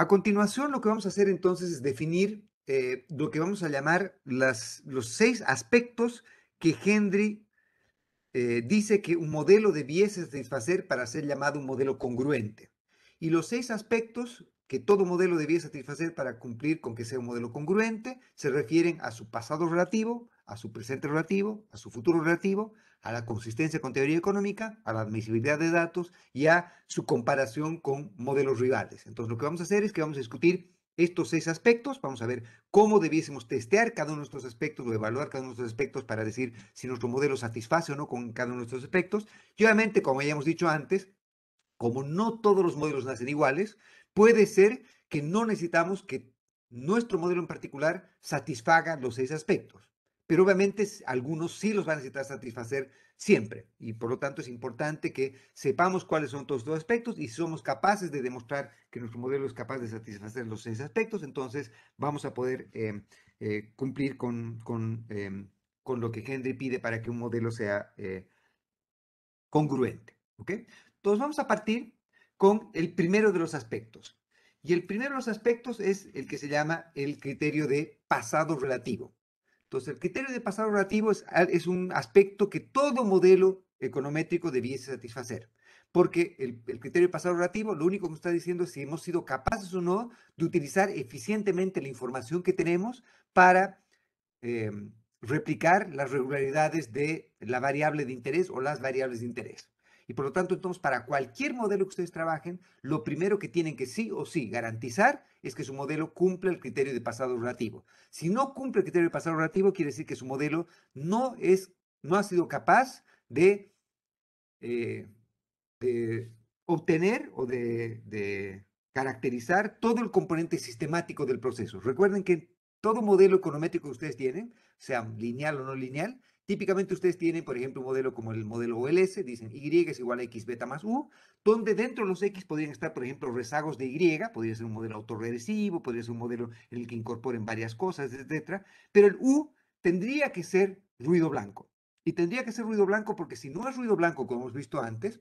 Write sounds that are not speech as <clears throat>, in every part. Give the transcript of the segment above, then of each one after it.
A continuación, lo que vamos a hacer entonces es definir eh, lo que vamos a llamar los seis aspectos que Henry eh, dice que un modelo debiese satisfacer para ser llamado un modelo congruente. Y los seis aspectos que todo modelo debiese satisfacer para cumplir con que sea un modelo congruente se refieren a su pasado relativo, a su presente relativo, a su futuro relativo, a la consistencia con teoría económica, a la admisibilidad de datos y a su comparación con modelos rivales. Entonces, lo que vamos a hacer es que vamos a discutir estos seis aspectos, vamos a ver cómo debiésemos testear cada uno de estos aspectos o evaluar cada uno de estos aspectos para decir si nuestro modelo satisface o no con cada uno de estos aspectos. Y obviamente, como ya hemos dicho antes, como no todos los modelos nacen iguales, puede ser que no necesitamos que nuestro modelo en particular satisfaga los seis aspectos pero obviamente algunos sí los van a necesitar satisfacer siempre. Y por lo tanto es importante que sepamos cuáles son todos los aspectos y si somos capaces de demostrar que nuestro modelo es capaz de satisfacer los seis aspectos, entonces vamos a poder em, eh, cumplir con, em, con, lo que Henry pide para que un modelo sea eh, congruente. Entonces vamos a partir con el primero de los aspectos. Y el primero de los aspectos es el que se llama el criterio de pasado relativo. Entonces, el criterio de pasado relativo ah, es, un aspecto que todo modelo econométrico debiese satisfacer porque el, criterio de pasado relativo lo único que está diciendo es si hemos sido capaces o no de utilizar eficientemente la información que tenemos para eh, replicar las regularidades de la variable de interés o las variables de interés. Y por lo tanto, entonces, para cualquier modelo que ustedes trabajen, lo primero que tienen que sí o sí garantizar es que su modelo cumpla el criterio de pasado relativo. Si no cumple el criterio de pasado relativo, quiere decir que su modelo no, es, no ha sido capaz eh, de, obtener o de, de caracterizar todo el componente sistemático del proceso. Recuerden que todo modelo econométrico que ustedes tienen, sea lineal o no lineal, Típicamente ustedes tienen, por ejemplo, un modelo como el modelo OLS, dicen Y es igual a X beta más U, donde dentro de los X podrían estar, por ejemplo, rezagos de Y, podría ser un modelo autorregresivo, podría ser un modelo en el que incorporen varias cosas, etcétera, pero el U tendría que ser ruido blanco. Y tendría que ser ruido blanco porque si no es ruido blanco, como hemos visto antes,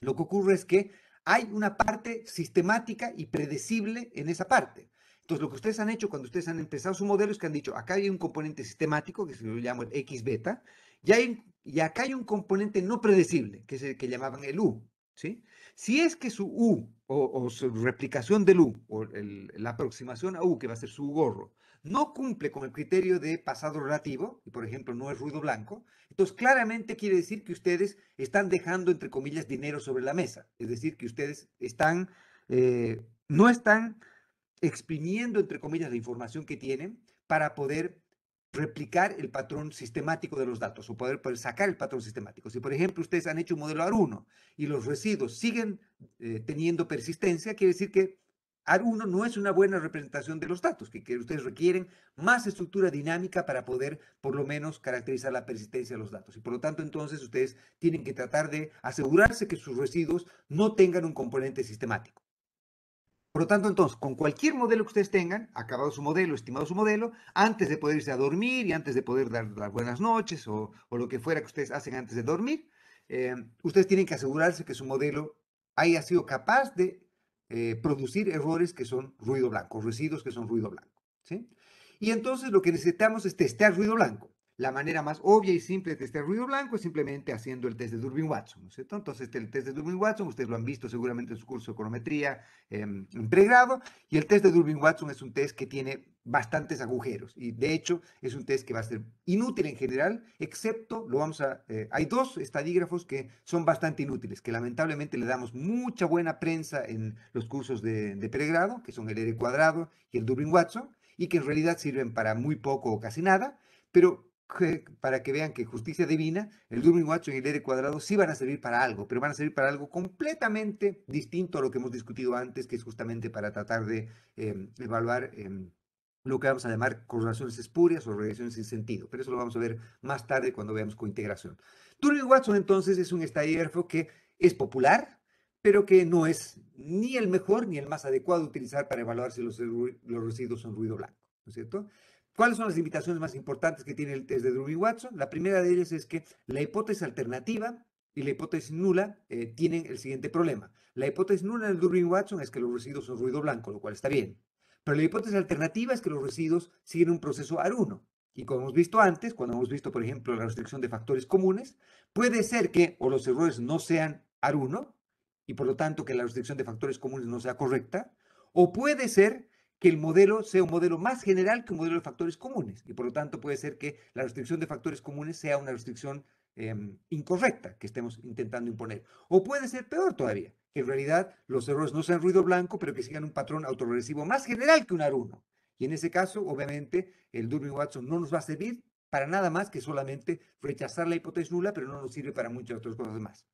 lo que ocurre es que hay una parte sistemática y predecible en esa parte. Entonces, lo que ustedes han hecho cuando ustedes han empezado su modelo es que han dicho, acá hay un componente sistemático, que se lo llamo el X beta, y, hay, y acá hay un componente no predecible, que es el que llamaban el U. ¿sí? Si es que su U, o, su replicación del U, o la aproximación a U, que va a ser su gorro, no cumple con el criterio de pasado relativo, y por ejemplo no es ruido blanco, entonces claramente quiere decir que ustedes están dejando, entre comillas, dinero sobre la mesa. Es decir, que ustedes están, eh, no están exprimiendo, entre comillas, la información que tienen para poder replicar el patrón sistemático de los datos o poder, sacar el patrón sistemático. Si, por ejemplo, ustedes han hecho un modelo AR1 y los residuos siguen eh, teniendo persistencia, quiere decir que AR1 no es una buena representación de los datos, que, ustedes requieren más estructura dinámica para poder, por lo menos, caracterizar la persistencia de los datos. Y por lo tanto, entonces, ustedes tienen que tratar de asegurarse que sus residuos no tengan un componente sistemático. Por lo tanto, entonces, con cualquier modelo que ustedes tengan, acabado su modelo, estimado su modelo, antes de poder irse a dormir y antes de poder dar las buenas noches o, lo que fuera que ustedes hacen antes de dormir, eh, ustedes tienen que asegurarse que su modelo haya sido capaz de eh, producir errores que son ruido blanco, residuos que son ruido blanco. Y entonces lo que necesitamos es testear ruido blanco. La manera más obvia y simple de este ruido blanco es simplemente haciendo el test de Durbin-Watson, ¿no es cierto? Entonces, este, el test de Durbin-Watson, ustedes lo han visto seguramente en su curso de econometría em, en pregrado, y el test de Durbin-Watson es un test que tiene bastantes agujeros, y de hecho es un test que va a ser inútil en general, excepto, lo vamos a, eh, hay dos estadígrafos que son bastante inútiles, que lamentablemente le damos mucha buena prensa en los cursos de, de pregrado, que son el R cuadrado y el Durbin-Watson, y que en realidad sirven para muy poco o casi nada, pero para que vean que justicia divina, el Durbin Watson y el R cuadrado sí van a servir para algo, pero van a servir para algo completamente distinto a lo que hemos discutido antes, que es justamente para tratar de em, evaluar em, lo que vamos a llamar correlaciones espurias o relaciones sin sentido, pero eso lo vamos a ver más tarde cuando veamos cointegración. Durbin Watson entonces es un estadígrafo que es popular, pero que no es ni el mejor ni el más adecuado utilizar para evaluar si los, los residuos son ruido blanco, ¿no es cierto? ¿Cuáles son las limitaciones más importantes que tiene el test de durbin Watson? La primera de ellas es que la hipótesis alternativa y la hipótesis nula eh, tienen el siguiente problema. La hipótesis nula del Durbin Watson es que los residuos son ruido blanco, lo cual está bien. Pero la hipótesis alternativa es que los residuos siguen un proceso AR1. Y como hemos visto antes, cuando hemos visto, por ejemplo, la restricción de factores comunes, puede ser que o los errores no sean AR1 y por lo tanto que la restricción de factores comunes no sea correcta, o puede ser que el modelo sea un modelo más general que un modelo de factores comunes. Y por lo tanto puede ser que la restricción de factores comunes sea una restricción em, incorrecta que estemos intentando imponer. O puede ser peor todavía, que en realidad los errores no sean ruido blanco, pero que sigan un patrón autorregresivo más general que un AR1. Y en ese caso, obviamente, el Durbin-Watson no nos va a servir para nada más que solamente rechazar la hipótesis nula, pero no nos sirve para muchas otras cosas más.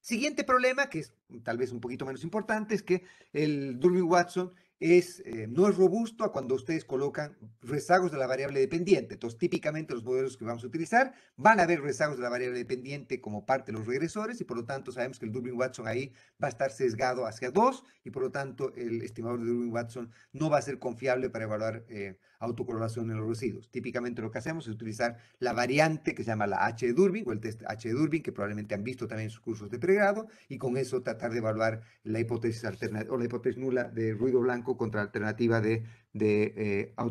Siguiente problema, que es tal vez un poquito menos importante, es que el Durbin-Watson es, eh, no es robusto a cuando ustedes colocan rezagos de la variable dependiente. Entonces, típicamente los modelos que vamos a utilizar van a haber rezagos de la variable dependiente como parte de los regresores y por lo tanto sabemos que el Durbin-Watson ahí va a estar sesgado hacia dos y por lo tanto el estimador de Durbin-Watson no va a ser confiable para evaluar eh, autocorrelación en los residuos. Típicamente lo que hacemos es utilizar la variante que se llama la H de Durbin o el test H de Durbin, que probablemente han visto también en sus cursos de pregrado, y con eso tratar de evaluar la hipótesis alternativa o la hipótesis nula de ruido blanco contra la alternativa de, de eh, o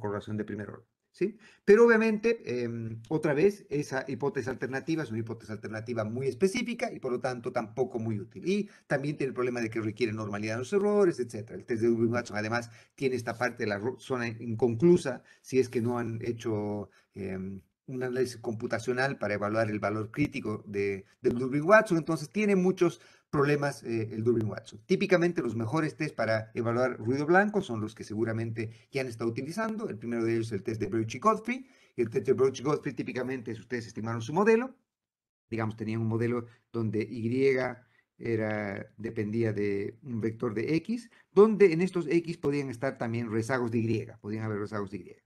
correlación de primer orden. ¿sí? Pero obviamente, em, otra vez, esa hipótesis alternativa es una hipótesis alternativa muy específica y por lo tanto tampoco muy útil. Y también tiene el problema de que requiere normalidad en los errores, etc. El test de Watson además tiene esta parte de la zona inconclusa si es que no han hecho... Eh, un análisis computacional para evaluar el valor crítico de, del Durbin-Watson, entonces tiene muchos problemas eh, el Durbin-Watson. Típicamente los mejores test para evaluar ruido blanco son los que seguramente ya han estado utilizando. El primero de ellos es el test de breusch y Godfrey. El test de breusch y Godfrey típicamente es ustedes estimaron su modelo. Digamos, tenían un modelo donde Y era, dependía de un vector de X, donde en estos X podían estar también rezagos de Y, podían haber rezagos de Y.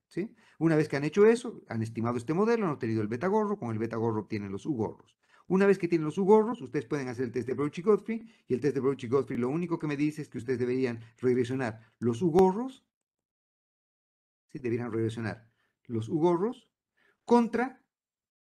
Una vez que han hecho eso, han estimado este modelo, han obtenido el beta gorro, con el beta gorro obtienen los U gorros. Una vez que tienen los U gorros, ustedes pueden hacer el test de y godfrey y el test de y godfrey lo único que me dice es que ustedes deberían regresionar los U gorros, deberían regresionar los U gorros contra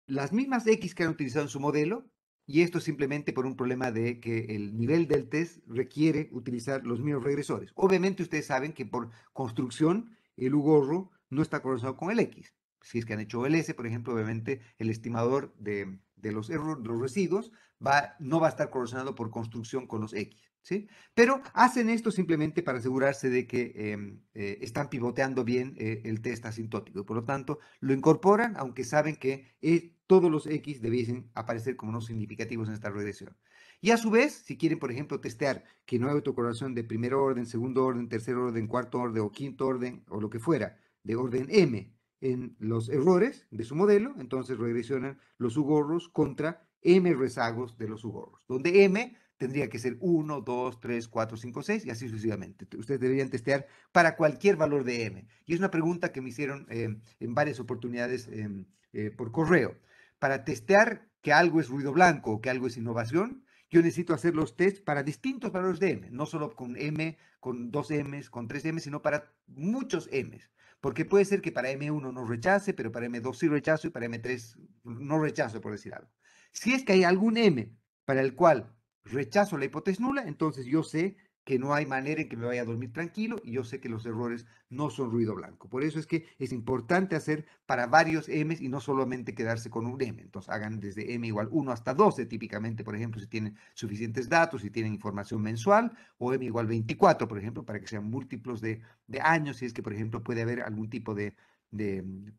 las mismas X que han utilizado en su modelo, y esto simplemente por un problema de que el nivel del test requiere utilizar los mismos regresores. Obviamente ustedes saben que por construcción el U gorro no está correlacionado con el X. Si es que han hecho el S, por ejemplo, obviamente el estimador de, los, errores, los residuos va, no va a estar correlacionado por construcción con los X. ¿Sí? Pero hacen esto simplemente para asegurarse de que em, eh, están pivoteando bien eh, el test asintótico. Por lo tanto, lo incorporan, aunque saben que eh, todos los X debiesen aparecer como no significativos en esta regresión. Y a su vez, si quieren, por ejemplo, testear que no hay autocorrelación de primer orden, segundo orden, tercer orden, cuarto orden o quinto orden o lo que fuera, de orden M en los errores de su modelo, entonces regresionan los subhorros contra M rezagos de los suborros donde M tendría que ser 1, 2, 3, 4, 5, 6 y así sucesivamente. Ustedes deberían testear para cualquier valor de M. Y es una pregunta que me hicieron eh, en varias oportunidades eh, eh, por correo. Para testear que algo es ruido blanco o que algo es innovación, yo necesito hacer los tests para distintos valores de M, no solo con M, con 2 M, con 3 M, sino para muchos Ms. Porque puede ser que para M1 no rechace, pero para M2 sí rechazo y para M3 no rechazo, por decir algo. Si es que hay algún M para el cual rechazo la hipótesis nula, entonces yo sé que no hay manera en que me vaya a dormir tranquilo y yo sé que los errores no son ruido blanco. Por eso es que es importante hacer para varios M y no solamente quedarse con un M. Entonces hagan desde M igual 1 hasta 12 típicamente, por ejemplo, si tienen suficientes datos, si tienen información mensual o M igual 24, por ejemplo, para que sean múltiplos de, años, si es que, por ejemplo, puede haber algún tipo de,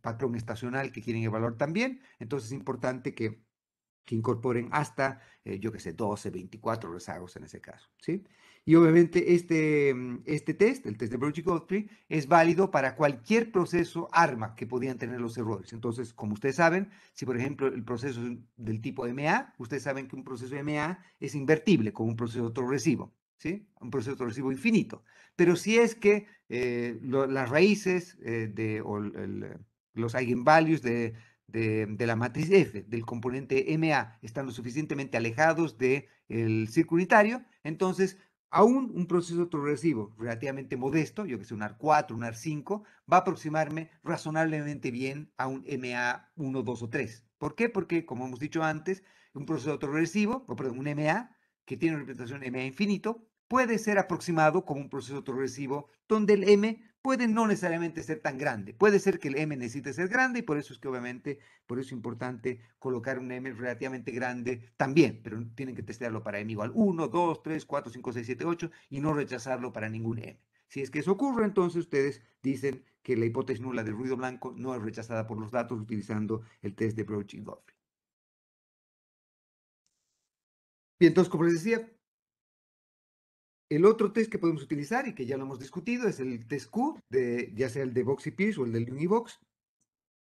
patrón estacional que quieren evaluar también. Entonces es importante que, que incorporen hasta, eh, yo qué sé, 12, 24 rezagos en ese caso. ¿sí? Y obviamente este, mm, este test, el test de brody es válido para cualquier proceso arma que podían tener los errores. Entonces, como ustedes saben, si por ejemplo el proceso es del tipo MA, ustedes saben que un proceso MA es invertible con un proceso de otro recibo, ¿sí? Un proceso de recibo infinito. Pero si es que eh, las raíces eh, de, o los eigenvalues de, la matriz F, del componente MA, están lo suficientemente alejados del de el unitario, entonces Aún un proceso autoregresivo relativamente modesto, yo que sé, un AR4, un AR5, va a aproximarme razonablemente bien a un MA1, 2 o 3. ¿Por qué? Porque, como hemos dicho antes, un proceso autoregresivo, o perdón, un MA, que tiene una representación MA infinito, puede ser aproximado como un proceso autoregresivo donde el M puede no necesariamente ser tan grande. Puede ser que el M necesite ser grande y por eso es que obviamente, por eso es importante colocar un M relativamente grande también, pero tienen que testearlo para M igual 1, 2, 3, 4, 5, 6, 7, 8 y no rechazarlo para ningún M. Si es que eso ocurre, entonces ustedes dicen que la hipótesis nula del ruido blanco no es rechazada por los datos utilizando el test de Broch y Godfrey. Bien, entonces, como les decía, el otro test que podemos utilizar y que ya lo hemos discutido es el test Q, de, ya sea el de y Pierce o el del Univox.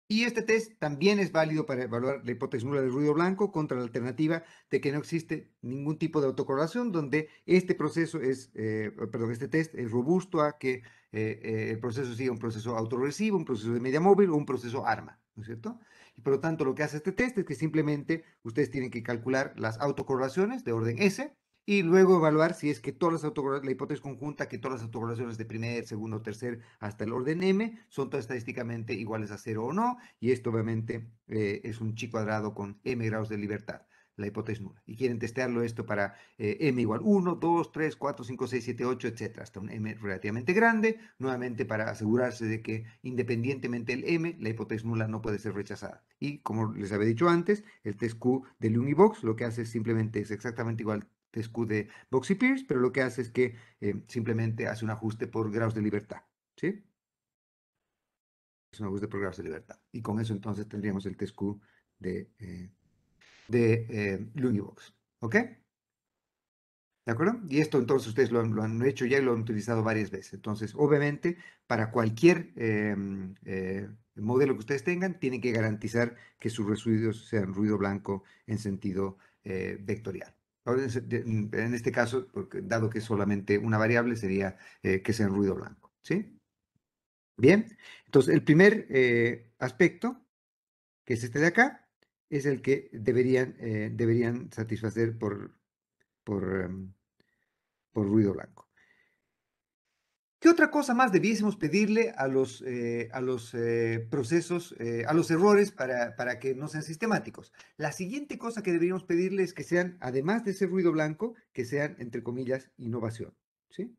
Y este test también es válido para evaluar la hipótesis nula del ruido blanco contra la alternativa de que no existe ningún tipo de autocorrelación, donde este proceso es, eh, perdón, este test es robusto a que eh, eh, el proceso siga un proceso autorregresivo, un proceso de media móvil o un proceso ARMA, ¿no es cierto? Y por lo tanto, lo que hace este test es que simplemente ustedes tienen que calcular las autocorrelaciones de orden S y luego evaluar si es que todas las la hipótesis conjunta, que todas las autocorrelaciones de primer, segundo, tercer, hasta el orden m, son todas estadísticamente iguales a cero o no, y esto obviamente eh, es un chi cuadrado con m grados de libertad, la hipótesis nula. Y quieren testearlo esto para eh, m igual 1, 2, 3, 4, 5, 6, 7, 8, etcétera, hasta un m relativamente grande, nuevamente para asegurarse de que independientemente del m, la hipótesis nula no puede ser rechazada. Y como les había dicho antes, el test Q del Univox lo que hace es simplemente es exactamente igual tescu de Boxy Pierce, pero lo que hace es que eh, simplemente hace un ajuste por grados de libertad. ¿Sí? Es un ajuste por grados de libertad. Y con eso entonces tendríamos el tescu de, de eh, eh ¿Ok? ¿De acuerdo? Y esto entonces ustedes lo han, hecho ya y lo han utilizado varias veces. Entonces, obviamente, para cualquier eh, modelo que ustedes tengan, tienen que garantizar que sus residuos sean ruido blanco en sentido vectorial. Mm, en este caso, porque dado que es solamente una variable, sería eh, que sea en ruido blanco. ¿sí? Bien, entonces el primer eh, aspecto, que es este de acá, es el que deberían, eh, deberían satisfacer por, por, em, por ruido blanco. ¿Qué otra cosa más debiésemos pedirle a los, eh, a los eh, procesos, eh, a los errores para, que no sean sistemáticos? La siguiente cosa que deberíamos pedirle es que sean, además de ese ruido blanco, que sean, entre comillas, innovación. ¿sí?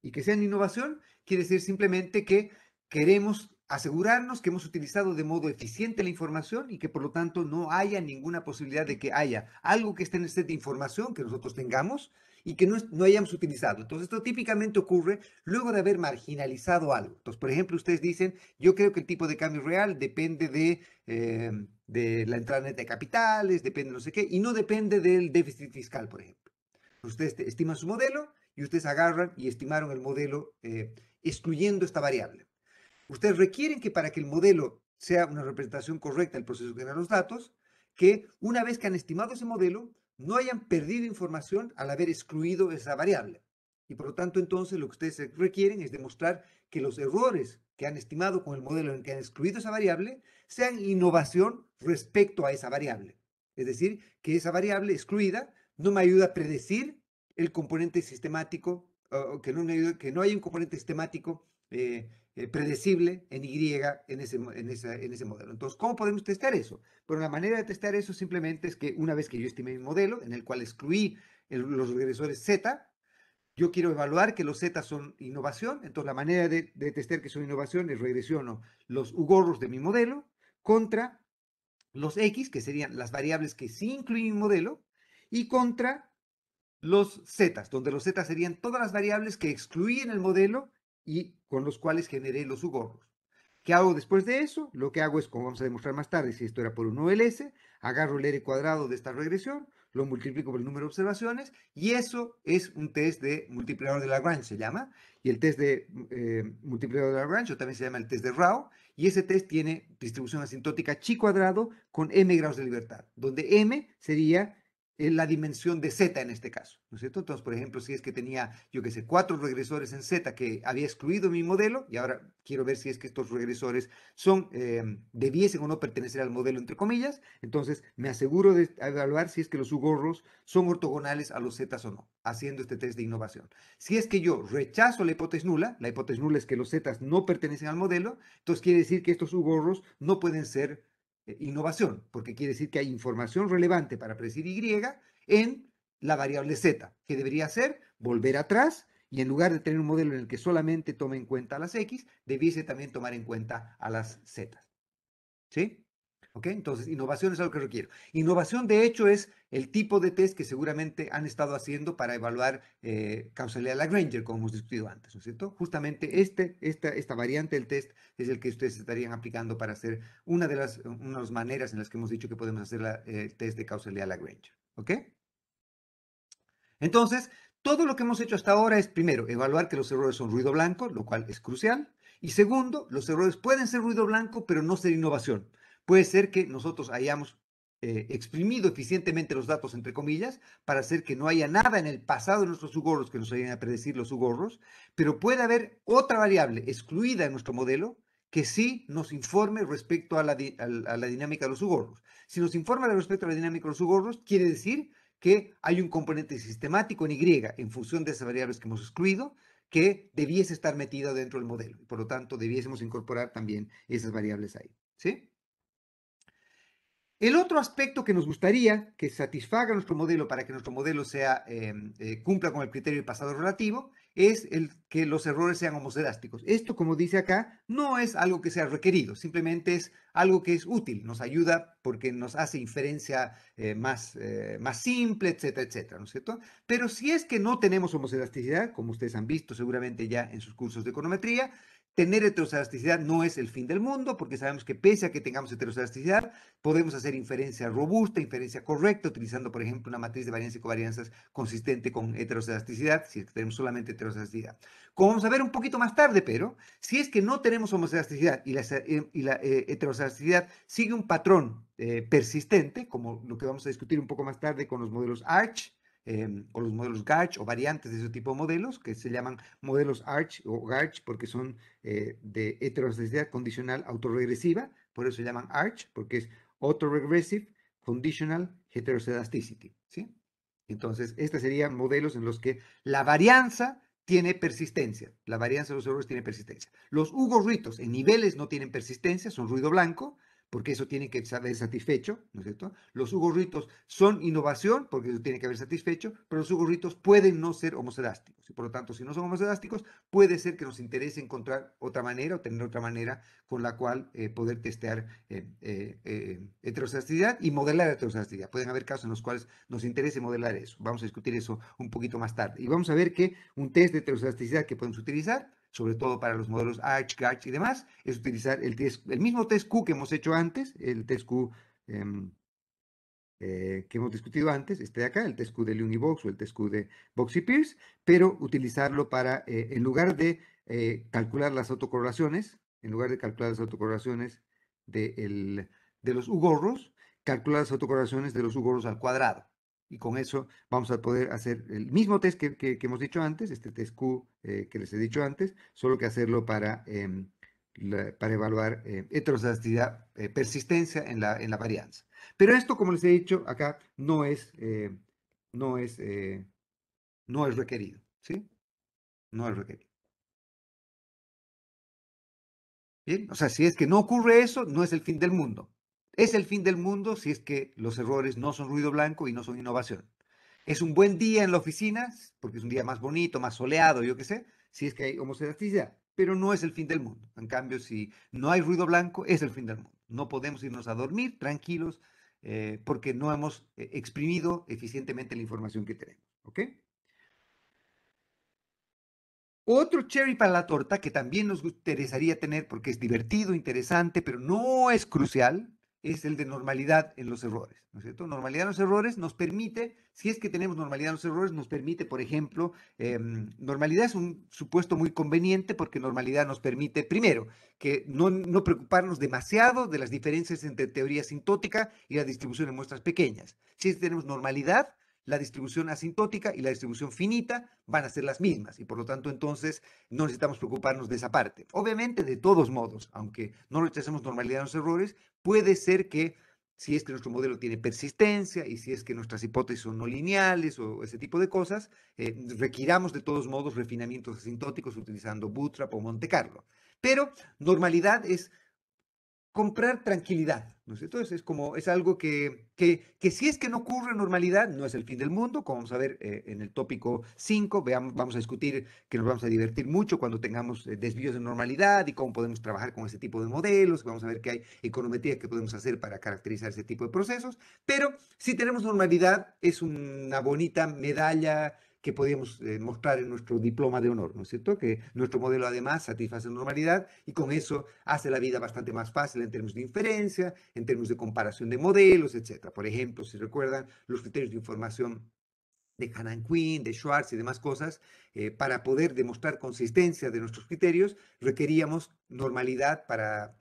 Y que sean innovación quiere decir simplemente que queremos asegurarnos que hemos utilizado de modo eficiente la información y que por lo tanto no haya ninguna posibilidad de que haya algo que esté en el set de información que nosotros tengamos y que no, no hayamos utilizado. Entonces, esto típicamente ocurre luego de haber marginalizado algo. Entonces, por ejemplo, ustedes dicen, yo creo que el tipo de cambio real depende de, em, de la entrada neta de capitales, depende no sé qué, y no depende del déficit fiscal, por ejemplo. Ustedes estiman su modelo y ustedes agarran y estimaron el modelo eh, excluyendo esta variable. Ustedes requieren que para que el modelo sea una representación correcta del proceso de generar los datos, que una vez que han estimado ese modelo, no hayan perdido información al haber excluido esa variable. Y por lo tanto, entonces, lo que ustedes requieren es demostrar que los errores que han estimado con el modelo en que han excluido esa variable sean innovación respecto a esa variable. Es decir, que esa variable excluida no me ayuda a predecir el componente sistemático, o que, no, que no hay un componente sistemático eh, eh, predecible en Y en ese, en, ese modelo. Entonces, ¿cómo podemos testar eso? Bueno, la manera de testar eso simplemente es que una vez que yo estimé mi modelo, en el cual excluí los regresores Z, yo quiero evaluar que los Z son innovación, entonces la manera de, de que son innovación es regresiono los U gorros de mi modelo contra los X, que serían las variables que sí incluí en mi modelo, y contra los Z, donde los Z serían todas las variables que excluí en el modelo y con los cuales generé los subornos. ¿Qué hago después de eso? Lo que hago es, como vamos a demostrar más tarde, si esto era por un OLS, agarro el R cuadrado de esta regresión, lo multiplico por el número de observaciones y eso es un test de multiplicador de Lagrange, se llama. Y el test de eh, multiplicador de Lagrange también se llama el test de Rao. Y ese test tiene distribución asintótica chi cuadrado con m grados de libertad, donde m sería la dimensión de Z en este caso, ¿no es cierto? Entonces, por ejemplo, si es que tenía, yo qué sé, cuatro regresores en Z que había excluido mi modelo, y ahora quiero ver si es que estos regresores son, em, debiesen o no pertenecer al modelo, entre comillas, entonces me aseguro de evaluar si es que los gorros son ortogonales a los Z o no, haciendo este test de innovación. Si es que yo rechazo la hipótesis nula, la hipótesis nula es que los Z no pertenecen al modelo, entonces quiere decir que estos gorros no pueden ser eh, innovación, porque quiere decir que hay información relevante para predecir Y en la variable Z, que debería ser volver atrás y en lugar de tener un modelo en el que solamente tome en cuenta las X, debiese también tomar en cuenta a las Z. ¿Sí? Entonces, innovación es algo que requiero. Innovación, de hecho, es el tipo de test que seguramente han estado haciendo para evaluar eh, causalidad Lagranger, como hemos discutido antes, ¿no es cierto? Justamente este, esta, esta variante del test es el que ustedes estarían aplicando para hacer una de las, maneras en las que hemos dicho que podemos hacer eh, el test de causalidad Lagranger. ¿ok? Entonces, todo lo que hemos hecho hasta ahora es, primero, evaluar que los errores son ruido blanco, lo cual es crucial. Y segundo, los errores pueden ser ruido blanco, pero no ser innovación. Puede ser que nosotros hayamos eh, exprimido eficientemente los datos, entre comillas, para hacer que no haya nada en el pasado de nuestros sugorros que nos ayuden a predecir los sugorros, pero puede haber otra variable excluida en nuestro modelo que sí nos informe respecto a la, dinámica de los sugorros. Si nos informa respecto a la dinámica de los sugorros, quiere decir que hay un componente sistemático en Y en función de esas variables que hemos excluido que debiese estar metida dentro del modelo. Por lo tanto, debiésemos incorporar también esas variables ahí. ¿Sí? El otro aspecto que nos gustaría que satisfaga nuestro modelo para que nuestro modelo sea, em, eh, cumpla con el criterio de pasado relativo es el que los errores sean homocedásticos. Esto, como dice acá, no es algo que sea requerido, simplemente es algo que es útil, nos ayuda porque nos hace inferencia eh, más, eh, más simple, etcétera, etcétera, ¿no es cierto? Pero si es que no tenemos homocedasticidad, como ustedes han visto seguramente ya en sus cursos de econometría, Tener no es el fin del mundo, porque sabemos que pese a que tengamos heteroscedasticidad podemos hacer inferencia robusta, inferencia correcta, utilizando, por ejemplo, una matriz de variancia y covarianzas consistente con heteroscedasticidad si es que tenemos solamente heteroelasticidad. Como vamos a ver un poquito más tarde, pero si es que no tenemos homoselasticidad y la, eh, y eh, sigue un patrón eh, persistente, como lo que vamos a discutir un poco más tarde con los modelos ARCH, Em, o los modelos Garch o variantes de ese tipo de modelos, que se llaman modelos Arch o Garch porque son eh, de heteroscedasticidad condicional autoregresiva, por eso se llaman Arch, porque es Autoregressive Conditional heteroscedasticity ¿sí? Entonces, estos serían modelos en los que la varianza tiene persistencia. La varianza de los errores tiene persistencia. Los Hugo ritos en niveles no tienen persistencia, son ruido blanco porque eso tiene que saber satisfecho, ¿no es cierto? Los ugorritos son innovación, porque eso tiene que haber satisfecho, pero los ugorritos pueden no ser homocedásticos. Y por lo tanto, si no son homocedásticos, puede ser que nos interese encontrar otra manera o tener otra manera con la cual eh, poder testear eh, eh, eh y modelar heterocedasticidad. Pueden haber casos en los cuales nos interese modelar eso. Vamos a discutir eso un poquito más tarde. Y vamos a ver que un test de heterocedasticidad que podemos utilizar sobre todo para los modelos Arch, GARCH y demás, es utilizar el, el mismo test Q que hemos hecho antes, el test Q em, eh, que hemos discutido antes, este de acá, el test Q del Univox o el test Q de y Pierce, pero utilizarlo para, eh, en lugar de eh, calcular las autocorrelaciones, en lugar de calcular las autocorrelaciones de, de los U-gorros, calcular las autocorrelaciones de los U-gorros al cuadrado y con eso vamos a poder hacer el mismo test que, hemos dicho antes, este test Q eh, que les he dicho antes, solo que hacerlo para, em, para evaluar eh, eh persistencia en la, varianza. Pero esto, como les he dicho acá, no es, eh, no es, no es requerido, ¿sí? No es requerido. Bien, o sea, si es que no ocurre eso, no es el fin del mundo. Es el fin del mundo si es que los errores no son ruido blanco y no son innovación. Es un buen día en la oficina, porque es un día más bonito, más soleado, yo qué sé, si es que hay homosexualidad, pero no es el fin del mundo. En cambio, si no hay ruido blanco, es el fin del mundo. No podemos irnos a dormir tranquilos eh, porque no hemos eh, exprimido eficientemente la información que tenemos. ¿Ok? Otro cherry para la torta que también nos interesaría tener porque es divertido, interesante, pero no es crucial, es el de normalidad en los errores, ¿no es cierto? Normalidad en los errores nos permite, si es que tenemos normalidad en los errores, nos permite, por ejemplo, em, normalidad es un supuesto muy conveniente porque normalidad nos permite, primero, que no, preocuparnos demasiado de las diferencias entre teoría sintótica y la distribución de muestras pequeñas. Si es que tenemos normalidad, la distribución asintótica y la distribución finita van a ser las mismas y por lo tanto entonces no necesitamos preocuparnos de esa parte. Obviamente, de todos modos, aunque no rechacemos normalidad en los errores, puede ser que si es que nuestro modelo tiene persistencia y si es que nuestras hipótesis son no lineales o ese tipo de cosas, eh, requiramos de todos modos refinamientos asintóticos utilizando Bootstrap o Monte Carlo. Pero normalidad es comprar tranquilidad. ¿no es Entonces es como, es algo que, que, si es que no ocurre normalidad, no es el fin del mundo, como vamos a ver eh, en el tópico 5, vamos a discutir que nos vamos a divertir mucho cuando tengamos eh, desvíos de normalidad y cómo podemos trabajar con ese tipo de modelos, vamos a ver que hay econometría que podemos hacer para caracterizar ese tipo de procesos, pero si tenemos normalidad, es una bonita medalla que podíamos eh, mostrar en nuestro diploma de honor, ¿no es cierto? Que nuestro modelo además satisface normalidad y con eso hace la vida bastante más fácil en términos de inferencia, en términos de comparación de modelos, etc. Por ejemplo, si recuerdan los criterios de información de Hanan Quinn, de Schwartz y demás cosas, eh, para poder demostrar consistencia de nuestros criterios, requeríamos normalidad para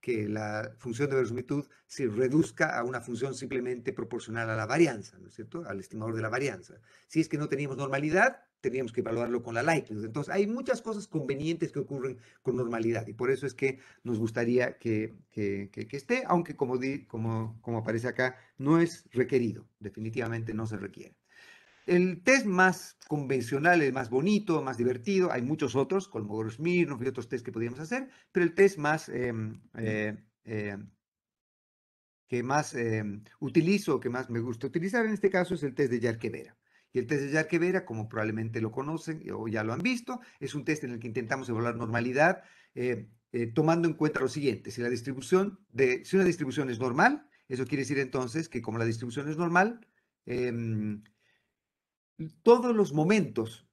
que la función de verosimilitud se reduzca a una función simplemente proporcional a la varianza, ¿no es cierto? Al estimador de la varianza. Si es que no teníamos normalidad, teníamos que evaluarlo con la likelihood. Entonces, hay muchas cosas convenientes que ocurren con normalidad y por eso es que nos gustaría que, que, que, esté, aunque como, di, como, como aparece acá, no es requerido, definitivamente no se requiere. El test más convencional, el más bonito, más divertido, hay muchos otros, Kolmogorov-Smirnov y otros test que podríamos hacer, pero el test más em, eh, em, que más em, utilizo, que más me gusta utilizar en este caso es el test de Vera. Y el test de Vera, como probablemente lo conocen o ya lo han visto, es un test en el que intentamos evaluar normalidad eh, eh, tomando en cuenta lo siguiente, si la distribución de, si una distribución es normal, eso quiere decir entonces que como la distribución es normal, todos los momentos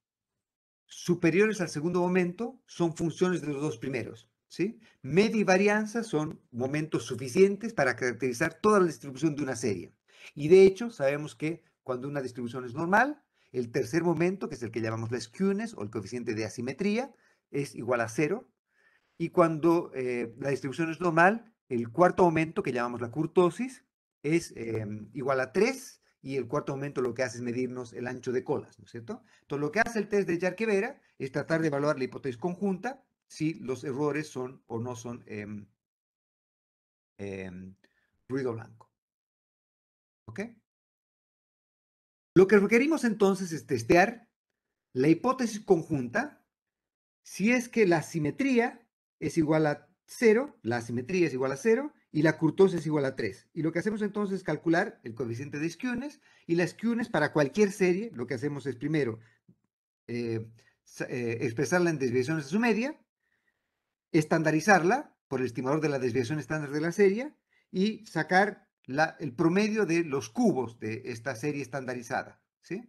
superiores al segundo momento son funciones de los dos primeros. ¿sí? Media y varianza son momentos suficientes para caracterizar toda la distribución de una serie. Y de hecho, sabemos que cuando una distribución es normal, el tercer momento, que es el que llamamos la skewness o el coeficiente de asimetría, es igual a cero. Y cuando eh, la distribución es normal, el cuarto momento, que llamamos la curtosis, es em, igual a 3 y el cuarto aumento lo que hace es medirnos el ancho de colas, ¿no es cierto? Entonces, lo que hace el test de Yarque-Vera es tratar de evaluar la hipótesis conjunta si los errores son o no son em, em, ruido blanco. ¿Ok? Lo que requerimos entonces es testear la hipótesis conjunta si es que la simetría es igual a cero, la simetría es igual a cero, y la Curtosa es igual a 3. Y lo que hacemos entonces es calcular el coeficiente de Skewness y la Skewness para cualquier serie, lo que hacemos es primero eh, eh, expresarla en desviaciones de su media, estandarizarla por el estimador de la desviación estándar de la serie y sacar el promedio de los cubos de esta serie estandarizada. ¿sí?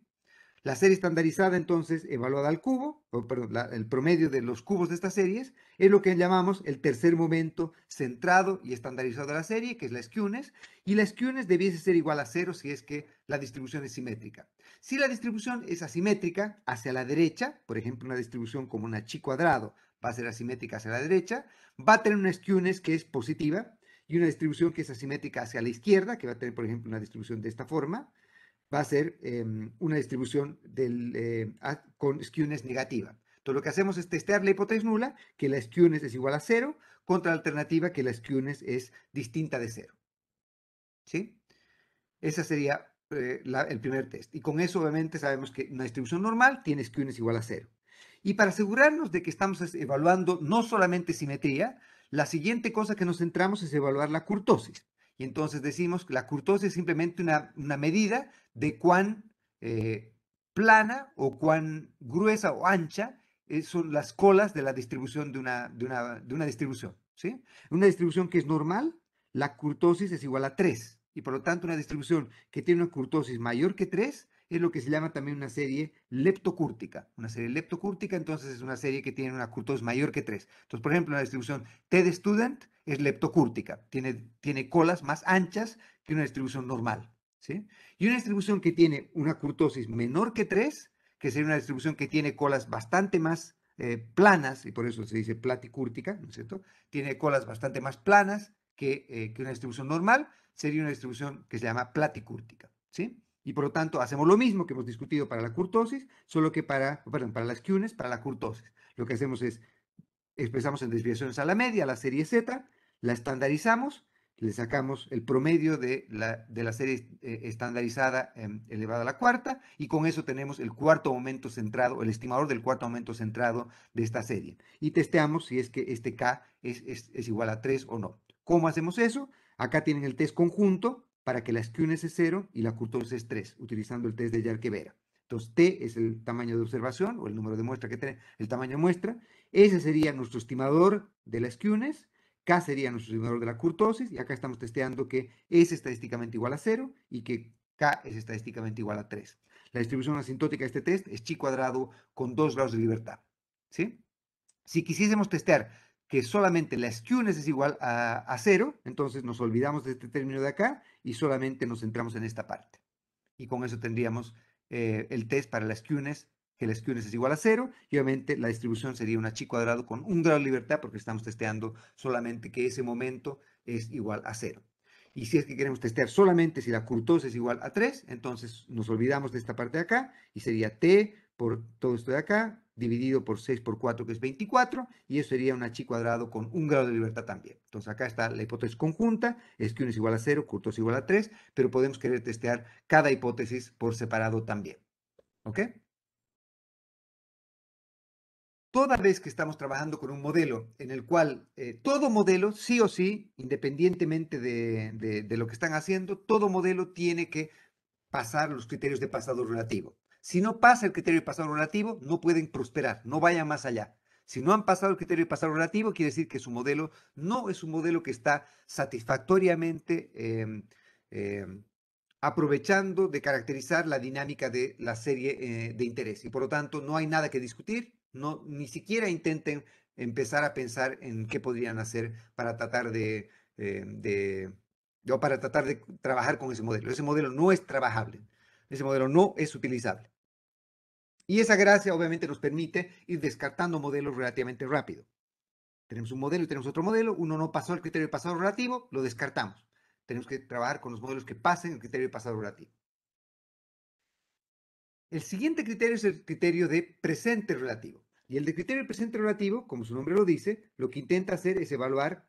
La serie estandarizada, entonces, evaluada al cubo, o perdón, el promedio de los cubos de estas series, es lo que llamamos el tercer momento centrado y estandarizado de la serie, que es la skewness, y la skewness debiese ser igual a cero si es que la distribución es simétrica. Si la distribución es asimétrica hacia la derecha, por ejemplo, una distribución como una chi cuadrado va a ser asimétrica hacia la derecha, va a tener una skewness que es positiva y una distribución que es asimétrica hacia la izquierda, que va a tener, por ejemplo, una distribución de esta forma, va a ser em, una distribución del, eh, con skewness negativa. Entonces lo que hacemos es testear la hipótesis nula, que la skewness es igual a cero, contra la alternativa que la skewness es distinta de cero. ¿Sí? Ese sería eh, el primer test. Y con eso obviamente sabemos que una distribución normal tiene skewness igual a cero. Y para asegurarnos de que estamos evaluando no solamente simetría, la siguiente cosa que nos centramos es evaluar la curtosis. Y entonces decimos que la curtosis es simplemente una medida de cuán eh, plana o cuán gruesa o ancha eh, son las colas de la distribución de una, distribución. ¿sí? Una distribución que es normal, la curtosis es igual a 3. Y por lo tanto, una distribución que tiene una curtosis mayor que 3 es lo que se llama también una serie leptocúrtica. Una serie leptocúrtica, entonces, es una serie que tiene una curtosis mayor que 3. Entonces, por ejemplo, la distribución TED Student es leptocúrtica. Tiene, tiene colas más anchas que una distribución normal. Y una distribución que tiene una curtosis menor que 3, que sería una distribución que tiene colas bastante más eh, planas, y por eso se dice platicúrtica, ¿no es cierto? Tiene colas bastante más planas eh, que, una distribución normal, sería una distribución que se llama platicúrtica, ¿sí? Y por lo tanto, hacemos lo mismo que hemos discutido para la curtosis, solo que para, perdón, para las QNES, para la curtosis. Lo que hacemos es, expresamos en desviaciones a la media, la serie Z, la estandarizamos le sacamos el promedio de la, de la serie eh, estandarizada em, elevada a la cuarta, y con eso tenemos el cuarto aumento centrado, el estimador del cuarto aumento centrado de esta serie. Y testeamos si es que este K es, igual a 3 o no. ¿Cómo hacemos eso? Acá tienen el test conjunto para que la skewness es 0 y la Curtosis es 3, utilizando el test de Vera. Entonces, T es el tamaño de observación o el número de muestra que tiene, el tamaño muestra. Ese sería nuestro estimador de la skewness, K sería nuestro estimador de la curtosis, y acá estamos testeando que es estadísticamente igual a 0 y que K es estadísticamente igual a 3. La distribución asintótica de este test es chi cuadrado con 2 grados de libertad. Si quisiésemos testear que solamente la skewness es igual a, 0, entonces nos olvidamos de este término de acá y solamente nos centramos en esta parte. Y con eso tendríamos eh, el test para la skewness que la skewness es igual a cero, y obviamente la distribución sería una chi cuadrado con un grado de libertad, porque estamos testeando solamente que ese momento es igual a cero. Y si es que queremos testear solamente si la curtosis es igual a 3, entonces nos olvidamos de esta parte de acá, y sería t por todo esto de acá, dividido por 6 por 4, que es 24, y eso sería una chi cuadrado con un grado de libertad también. Entonces acá está la hipótesis conjunta, es que uno es igual a 0, curtosis es igual a 3, pero podemos querer testear cada hipótesis por separado también. ¿Ok? toda vez que estamos trabajando con un modelo en el cual eh, todo modelo, sí o sí, independientemente de, lo que están haciendo, todo modelo tiene que pasar los criterios de pasado relativo. Si no pasa el criterio de pasado relativo, no pueden prosperar, no vayan más allá. Si no han pasado el criterio de pasado relativo, quiere decir que su modelo no es un modelo que está satisfactoriamente em, em, aprovechando de caracterizar la dinámica de la serie eh, de interés. Y por lo tanto, no hay nada que discutir, no, ni siquiera intenten empezar a pensar en qué podrían hacer para tratar de, eh, para tratar de trabajar con ese modelo. Ese modelo no es trabajable, ese modelo no es utilizable. Y esa gracia obviamente nos permite ir descartando modelos relativamente rápido. Tenemos un modelo y tenemos otro modelo, uno no pasó el criterio de pasado relativo, lo descartamos. Tenemos que trabajar con los modelos que pasen el criterio de pasado relativo. El siguiente criterio es el criterio de presente relativo. Y el de criterio de presente relativo, como su nombre lo dice, lo que intenta hacer es evaluar,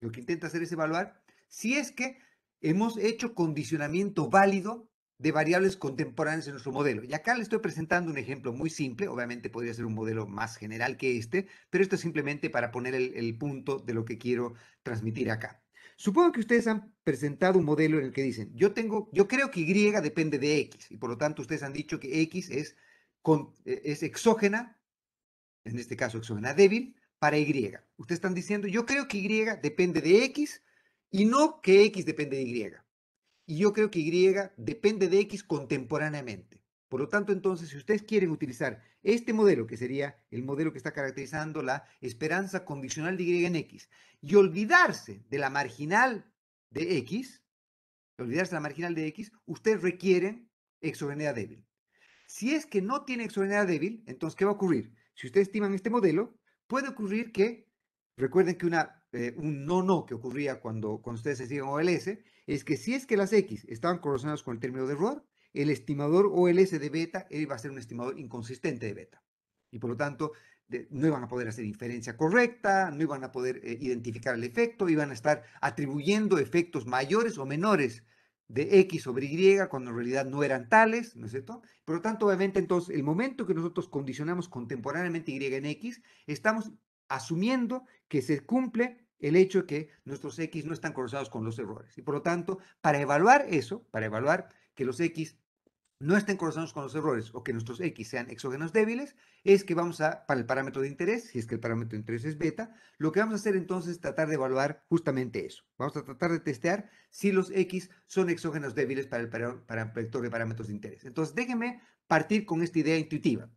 lo que intenta hacer es evaluar si es que hemos hecho condicionamiento válido de variables contemporáneas en nuestro modelo. Y acá le estoy presentando un ejemplo muy simple, obviamente podría ser un modelo más general que este, pero esto es simplemente para poner el, el punto de lo que quiero transmitir acá. Supongo que ustedes han presentado un modelo en el que dicen, yo tengo, yo creo que Y depende de X, y por lo tanto ustedes han dicho que X es, eh, es exógena, en este caso exógena débil, para Y. Ustedes están diciendo, yo creo que Y depende de X y no que X depende de Y. Y yo creo que Y depende de X contemporáneamente. Por lo tanto, entonces, si ustedes quieren utilizar este modelo, que sería el modelo que está caracterizando la esperanza condicional de Y en X, y olvidarse de la marginal de X, olvidarse de la marginal de X, ustedes requieren exogeneidad débil. Si es que no tiene exogeneidad débil, entonces, ¿qué va a ocurrir? Si ustedes estiman este modelo, puede ocurrir que, recuerden que una, eh, un no-no que ocurría cuando, cuando ustedes el OLS, es que si es que las X estaban correlacionadas con el término de error, el estimador OLS de beta va a ser un estimador inconsistente de beta. Y por lo tanto, no iban a poder hacer inferencia correcta, no iban a poder eh, identificar el efecto, iban a estar atribuyendo efectos mayores o menores de X sobre Y cuando en realidad no eran tales, ¿no es cierto? Por lo tanto, obviamente, entonces, el momento que nosotros condicionamos contemporáneamente Y en X, estamos asumiendo que se cumple el hecho de que nuestros X no están cruzados con los errores. Y por lo tanto, para evaluar eso, para evaluar que los X no estén correlacionados con los errores o que nuestros X sean exógenos débiles, es que vamos a, para el parámetro de interés, si es que el parámetro de interés es beta, lo que vamos a hacer entonces es tratar de evaluar justamente eso. Vamos a tratar de testear si los X son exógenos débiles para el, para el de parámetros de interés. Entonces, déjenme partir con esta idea intuitiva.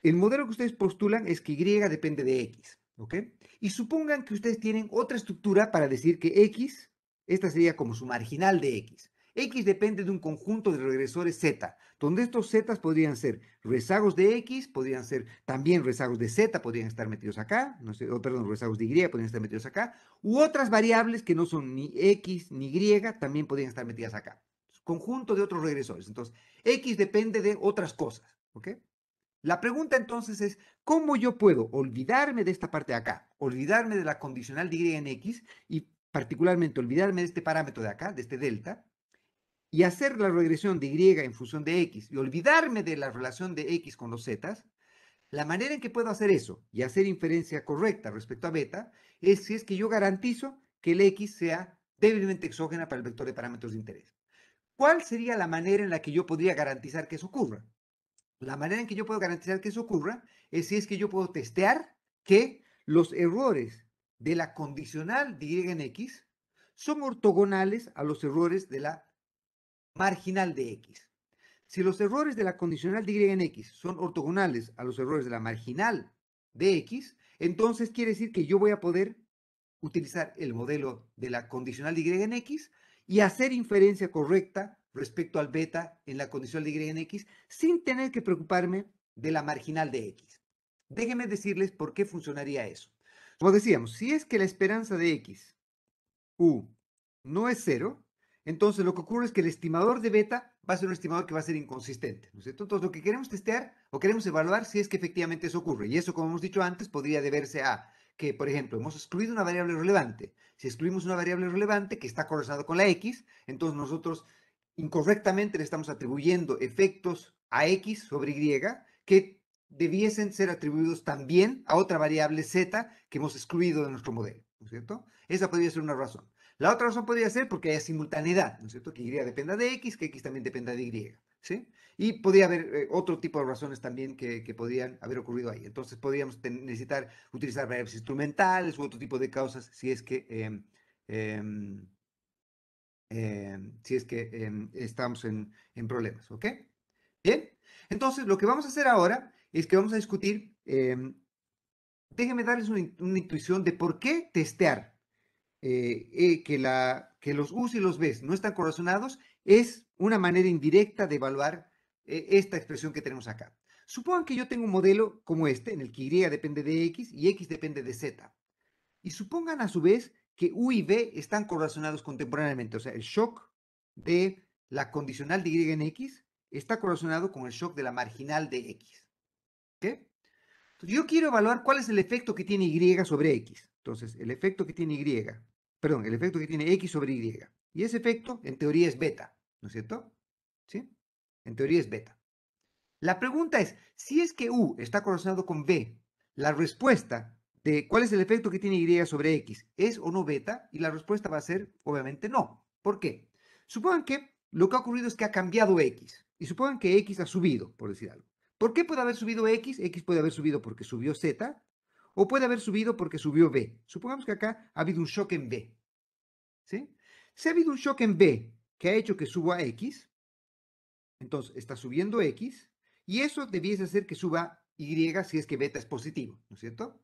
El modelo que ustedes postulan es que Y depende de X, ¿ok? Y supongan que ustedes tienen otra estructura para decir que X, esta sería como su marginal de X. X depende de un conjunto de regresores Z, donde estos Z podrían ser rezagos de X, podrían ser también rezagos de Z, podrían estar metidos acá, no sé, perdón, rezagos de Y podrían estar metidos acá, u otras variables que no son ni X ni Y también podrían estar metidas acá. Conjunto de otros regresores. Entonces, X depende de otras cosas, La pregunta entonces es, ¿cómo yo puedo olvidarme de esta parte de acá, olvidarme de la condicional de Y en X y particularmente olvidarme de este parámetro de acá, de este delta, y hacer la regresión de Y en función de X y olvidarme de la relación de X con los zetas, la manera en que puedo hacer eso y hacer inferencia correcta respecto a beta es si es que yo garantizo que el X sea débilmente exógena para el vector de parámetros de interés. ¿Cuál sería la manera en la que yo podría garantizar que eso ocurra? La manera en que yo puedo garantizar que eso ocurra es si es que yo puedo testear que los errores de la condicional de Y en X son ortogonales a los errores de la marginal de X. Si los errores de la condicional de Y en X son ortogonales a los errores de la marginal de X, entonces quiere decir que yo voy a poder utilizar el modelo de la condicional de Y en X y hacer inferencia correcta respecto al beta en la condicional de Y en X sin tener que preocuparme de la marginal de X. Déjenme decirles por qué funcionaría eso. Como decíamos, si es que la esperanza de X, U, no es cero, entonces, lo que ocurre es que el estimador de beta va a ser un estimador que va a ser inconsistente, ¿no es Entonces, lo que queremos testear o queremos evaluar si es que efectivamente eso ocurre. Y eso, como hemos dicho antes, podría deberse a que, por ejemplo, hemos excluido una variable relevante. Si excluimos una variable relevante que está correlacionada con la X, entonces nosotros incorrectamente le estamos atribuyendo efectos a X sobre Y que debiesen ser atribuidos también a otra variable Z que hemos excluido de nuestro modelo, ¿no es cierto? Esa podría ser una razón. La otra razón podría ser porque hay simultaneidad, ¿no es cierto? Que Y dependa de X, que X también dependa de Y, ¿sí? Y podría haber eh, otro tipo de razones también que, podrían haber ocurrido ahí. Entonces podríamos necesitar utilizar variables instrumentales u otro tipo de causas si es que... Em, em, em, si es que estamos en, problemas, ¿ok? Bien, entonces lo que vamos a hacer ahora es que vamos a discutir, déjenme darles una intuición de por qué testear eh, eh, que, los u y los B's no están correlacionados es una manera indirecta de evaluar eh, esta expresión que tenemos acá. Supongan que yo tengo un modelo como este, en el que Y depende de X y X depende de Z. Y supongan a su vez que U y B están correlacionados contemporáneamente, o sea, el shock de la condicional de Y en X está correlacionado con el shock de la marginal de X. yo quiero evaluar cuál es el efecto que tiene Y sobre X. Entonces, el efecto que tiene Y perdón, el efecto que tiene X sobre Y. Y ese efecto, en teoría, es beta, ¿no es cierto? ¿Sí? En teoría es beta. La pregunta es, si es que U está correlacionado con B, la respuesta de cuál es el efecto que tiene Y sobre X, ¿es o no beta? Y la respuesta va a ser, obviamente, no. ¿Por qué? Supongan que lo que ha ocurrido es que ha cambiado X. Y supongan que X ha subido, por decir algo. ¿Por qué puede haber subido X? X puede haber subido porque subió Z, o puede haber subido porque subió B. Supongamos que acá ha habido un shock en B. ¿Sí? Si ha habido un shock en B que ha hecho que suba X, entonces está subiendo X, y eso debiese hacer que suba Y si es que beta es positivo, ¿no es cierto?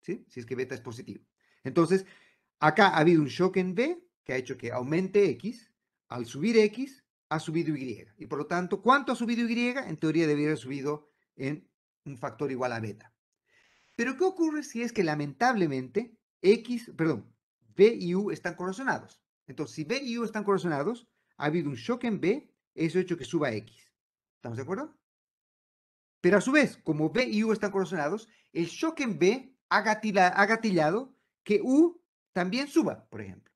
¿Sí? Si es que beta es positivo. Entonces, acá ha habido un shock en B que ha hecho que aumente X. Al subir X, ha subido Y. Y por lo tanto, ¿cuánto ha subido Y? En teoría debería haber subido en un factor igual a beta. Pero ¿qué ocurre si es que lamentablemente X, perdón, B y U están correlacionados? Entonces, si B y U están correlacionados, ha habido un shock en B, eso ha hecho que suba X. ¿Estamos de acuerdo? Pero a su vez, como B y U están correlacionados, el shock en B ha, ha gatillado que U también suba, por ejemplo.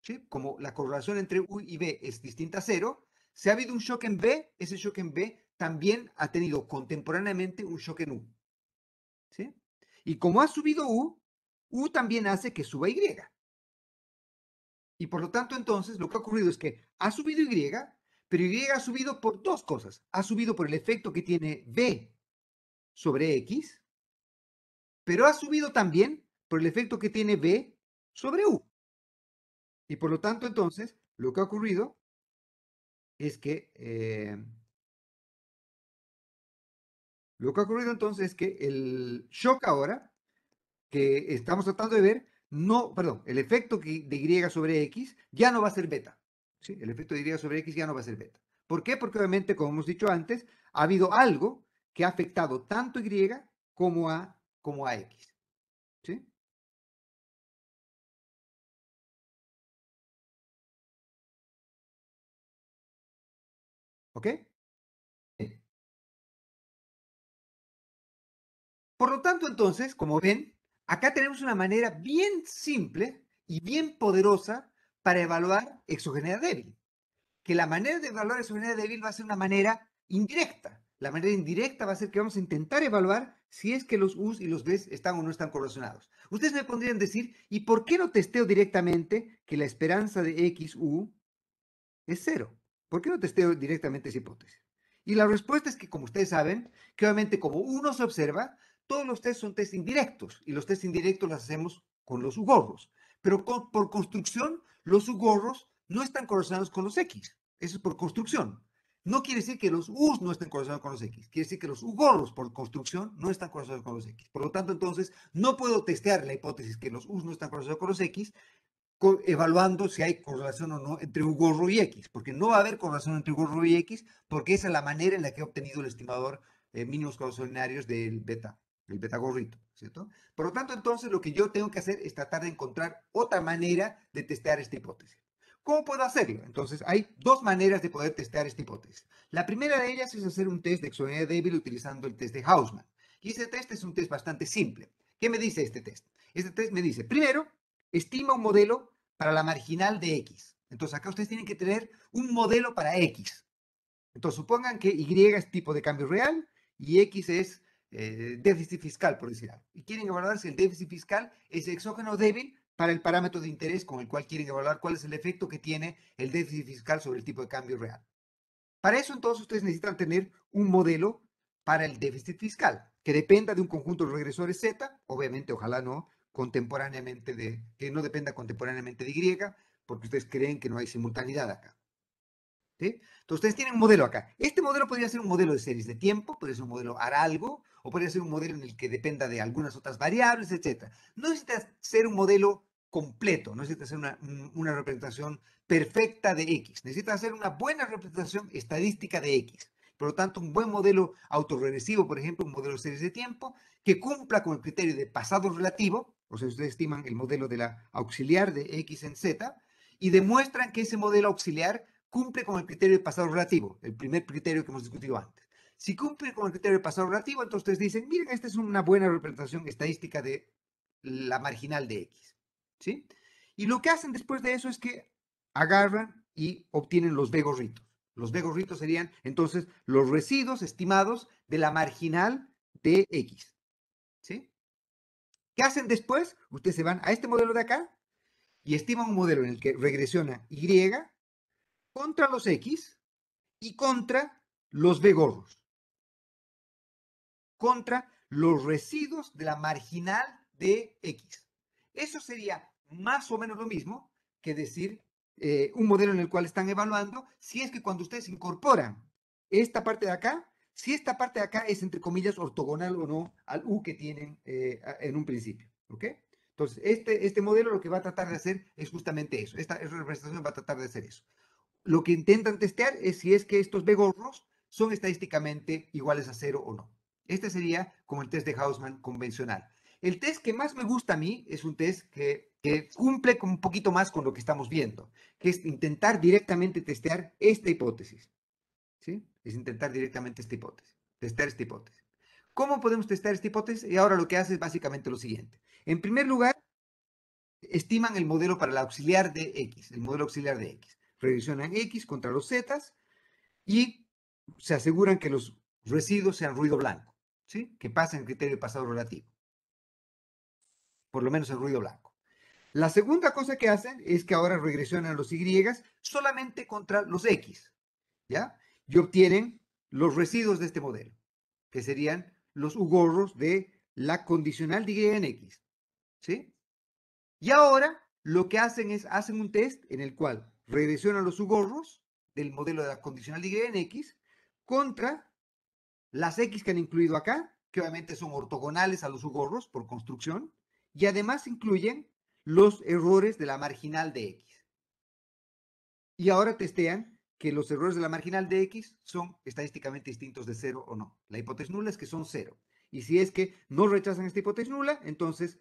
¿Sí? Como la correlación entre U y B es distinta a cero, si ha habido un shock en B, ese shock en B también ha tenido contemporáneamente un shock en U. ¿sí? Y como ha subido U, U también hace que suba Y. Y por lo tanto, entonces, lo que ha ocurrido es que ha subido Y, pero Y ha subido por dos cosas. Ha subido por el efecto que tiene B sobre X, pero ha subido también por el efecto que tiene B sobre U. Y por lo tanto, entonces, lo que ha ocurrido es que eh, lo que ha ocurrido entonces es que el shock ahora, que estamos tratando de ver, no, perdón, el efecto de Y sobre X ya no va a ser beta. ¿sí? El efecto de Y sobre X ya no va a ser beta. ¿Por qué? Porque obviamente, como hemos dicho antes, ha habido algo que ha afectado tanto a Y como a, como a X. ¿sí? ¿Ok? Por lo tanto, entonces, como ven, acá tenemos una manera bien simple y bien poderosa para evaluar exogeneidad débil. Que la manera de evaluar exogeneidad débil va a ser una manera indirecta. La manera indirecta va a ser que vamos a intentar evaluar si es que los U's y los B's están o no están correlacionados. Ustedes me podrían decir, ¿y por qué no testeo directamente que la esperanza de u es cero? ¿Por qué no testeo directamente esa hipótesis? Y la respuesta es que, como ustedes saben, que obviamente como no se observa, todos los test son test indirectos y los test indirectos los hacemos con los U gorros. Pero por construcción, los U gorros no están correlacionados con los X. Eso es por construcción. No quiere decir que los U's no estén correlacionados con los X. Quiere decir que los U gorros por construcción no están correlacionados con los X. Por lo tanto, entonces, no puedo testear la hipótesis que los U's no están correlacionados con los X evaluando si hay correlación o no entre U gorro y X, porque no va a haber correlación entre U gorro y X, porque esa es la manera en la que he obtenido el estimador eh, mínimos mínimos correlacionarios del beta el betagorrito, ¿cierto? Por lo tanto, entonces lo que yo tengo que hacer es tratar de encontrar otra manera de testear esta hipótesis. ¿Cómo puedo hacerlo? Entonces, hay dos maneras de poder testear esta hipótesis. La primera de ellas es hacer un test de exonería débil utilizando el test de Hausmann. Y este test es un test bastante simple. ¿Qué me dice este test? Este test me dice, primero, estima un modelo para la marginal de X. Entonces, acá ustedes tienen que tener un modelo para X. Entonces, supongan que Y es tipo de cambio real y X es eh, déficit fiscal, por decir algo. Y quieren evaluar si el déficit fiscal es exógeno débil para el parámetro de interés con el cual quieren evaluar cuál es el efecto que tiene el déficit fiscal sobre el tipo de cambio real. Para eso entonces ustedes necesitan tener un modelo para el déficit fiscal que dependa de un conjunto de regresores Z, obviamente ojalá no contemporáneamente de, que no dependa contemporáneamente de Y, porque ustedes creen que no hay simultaneidad acá. Entonces ustedes tienen un modelo acá. Este modelo podría ser un modelo de series de tiempo, puede ser un modelo algo o puede ser un modelo en el que dependa de algunas otras variables, etc. No necesita ser un modelo completo, no necesita ser una, representación perfecta de X, necesita ser una buena representación estadística de X. Por lo tanto, un buen modelo autorregresivo, por ejemplo, un modelo de series de tiempo, que cumpla con el criterio de pasado relativo, o sea, ustedes estiman el modelo de la auxiliar de X en Z, y demuestran que ese modelo auxiliar cumple con el criterio de pasado relativo, el primer criterio que hemos discutido antes. Si cumplen con el criterio de pasado relativo, entonces dicen, miren, esta es una buena representación estadística de la marginal de X. ¿Sí? Y lo que hacen después de eso es que agarran y obtienen los B gorritos. Los B gorritos serían entonces los residuos estimados de la marginal de X. ¿Sí? ¿Qué hacen después? Ustedes se van a este modelo de acá y estiman un modelo en el que regresiona Y contra los X y contra los B contra los residuos de la marginal de X. Eso sería más o menos lo mismo que decir eh, un modelo en el cual están evaluando si es que cuando ustedes incorporan esta parte de acá, si esta parte de acá es entre comillas ortogonal o no al U que tienen eh, en un principio. ¿Ok? Entonces, este, este modelo lo que va a tratar de hacer es justamente eso. Esta representación va a tratar de hacer eso. Lo que intentan testear es si es que estos begorros son estadísticamente iguales a cero o no. Este sería como el test de Hausman convencional. El test que más me gusta a mí es un test que, cumple con un poquito más con lo que estamos viendo, que es intentar directamente testear esta hipótesis. ¿Sí? Es intentar directamente esta hipótesis, testear esta hipótesis. ¿Cómo podemos testear esta hipótesis? Y ahora lo que hace es básicamente lo siguiente. En primer lugar, estiman el modelo para el auxiliar de X, el modelo auxiliar de X. Revisionan X contra los Z y se aseguran que los residuos sean ruido blanco. ¿sí? que pasa en el criterio de pasado relativo. Por lo menos el ruido blanco. La segunda cosa que hacen es que ahora regresionan los Y solamente contra los X, ¿ya? Y obtienen los residuos de este modelo, que serían los U gorros de la condicional de Y en X, ¿sí? Y ahora lo que hacen es, hacen un test en el cual regresionan los U gorros del modelo de la condicional de Y en X contra las X que han incluido acá, que obviamente son ortogonales a los gorros por construcción, y además incluyen los errores de la marginal de X. Y ahora testean que los errores de la marginal de X son estadísticamente distintos de cero o no. La hipótesis nula es que son cero. Y si es que no rechazan esta hipótesis nula, entonces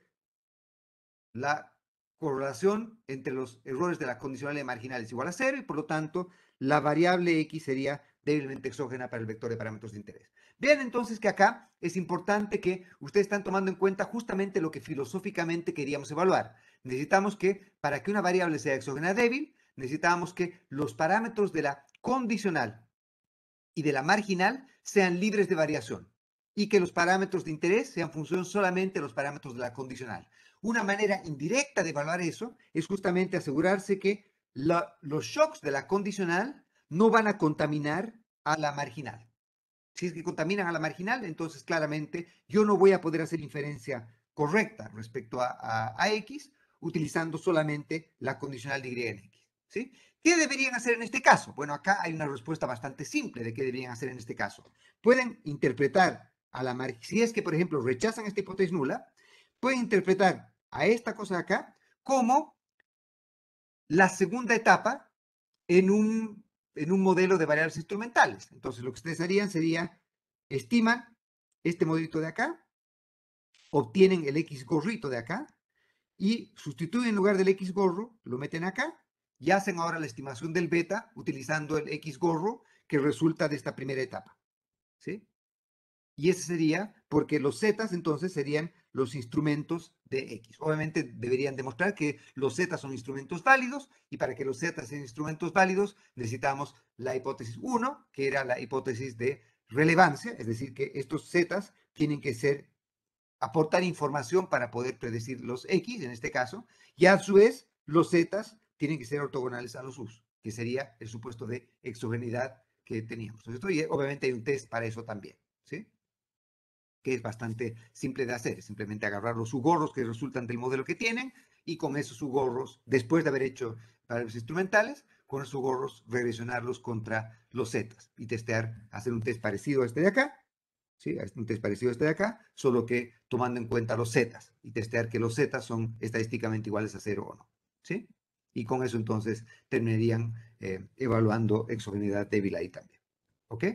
la correlación entre los errores de la condicional de marginal es igual a cero y por lo tanto la variable X sería débilmente exógena para el vector de parámetros de interés. Vean entonces que acá es importante que ustedes están tomando en cuenta justamente lo que filosóficamente queríamos evaluar. Necesitamos que, para que una variable sea exógena débil, necesitamos que los parámetros de la condicional y de la marginal sean libres de variación y que los parámetros de interés sean función solamente de los parámetros de la condicional. Una manera indirecta de evaluar eso es justamente asegurarse que los shocks de la condicional no van a contaminar a la marginal. Si es que contaminan a la marginal, entonces claramente yo no voy a poder hacer inferencia correcta respecto a, X utilizando solamente la condicional de Y en X. ¿sí? ¿Qué deberían hacer en este caso? Bueno, acá hay una respuesta bastante simple de qué deberían hacer en este caso. Pueden interpretar a la marginal, si es que, por ejemplo, rechazan esta hipótesis nula, pueden interpretar a esta cosa de acá como la segunda etapa en un en un modelo de variables instrumentales. Entonces, lo que ustedes harían sería, estiman este modelo de acá, obtienen el X gorrito de acá, y sustituyen en lugar del X gorro, lo meten acá, y hacen ahora la estimación del beta utilizando el X gorro que resulta de esta primera etapa. ¿Sí? Y ese sería, porque los zetas entonces serían los instrumentos de X. Obviamente deberían demostrar que los Z son instrumentos válidos y para que los Z sean instrumentos válidos necesitamos la hipótesis 1, que era la hipótesis de relevancia, es decir, que estos Z tienen que ser aportar información para poder predecir los X en este caso, y a su vez los Z tienen que ser ortogonales a los U, que sería el supuesto de exogenidad que teníamos. Entonces, obviamente hay un test para eso también. ¿sí? que es bastante simple de hacer, simplemente agarrar los gorros que resultan del modelo que tienen y con esos gorros, después de haber hecho los instrumentales, con esos gorros regresionarlos contra los zetas y testear, hacer un test parecido a este de acá, ¿sí? un test parecido a este de acá, solo que tomando en cuenta los zetas y testear que los zetas son estadísticamente iguales a cero o no. ¿sí? Y con eso entonces terminarían eh, evaluando exogeneidad débil ahí también. ¿Ok?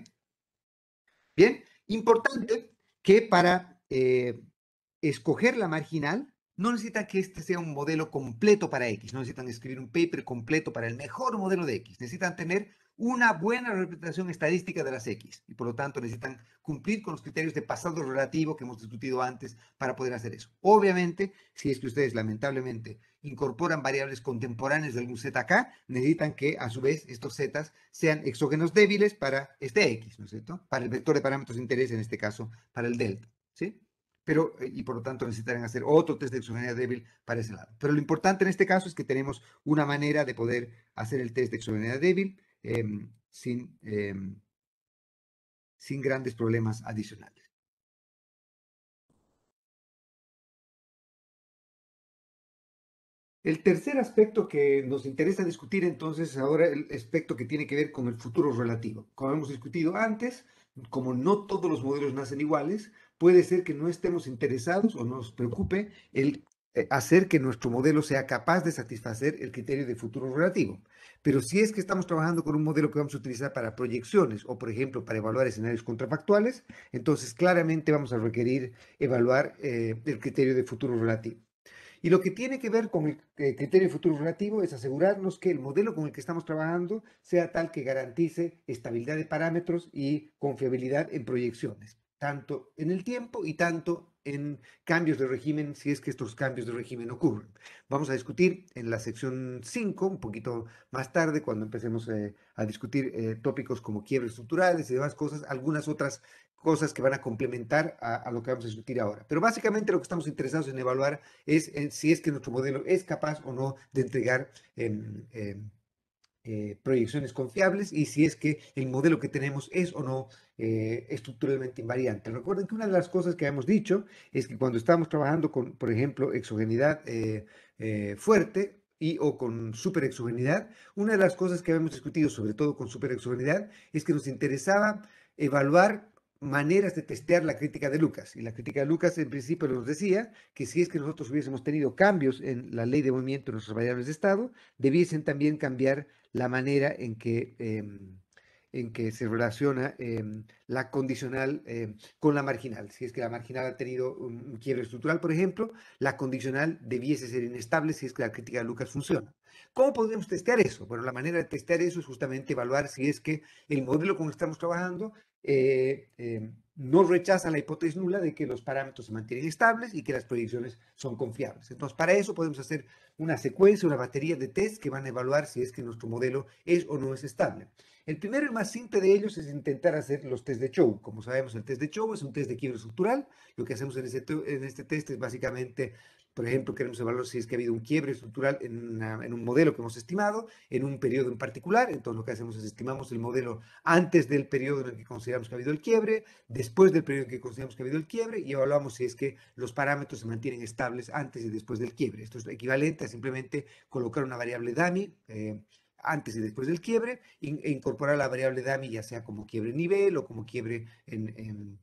Bien, importante que para eh, escoger la marginal no necesita que este sea un modelo completo para X, no necesitan escribir un paper completo para el mejor modelo de X, necesitan tener una buena representación estadística de las X y por lo tanto necesitan cumplir con los criterios de pasado relativo que hemos discutido antes para poder hacer eso. Obviamente, si es que ustedes lamentablemente incorporan variables contemporáneas de algún Z acá, necesitan que a su vez estos Z sean exógenos débiles para este X, ¿no es cierto? Para el vector de parámetros de interés, en este caso, para el delta, ¿sí? Pero, eh, y por lo tanto necesitarán hacer otro test de exogeneidad débil para ese lado. Pero lo importante en este caso es que tenemos una manera de poder hacer el test de exogeneidad débil, Em, em, sin, grandes problemas adicionales. El tercer aspecto que nos interesa discutir entonces es ahora el aspecto que tiene que ver con el futuro relativo. Como hemos discutido antes, como no todos los modelos nacen iguales, puede ser que no estemos interesados o nos preocupe el eh, hacer que nuestro modelo sea capaz de satisfacer el criterio de futuro relativo. Pero si es que estamos trabajando con un modelo que vamos a utilizar para proyecciones o, por ejemplo, para evaluar escenarios contrafactuales, entonces claramente vamos a requerir evaluar eh, el criterio de futuro relativo. Y lo que tiene que ver con el eh, criterio de futuro relativo es asegurarnos que el modelo con el que estamos trabajando sea tal que garantice estabilidad de parámetros y confiabilidad en proyecciones, tanto en el tiempo y tanto en cambios de régimen si es que estos cambios de régimen ocurren. Vamos a discutir en la sección 5, un poquito más tarde, cuando empecemos eh, a discutir eh, tópicos como quiebres estructurales y demás cosas, algunas otras cosas que van a complementar a, lo que vamos a discutir ahora. Pero básicamente lo que estamos interesados en evaluar es si es que nuestro modelo es capaz o no de entregar eh, proyecciones confiables y si es que el modelo que tenemos es o no eh, estructuralmente invariante. Recuerden que una de las cosas que hemos dicho es que cuando estamos trabajando con, por ejemplo, exogenidad eh, fuerte y o con superexogenidad, una de las cosas que hemos discutido, sobre todo con superexogenidad, es que nos interesaba evaluar maneras de testear la crítica de Lucas. Y la crítica de Lucas en principio nos decía que si es que nosotros hubiésemos tenido cambios en la ley de movimiento de nuestros variables de estado, debiesen también cambiar la manera en que, em, en que se relaciona em, la condicional em, con la marginal. Si es que la marginal ha tenido un, quiebre estructural, por ejemplo, la condicional debiese ser inestable si es que la crítica de Lucas funciona. ¿Cómo podemos testear eso? Bueno, la manera de testear eso es justamente evaluar si es que el modelo con el que estamos trabajando eh, eh, no rechaza la hipótesis nula de que los parámetros se mantienen estables y que las proyecciones son confiables. Entonces, para eso podemos hacer una secuencia, una batería de test que van a evaluar si es que nuestro modelo es o no es estable. El primero y más simple de ellos es intentar hacer los test de Chow. Como sabemos, el test de Chow es un test de quiebre estructural. Lo que hacemos en este, en este test es básicamente por ejemplo, queremos evaluar si es que ha habido un quiebre estructural en, un modelo que hemos estimado, en un periodo en particular. Entonces, lo que hacemos es estimamos el modelo antes del periodo en el que consideramos que ha habido el quiebre, después del periodo en que consideramos que ha habido el quiebre y evaluamos si es que los parámetros se mantienen estables antes y después del quiebre. Esto es equivalente a simplemente colocar una variable dummy. Eh, antes y después del quiebre, e incorporar la variable dummy ya sea como quiebre nivel o como quiebre en,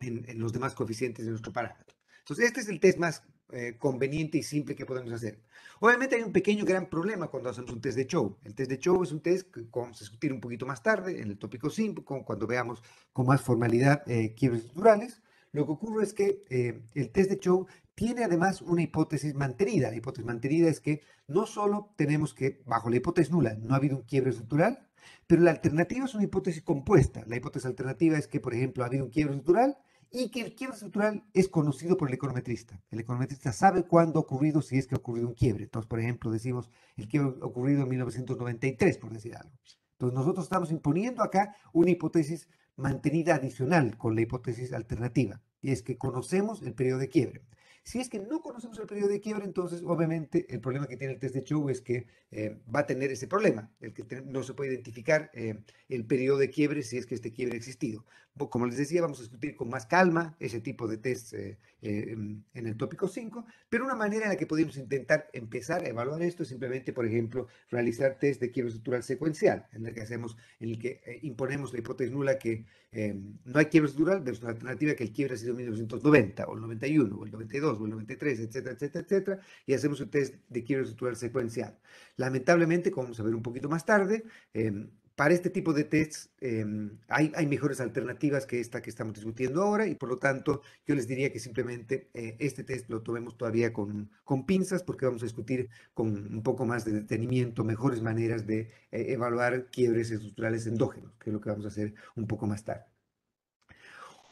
en los demás coeficientes de nuestro parámetro. Entonces, este es el test más eh, conveniente y simple que podemos hacer. Obviamente hay un pequeño gran problema cuando hacemos un test de show. El test de show es un test que vamos a discutir un poquito más tarde en el tópico 5, cuando veamos con más formalidad eh, quiebres estructurales. Lo que ocurre es que eh, el test de show tiene además una hipótesis mantenida. La hipótesis mantenida es que no solo tenemos que, bajo la hipótesis nula, no ha habido un quiebre estructural, pero la alternativa es una hipótesis compuesta. La hipótesis alternativa es que, por ejemplo, ha habido un quiebre estructural y que el quiebre estructural es conocido por el econometrista. El econometrista sabe cuándo ha ocurrido, si es que ha ocurrido un quiebre. Entonces, por ejemplo, decimos el quiebre ocurrido en 1993, por decir algo. Entonces, nosotros estamos imponiendo acá una hipótesis mantenida adicional con la hipótesis alternativa, y es que conocemos el periodo de quiebre. Si es que no conocemos el periodo de quiebre, entonces obviamente el problema que tiene el test de Chu es que eh, va a tener ese problema, el que no se puede identificar eh, el periodo de quiebre si es que este quiebre ha existido como les decía, vamos a discutir con más calma ese tipo de test eh, eh, en el tópico 5, pero una manera en la que podemos intentar empezar a evaluar esto es simplemente, por ejemplo, realizar test de quiebra estructural secuencial, en el que hacemos, en el que eh, imponemos la hipótesis nula que em, no hay quiebra estructural de nuestra alternativa que el quiebre ha sido 1990 o el 91 o el 92 o el 93, etcétera, etcétera, etcétera, y hacemos un test de quiebra estructural secuencial. Lamentablemente, como vamos a ver un poquito más tarde, em, para este tipo de test em, hay, hay, mejores alternativas que esta que estamos discutiendo ahora y por lo tanto yo les diría que simplemente eh, este test lo tomemos todavía con, pinzas porque vamos a discutir con un poco más de detenimiento mejores maneras de eh, evaluar quiebres estructurales endógenos, que es lo que vamos a hacer un poco más tarde.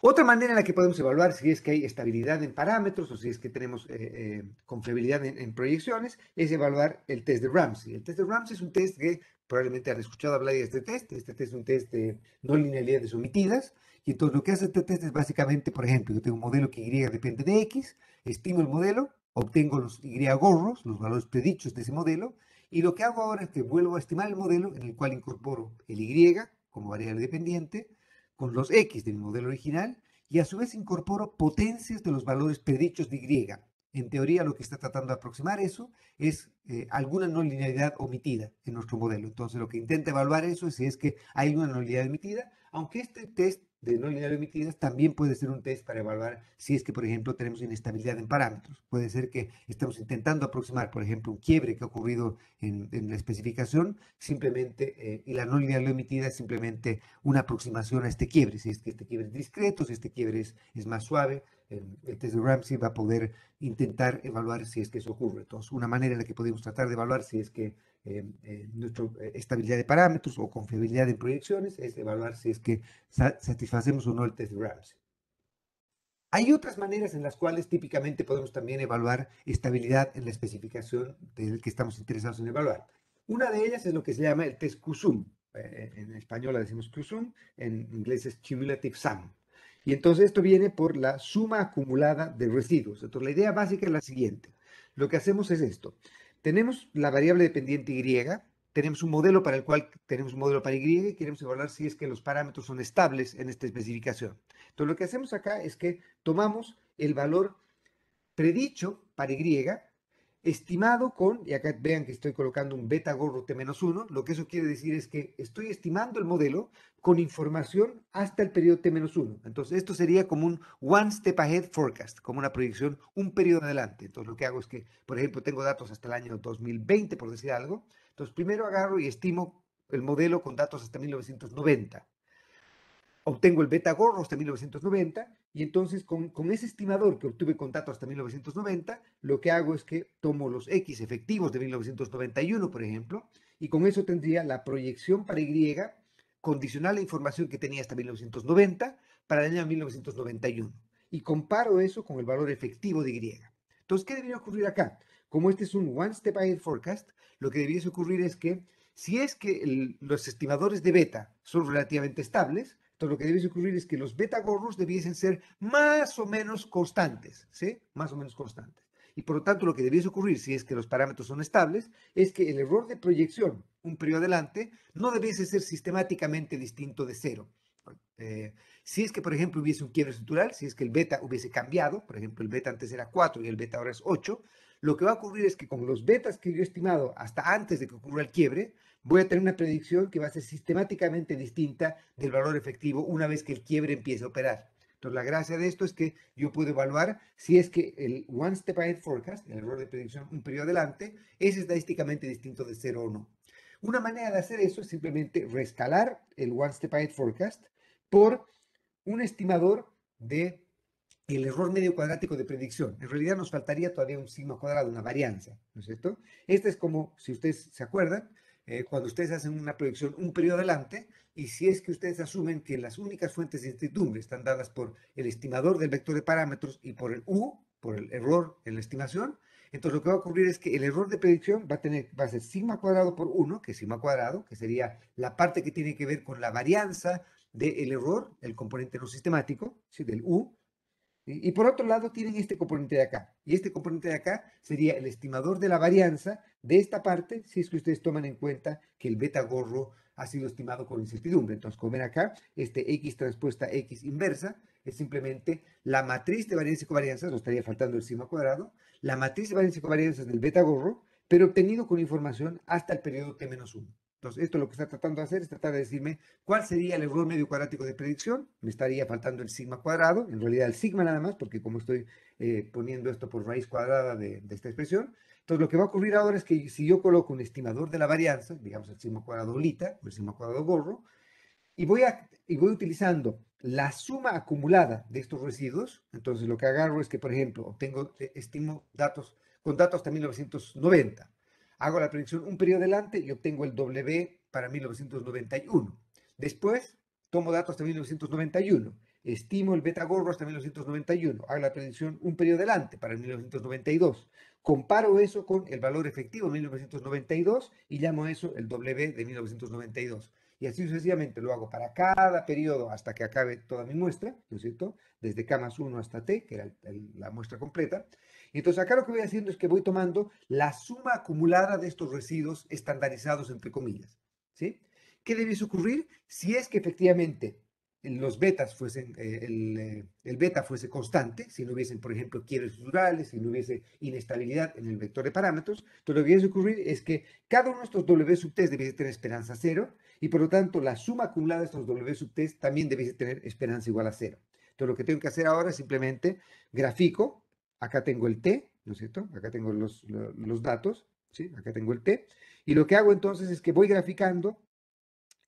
Otra manera en la que podemos evaluar si es que hay estabilidad en parámetros o si es que tenemos eh, eh, confiabilidad en, en, proyecciones es evaluar el test de Ramsey. El test de Ramsey es un test que probablemente han escuchado hablar de este test. Este test es un test de eh, no linealidades omitidas. Y entonces lo que hace este test es básicamente, por ejemplo, yo tengo un modelo que Y depende de X, estimo el modelo, obtengo los Y gorros, los valores predichos de ese modelo, y lo que hago ahora es que vuelvo a estimar el modelo en el cual incorporo el Y como variable dependiente, con los X del modelo original y a su vez incorporo potencias de los valores predichos de Y. En teoría lo que está tratando de aproximar eso es eh, alguna no linealidad omitida en nuestro modelo. Entonces lo que intenta evaluar eso es si es que hay una no linealidad omitida, aunque este test de no lineal emitidas también puede ser un test para evaluar si es que, por ejemplo, tenemos inestabilidad en parámetros. Puede ser que estamos intentando aproximar, por ejemplo, un quiebre que ha ocurrido en, la especificación, simplemente, eh, y la no lineal emitida es simplemente una aproximación a este quiebre, si es que este quiebre es discreto, si este quiebre es más suave, el test de Ramsey va a poder intentar evaluar si es que eso ocurre. Entonces, una manera en la que podemos tratar de evaluar si es que eh, eh, nuestra eh, estabilidad de parámetros o confiabilidad en proyecciones es evaluar si es que satisfacemos o no el test de Ramsey. Hay otras maneras en las cuales típicamente podemos también evaluar estabilidad en la especificación del que estamos interesados en evaluar. Una de ellas es lo que se llama el test CUSUM. en español la decimos CUSUM, en inglés es cumulative sum. Y entonces esto viene por la suma acumulada de residuos. Entonces la idea básica es la siguiente. Lo que hacemos es esto. Tenemos la variable dependiente Y, tenemos un modelo para el cual tenemos un modelo para Y y queremos evaluar si es que los parámetros son estables en esta especificación. Entonces lo que hacemos acá es que tomamos el valor predicho para Y estimado con, y acá vean que estoy colocando un beta gorro T-1, lo que eso quiere decir es que estoy estimando el modelo con información hasta el periodo T-1. Entonces, esto sería como un one step ahead forecast, como una proyección un periodo adelante. Entonces, lo que hago es que, por ejemplo, tengo datos hasta el año 2020, por decir algo. Entonces, primero agarro y estimo el modelo con datos hasta 1990 obtengo el beta gorro hasta 1990 y entonces con, ese estimador que obtuve con datos hasta 1990, lo que hago es que tomo los X efectivos de 1991, por ejemplo, y con eso tendría la proyección para Y condicional a la información que tenía hasta 1990 para el año 1991. Y comparo eso con el valor efectivo de Y. Entonces, ¿qué debería ocurrir acá? Como este es un one step ahead forecast, lo que debería ocurrir es que si es que los estimadores de beta son relativamente estables, lo que debe ocurrir es que los beta gorros debiesen ser más o menos constantes, ¿sí? Más o menos constantes. Y por lo tanto, lo que debiese ocurrir, si es que los parámetros son estables, es que el error de proyección un periodo adelante no debiese ser sistemáticamente distinto de cero. Eh, si es que, por ejemplo, hubiese un quiebre estructural, si es que el beta hubiese cambiado, por ejemplo, el beta antes era 4 y el beta ahora es 8, lo que va a ocurrir es que con los betas que yo he estimado hasta antes de que ocurra el quiebre, voy a tener una predicción que va a ser sistemáticamente distinta del valor efectivo una vez que el quiebre empiece a operar. Entonces, la gracia de esto es que yo puedo evaluar si es que el one step ahead forecast, el error de predicción un periodo adelante, es estadísticamente distinto de cero o no. Una manera de hacer eso es simplemente rescalar el one step ahead forecast por un estimador de el error medio cuadrático de predicción. En realidad nos faltaría todavía un sigma cuadrado, una varianza, ¿no es cierto? Esta es como, si ustedes se acuerdan, eh, cuando ustedes hacen una proyección un periodo adelante, y si es que ustedes asumen que las únicas fuentes de incertidumbre están dadas por el estimador del vector de parámetros y por el U, por el error en la estimación, entonces lo que va a ocurrir es que el error de predicción va a, tener, va a ser sigma cuadrado por 1, que es sigma cuadrado, que sería la parte que tiene que ver con la varianza del error, el componente no sistemático, ¿sí? del U, y, por otro lado tienen este componente de acá. Y este componente de acá sería el estimador de la varianza de esta parte, si es que ustedes toman en cuenta que el beta gorro ha sido estimado con incertidumbre. Entonces, como ven acá, este X transpuesta X inversa es simplemente la matriz de varianza y covarianza, nos estaría faltando el sigma cuadrado, la matriz de varianza y covarianza del beta gorro, pero obtenido con información hasta el periodo T-1. Entonces, esto lo que está tratando de hacer es tratar de decirme cuál sería el error medio cuadrático de predicción. Me estaría faltando el sigma cuadrado, en realidad el sigma nada más, porque como estoy eh, poniendo esto por raíz cuadrada de, esta expresión, entonces lo que va a ocurrir ahora es que si yo coloco un estimador de la varianza, digamos el sigma cuadrado lita, el sigma cuadrado gorro, y voy, a, y voy utilizando la suma acumulada de estos residuos, entonces lo que agarro es que, por ejemplo, obtengo, eh, estimo datos con datos hasta 1990. Hago la predicción un periodo adelante y obtengo el W para 1991. Después, tomo datos hasta 1991. Estimo el beta gorro hasta 1991. Hago la predicción un periodo adelante para 1992. Comparo eso con el valor efectivo de 1992 y llamo eso el W de 1992. Y así sucesivamente lo hago para cada periodo hasta que acabe toda mi muestra, ¿no es cierto? Desde K más 1 hasta T, que era la muestra completa. Entonces, acá lo que voy haciendo es que voy tomando la suma acumulada de estos residuos estandarizados, entre comillas. ¿sí? ¿Qué debiese ocurrir si es que efectivamente los betas fuesen, eh, eh, el, beta fuese constante, si no hubiesen, por ejemplo, quiebres estructurales, si no hubiese inestabilidad en el vector de parámetros, entonces lo que debiese ocurrir es que cada uno de estos W sub t debiese tener esperanza cero y por lo tanto la suma acumulada de estos W sub t también debiese tener esperanza igual a cero. Entonces lo que tengo que hacer ahora es simplemente grafico acá tengo el T, ¿no es cierto? Acá tengo los, datos, ¿sí? Acá tengo el T. Y lo que hago entonces es que voy graficando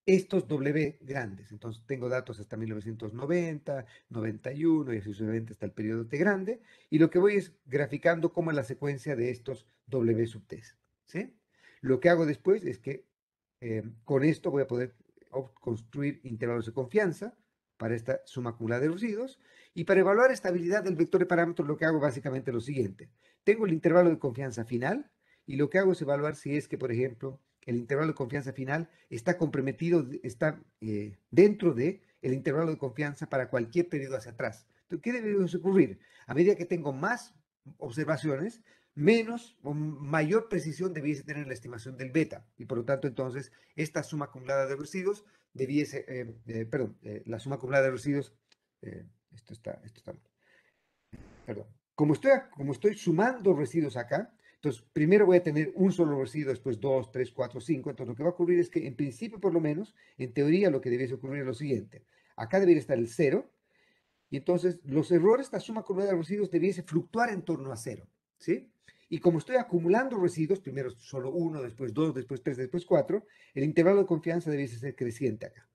estos W grandes. Entonces tengo datos hasta 1990, 91 y sucesivamente hasta el periodo T grande. Y lo que voy es graficando cómo es la secuencia de estos W sub T. ¿sí? Lo que hago después es que eh, con esto voy a poder construir intervalos de confianza para esta suma acumulada de residuos. Y para evaluar estabilidad del vector de parámetros, lo que hago básicamente es lo siguiente. Tengo el intervalo de confianza final y lo que hago es evaluar si es que, por ejemplo, el intervalo de confianza final está comprometido, está eh, dentro de el intervalo de confianza para cualquier periodo hacia atrás. Entonces, ¿qué debe ocurrir? A medida que tengo más observaciones, menos o mayor precisión debiese tener la estimación del beta. Y por lo tanto, entonces, esta suma acumulada de residuos debiese, eh, eh, perdón, eh, la suma acumulada de residuos, esto está, esto está Perdón. Como estoy, como estoy sumando residuos acá, entonces primero voy a tener un solo residuo, después dos, tres, cuatro, cinco. Entonces lo que va a ocurrir es que en principio, por lo menos, en teoría lo que debiese ocurrir es lo siguiente. Acá debería estar el cero, y entonces los errores, la suma acumulada de residuos debiese fluctuar en torno a cero, ¿sí? Y como estoy acumulando residuos, primero solo uno, después dos, después tres, después cuatro, el intervalo de confianza debiese ser creciente acá.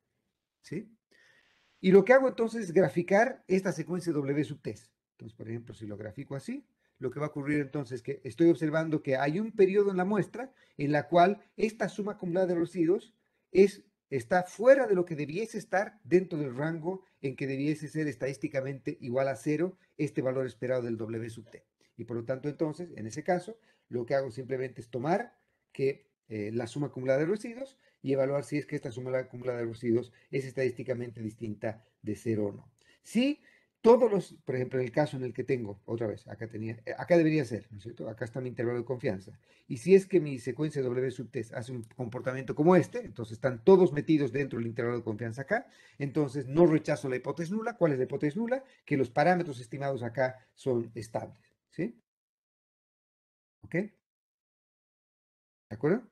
¿Sí? Y lo que hago entonces es graficar esta secuencia W sub T. E entonces, por ejemplo, si lo grafico así, lo que va a ocurrir entonces es que estoy observando que hay un periodo en la muestra en la cual esta suma acumulada de residuos es, está fuera de lo que debiese estar dentro del rango en que debiese ser estadísticamente igual a cero este valor esperado del W sub t. E y por lo tanto, entonces, en ese caso, lo que hago simplemente es tomar que eh, la suma acumulada de residuos y evaluar si es que esta suma acumulada de residuos es estadísticamente distinta de cero o no. Si todos los, por ejemplo, en el caso en el que tengo, otra vez, acá tenía, eh, acá debería ser, ¿no es cierto? Acá está mi intervalo de confianza. Y si es que mi secuencia W sub test hace un comportamiento como este, entonces están todos metidos dentro del intervalo de confianza acá, entonces no rechazo la hipótesis nula. ¿Cuál es la hipótesis nula? Que los parámetros estimados acá son estables. ¿Sí? ¿Ok? ¿De acuerdo?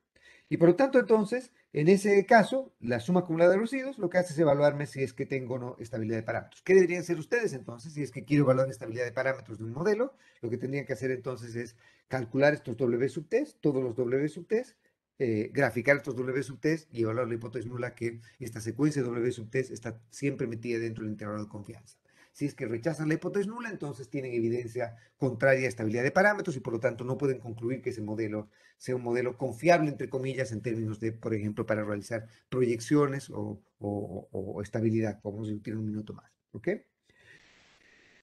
Y por lo tanto, entonces, en ese caso, la suma acumulada de residuos lo que hace es evaluarme si es que tengo o no estabilidad de parámetros. ¿Qué deberían hacer ustedes entonces? Si es que quiero evaluar estabilidad de parámetros de un modelo, lo que tendrían que hacer entonces es calcular estos W sub t, todos los W sub test eh, graficar estos W sub test y evaluar la hipótesis nula que esta secuencia de W sub t está siempre metida dentro del intervalo de confianza. Si es que rechazan la hipótesis nula, entonces tienen evidencia contraria a estabilidad de parámetros y por lo tanto no pueden concluir que ese modelo sea un modelo confiable, entre comillas, en términos de, por ejemplo, para realizar proyecciones o, estabilidad. Vamos a tiene un minuto más. ¿Ok?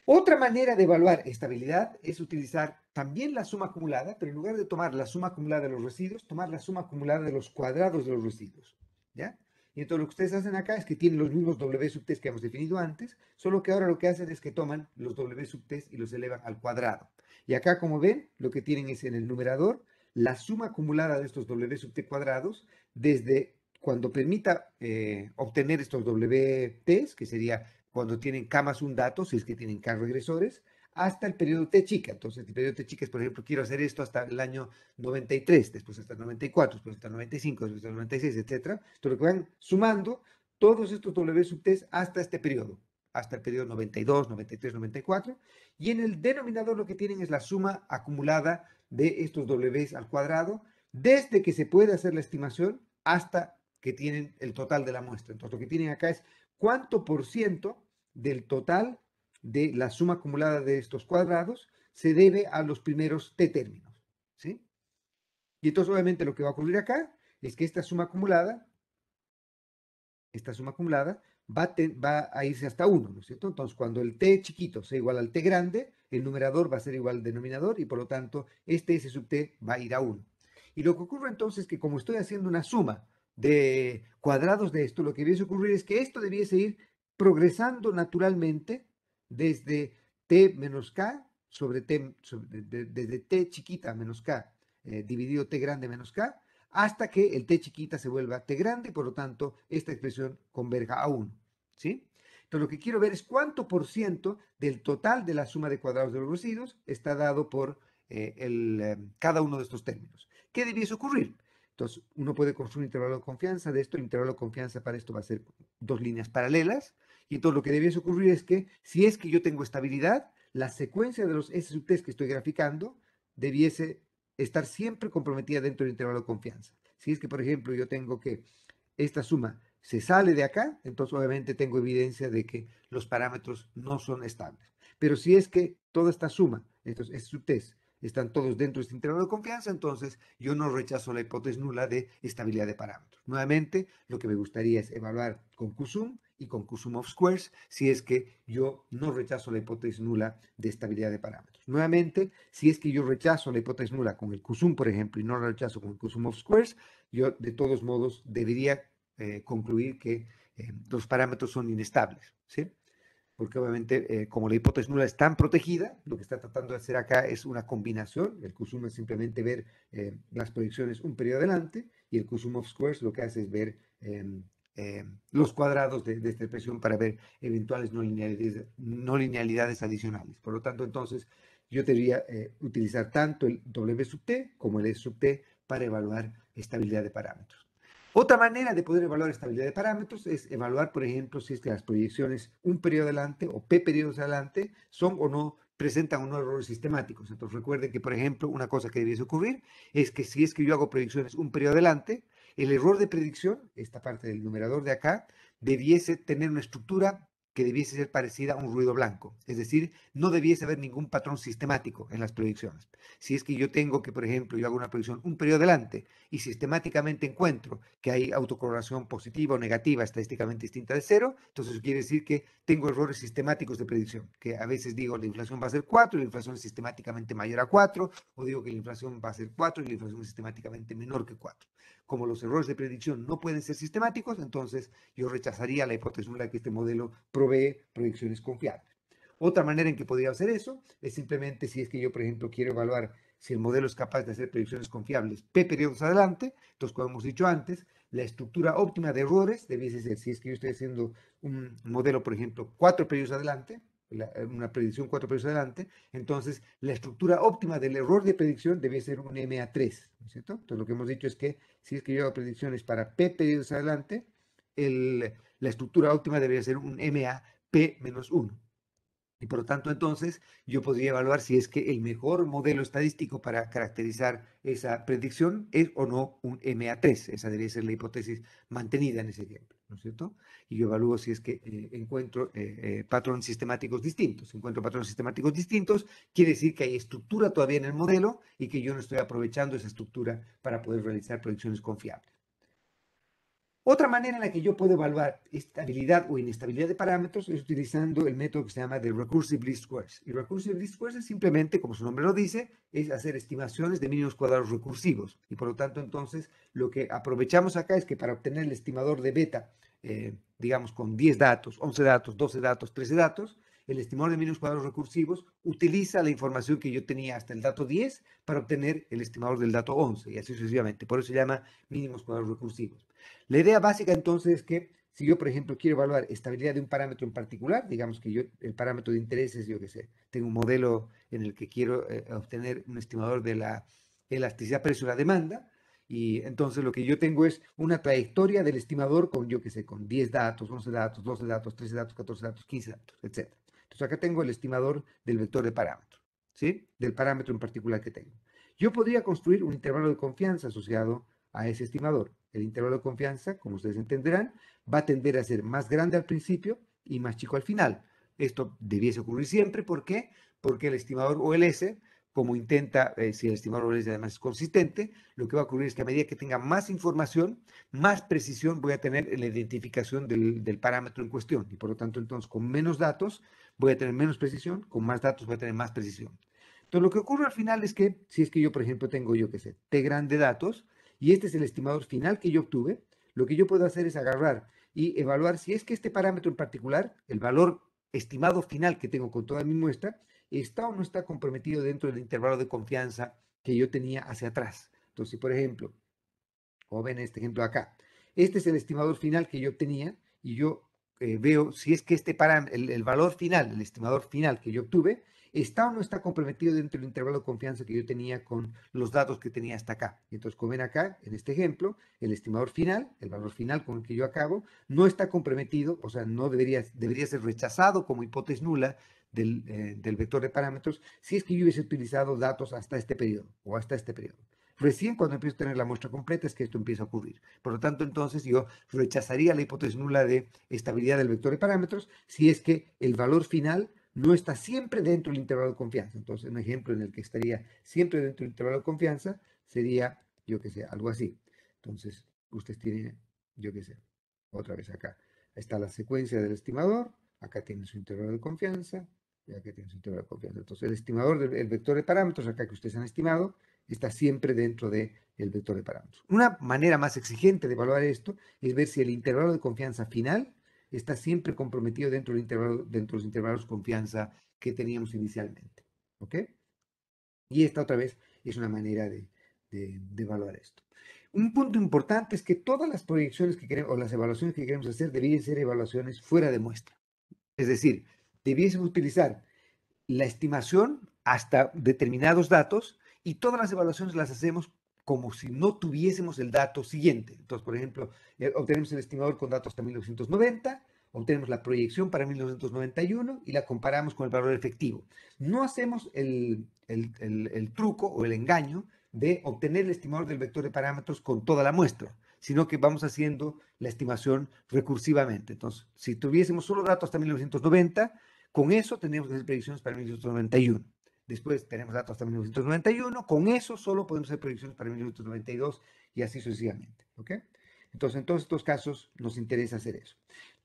Otra manera de evaluar estabilidad es utilizar también la suma acumulada, pero en lugar de tomar la suma acumulada de los residuos, tomar la suma acumulada de los cuadrados de los residuos. ¿Ya? Y entonces lo que ustedes hacen acá es que tienen los mismos W sub T que hemos definido antes, solo que ahora lo que hacen es que toman los W sub T y los elevan al cuadrado. Y acá, como ven, lo que tienen es en el numerador la suma acumulada de estos W sub t cuadrados desde cuando permita eh, obtener estos W T, que sería cuando tienen K más un dato, si es que tienen K regresores, hasta el periodo T chica. Entonces, el periodo T chica es, por ejemplo, quiero hacer esto hasta el año 93, después hasta el 94, después hasta el 95, después hasta el 96, etcétera. Entonces, van sumando todos estos W sub T hasta este periodo, hasta el periodo 92, 93, 94. Y en el denominador lo que tienen es la suma acumulada de estos W al cuadrado desde que se puede hacer la estimación hasta que tienen el total de la muestra. Entonces, lo que tienen acá es cuánto por ciento del total de la suma acumulada de estos cuadrados se debe a los primeros t términos. ¿sí? Y entonces obviamente lo que va a ocurrir acá es que esta suma acumulada, esta suma acumulada va a, va a irse hasta 1, ¿no es cierto? Entonces cuando el t chiquito sea igual al t grande, el numerador va a ser igual al denominador y por lo tanto este S sub t va a ir a 1. Y lo que ocurre entonces es que como estoy haciendo una suma de cuadrados de esto, lo que debiese ocurrir es que esto debiese ir progresando naturalmente desde t menos k sobre t, desde t chiquita menos k eh, dividido t grande menos k, hasta que el t chiquita se vuelva t grande, por lo tanto, esta expresión converja a 1. ¿sí? Entonces, lo que quiero ver es cuánto por ciento del total de la suma de cuadrados de los residuos está dado por eh, eh, cada uno de estos términos. ¿Qué debiese ocurrir? Entonces, uno puede construir un intervalo de confianza de esto. El intervalo de confianza para esto va a ser dos líneas paralelas. Y entonces lo que debiese ocurrir es que, si es que yo tengo estabilidad, la secuencia de los S sub que estoy graficando debiese estar siempre comprometida dentro del intervalo de confianza. Si es que, por ejemplo, yo tengo que esta suma se sale de acá, entonces obviamente tengo evidencia de que los parámetros no son estables. Pero si es que toda esta suma, estos S sub están todos dentro de este intervalo de confianza, entonces yo no rechazo la hipótesis nula de estabilidad de parámetros. Nuevamente, lo que me gustaría es evaluar con QSUM y con of squares si es que yo no rechazo la hipótesis nula de estabilidad de parámetros. Nuevamente, si es que yo rechazo la hipótesis nula con el Kusum, por ejemplo, y no la rechazo con el of squares, yo de todos modos debería eh, concluir que eh, los parámetros son inestables, ¿sí? Porque obviamente, eh, como la hipótesis nula es tan protegida, lo que está tratando de hacer acá es una combinación. El Kusum es simplemente ver las proyecciones un periodo adelante y el of squares lo que hace es ver em, eh, los cuadrados de, esta expresión para ver eventuales no linealidades, adicionales. Por lo tanto, entonces, yo debería eh, utilizar tanto el W sub t como el S e sub t para evaluar estabilidad de parámetros. Otra manera de poder evaluar estabilidad de parámetros es evaluar, por ejemplo, si es que las proyecciones un periodo adelante o p periodos adelante son o no presentan o no errores sistemáticos. Entonces recuerden que, por ejemplo, una cosa que debiese ocurrir es que si es que yo hago proyecciones un periodo adelante, el error de predicción, esta parte del numerador de acá, debiese tener una estructura que debiese ser parecida a un ruido blanco. Es decir, no debiese haber ningún patrón sistemático en las predicciones. Si es que yo tengo que, por ejemplo, yo hago una predicción un periodo adelante y sistemáticamente encuentro que hay autocorrelación positiva o negativa estadísticamente distinta de cero, entonces quiere decir que tengo errores sistemáticos de predicción, que a veces digo la inflación va a ser 4 y la inflación es sistemáticamente mayor a 4, o digo que la inflación va a ser 4 y la inflación es sistemáticamente menor que 4 como los errores de predicción no pueden ser sistemáticos, entonces yo rechazaría la hipótesis nula que este modelo provee predicciones confiables. Otra manera en que podría hacer eso es simplemente si es que yo, por ejemplo, quiero evaluar si el modelo es capaz de hacer predicciones confiables P periodos adelante, entonces como hemos dicho antes, la estructura óptima de errores debiese ser si es que yo estoy haciendo un modelo, por ejemplo, cuatro periodos adelante, eh, una predicción cuatro periodos adelante, entonces la estructura óptima del error de predicción debe ser un MA3, cierto? Entonces lo que hemos dicho es que si es que predicciones para P periodos adelante, la estructura óptima debería ser un MAP-1. Y por lo tanto, entonces, yo podría evaluar si es que el mejor modelo estadístico para caracterizar esa predicción es o no un MA3. Esa debería ser la hipótesis mantenida en ese ejemplo, ¿no es cierto? Y yo evalúo si es que eh, encuentro eh, eh, patrones sistemáticos distintos. encuentro patrones sistemáticos distintos, quiere decir que hay estructura todavía en el modelo y que yo no estoy aprovechando esa estructura para poder realizar predicciones confiables. Otra manera en la que yo puedo evaluar estabilidad o inestabilidad de parámetros es utilizando el método que se llama de Recursive Least Squares. Y Recursive Least Squares es simplemente, como su nombre lo dice, es hacer estimaciones de mínimos cuadrados recursivos. Y por lo tanto, entonces, lo que aprovechamos acá es que para obtener el estimador de beta, eh, digamos con 10 datos, 11 datos, 12 datos, 13 datos, el estimador de mínimos cuadrados recursivos utiliza la información que yo tenía hasta el dato 10 para obtener el estimador del dato 11 y así sucesivamente. Por eso se llama mínimos cuadrados recursivos. La idea básica entonces es que si yo, por ejemplo, quiero evaluar estabilidad de un parámetro en particular, digamos que yo, el parámetro de es, yo qué sé, tengo un modelo en el que quiero eh, obtener un estimador de la elasticidad precio-la-demanda, y entonces lo que yo tengo es una trayectoria del estimador con, yo qué sé, con 10 datos, 11 datos, 12 datos, 13 datos, 14 datos, 15 datos, etc. Entonces acá tengo el estimador del vector de parámetro, ¿sí? Del parámetro en particular que tengo. Yo podría construir un intervalo de confianza asociado a ese estimador. El intervalo de confianza, como ustedes entenderán, va a tender a ser más grande al principio y más chico al final. Esto debiese ocurrir siempre. ¿Por qué? Porque el estimador OLS, como intenta, eh, si el estimador OLS además es consistente, lo que va a ocurrir es que a medida que tenga más información, más precisión voy a tener en la identificación del, parámetro en cuestión. Y por lo tanto, entonces, con menos datos voy a tener menos precisión, con más datos voy a tener más precisión. Entonces, lo que ocurre al final es que, si es que yo, por ejemplo, tengo, yo qué sé, T grande datos, y este es el estimador final que yo obtuve, lo que yo puedo hacer es agarrar y evaluar si es que este parámetro en particular, el valor estimado final que tengo con toda mi muestra, está o no está comprometido dentro del intervalo de confianza que yo tenía hacia atrás. Entonces, por ejemplo, o ven este ejemplo acá, este es el estimador final que yo obtenía y yo eh, veo si es que este parámetro, el, valor final, el estimador final que yo obtuve, ¿Está o no está comprometido dentro del intervalo de confianza que yo tenía con los datos que tenía hasta acá? Entonces, como ven acá, en este ejemplo, el estimador final, el valor final con el que yo acabo, no está comprometido, o sea, no debería, debería ser rechazado como hipótesis nula del, eh, del vector de parámetros si es que yo hubiese utilizado datos hasta este periodo o hasta este periodo. Recién cuando empiezo a tener la muestra completa es que esto empieza a ocurrir. Por lo tanto, entonces yo rechazaría la hipótesis nula de estabilidad del vector de parámetros si es que el valor final no está siempre dentro del intervalo de confianza. Entonces, un ejemplo en el que estaría siempre dentro del intervalo de confianza sería, yo que sé, algo así. Entonces, ustedes tienen, yo que sé, otra vez acá. Está la secuencia del estimador, acá tiene su intervalo de confianza, y acá tiene su intervalo de confianza. Entonces, el estimador, del, vector de parámetros, acá que ustedes han estimado, está siempre dentro del vector de parámetros. Una manera más exigente de evaluar esto es ver si el intervalo de confianza final está siempre comprometido dentro, del intervalo, dentro de los intervalos de confianza que teníamos inicialmente. ¿Ok? Y esta otra vez es una manera de, de, evaluar esto. Un punto importante es que todas las proyecciones que queremos, o las evaluaciones que queremos hacer debían ser evaluaciones fuera de muestra. Es decir, debiésemos utilizar la estimación hasta determinados datos y todas las evaluaciones las hacemos como si no tuviésemos el dato siguiente. Entonces, por ejemplo, eh, obtenemos el estimador con datos hasta 1990, obtenemos la proyección para 1991 y la comparamos con el valor efectivo. No hacemos el, truco o el engaño de obtener el estimador del vector de parámetros con toda la muestra, sino que vamos haciendo la estimación recursivamente. Entonces, si tuviésemos solo datos hasta 1990, con eso que las predicciones para 1991. Después tenemos datos hasta 1991. Con eso solo podemos hacer proyecciones para 1992 y así sucesivamente. ¿Ok? Entonces, en todos estos casos nos interesa hacer eso.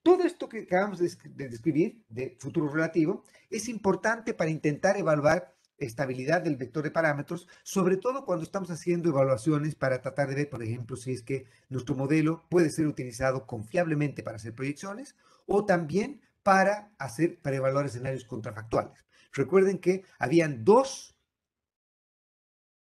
Todo esto que acabamos de describir de futuro relativo es importante para intentar evaluar estabilidad del vector de parámetros, sobre todo cuando estamos haciendo evaluaciones para tratar de ver, por ejemplo, si es que nuestro modelo puede ser utilizado confiablemente para hacer proyecciones o también para hacer evaluar escenarios contrafactuales. Recuerden que habían dos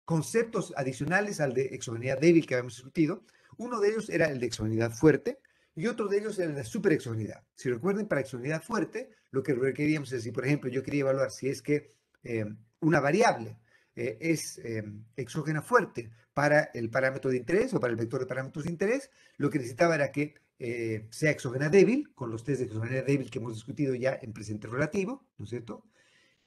conceptos adicionales al de exogenidad débil que habíamos discutido. Uno de ellos era el de exogenidad fuerte y otro de ellos era el de superexogeneidad. Si recuerden, para exogenidad fuerte, lo que requeríamos es, si por ejemplo yo quería evaluar si es que eh, una variable eh, es em, exógena fuerte para el parámetro de interés o para el vector de parámetros de interés, lo que necesitaba era que eh, sea exógena débil, con los test de exógena débil que hemos discutido ya en presente relativo, ¿no es cierto?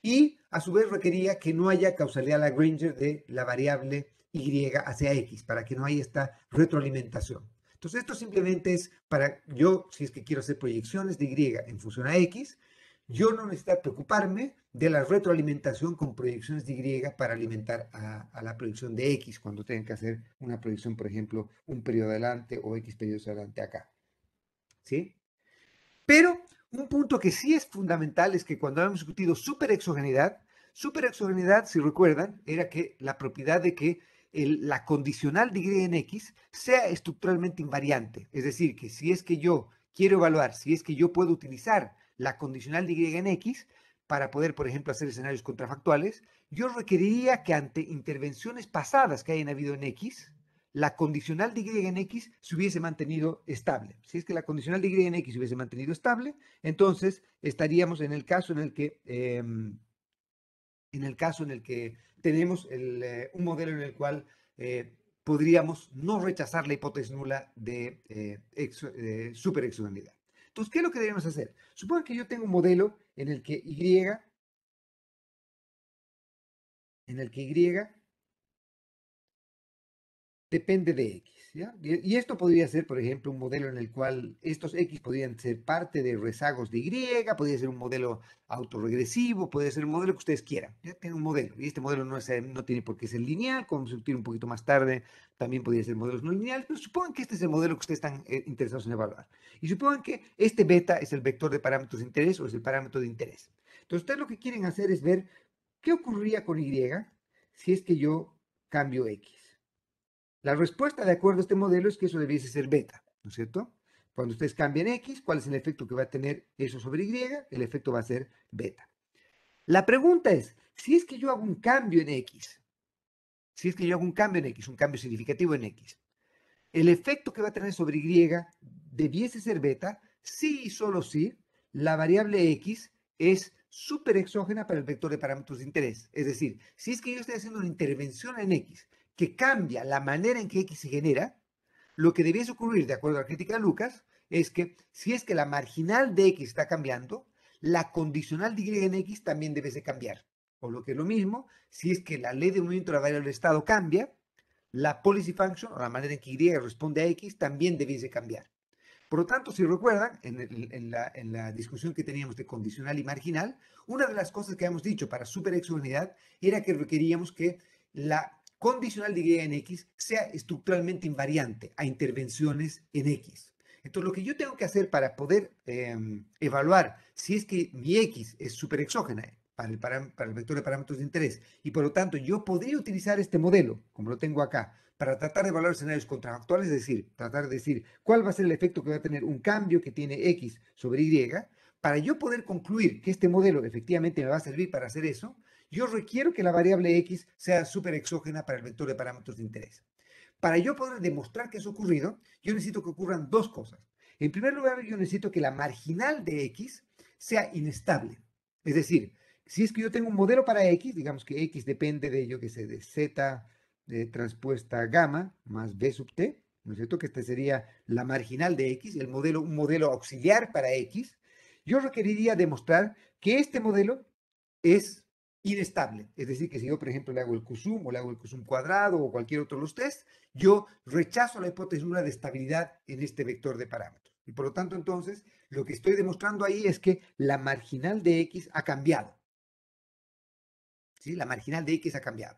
Y a su vez requería que no haya causalidad Lagranger de la variable Y hacia X, para que no haya esta retroalimentación. Entonces, esto simplemente es para yo, si es que quiero hacer proyecciones de Y en función a X, yo no necesito preocuparme de la retroalimentación con proyecciones de Y para alimentar a, la proyección de X cuando tengan que hacer una proyección, por ejemplo, un periodo adelante o X periodos adelante acá. ¿sí? Pero un punto que sí es fundamental es que cuando habíamos discutido superexogenidad, superexogenidad, si recuerdan, era que la propiedad de que la condicional de Y en X sea estructuralmente invariante. Es decir, que si es que yo quiero evaluar, si es que yo puedo utilizar la condicional de Y en X para poder, por ejemplo, hacer escenarios contrafactuales, yo requeriría que ante intervenciones pasadas que hayan habido en X, la condicional de Y en X se hubiese mantenido estable. Si es que la condicional de Y en X se hubiese mantenido estable, entonces estaríamos en el caso en el que, em, en el caso en el que tenemos eh, un modelo en el cual eh, podríamos no rechazar la hipótesis nula de eh, ex, Entonces, ¿qué es lo que debemos hacer? Supongo que yo tengo un modelo en el que Y en el que Y depende de X. ¿ya? Y esto podría ser, por ejemplo, un modelo en el cual estos X podrían ser parte de rezagos de Y, podría ser un modelo autorregresivo, puede ser un modelo que ustedes quieran. ¿ya? Tiene un modelo. Y este modelo no, es, eh, no tiene por qué ser lineal, como se un poquito más tarde, también podría ser modelos no lineales, pero supongan que este es el modelo que ustedes están eh, interesados en evaluar. Y supongan que este beta es el vector de parámetros de interés o es el parámetro de interés. Entonces, ustedes lo que quieren hacer es ver qué ocurría con Y si es que yo cambio X. La respuesta de acuerdo a este modelo es que eso debiese ser beta, ¿no es cierto? Cuando ustedes cambian X, ¿cuál es el efecto que va a tener eso sobre Y? El efecto va a ser beta. La pregunta es, si es que yo hago un cambio en X, si es que yo hago un cambio en X, un cambio significativo en X, el efecto que va a tener sobre Y debiese ser beta si y solo si la variable X es súper exógena para el vector de parámetros de interés. Es decir, si es que yo estoy haciendo una intervención en X que cambia la manera en que X se genera, lo que debiese ocurrir, de acuerdo a la crítica de Lucas, es que si es que la marginal de X está cambiando, la condicional de Y en X también debe cambiar. O lo que es lo mismo, si es que la ley de movimiento de la variable estado cambia, la policy function, o la manera en que Y responde a X, también debiese cambiar. Por lo tanto, si recuerdan, en, la, discusión que teníamos de condicional y marginal, una de las cosas que habíamos dicho para superexogeneidad era que requeríamos que la condicional de Y en X sea estructuralmente invariante a intervenciones en X. Entonces, lo que yo tengo que hacer para poder em, evaluar si es que mi X es súper exógena para, el vector de parámetros de interés y por lo tanto yo podría utilizar este modelo, como lo tengo acá, para tratar de evaluar escenarios contractuales es decir, tratar de decir cuál va a ser el efecto que va a tener un cambio que tiene X sobre Y, para yo poder concluir que este modelo efectivamente me va a servir para hacer eso, yo requiero que la variable X sea súper exógena para el vector de parámetros de interés. Para yo poder demostrar que eso ha ocurrido, yo necesito que ocurran dos cosas. En primer lugar, yo necesito que la marginal de X sea inestable. Es decir, si es que yo tengo un modelo para X, digamos que X depende de, yo que sé, de Z de transpuesta gamma más B sub T, ¿no es cierto? Que esta sería la marginal de X, el modelo, un modelo auxiliar para X. Yo requeriría demostrar que este modelo es inestable. Es decir, que si yo, por ejemplo, le hago el Qsum, o le hago el Qsum cuadrado o cualquier otro de los test, yo rechazo la nula de estabilidad en este vector de parámetros. Y por lo tanto, entonces, lo que estoy demostrando ahí es que la marginal de X ha cambiado. ¿Sí? La marginal de X ha cambiado.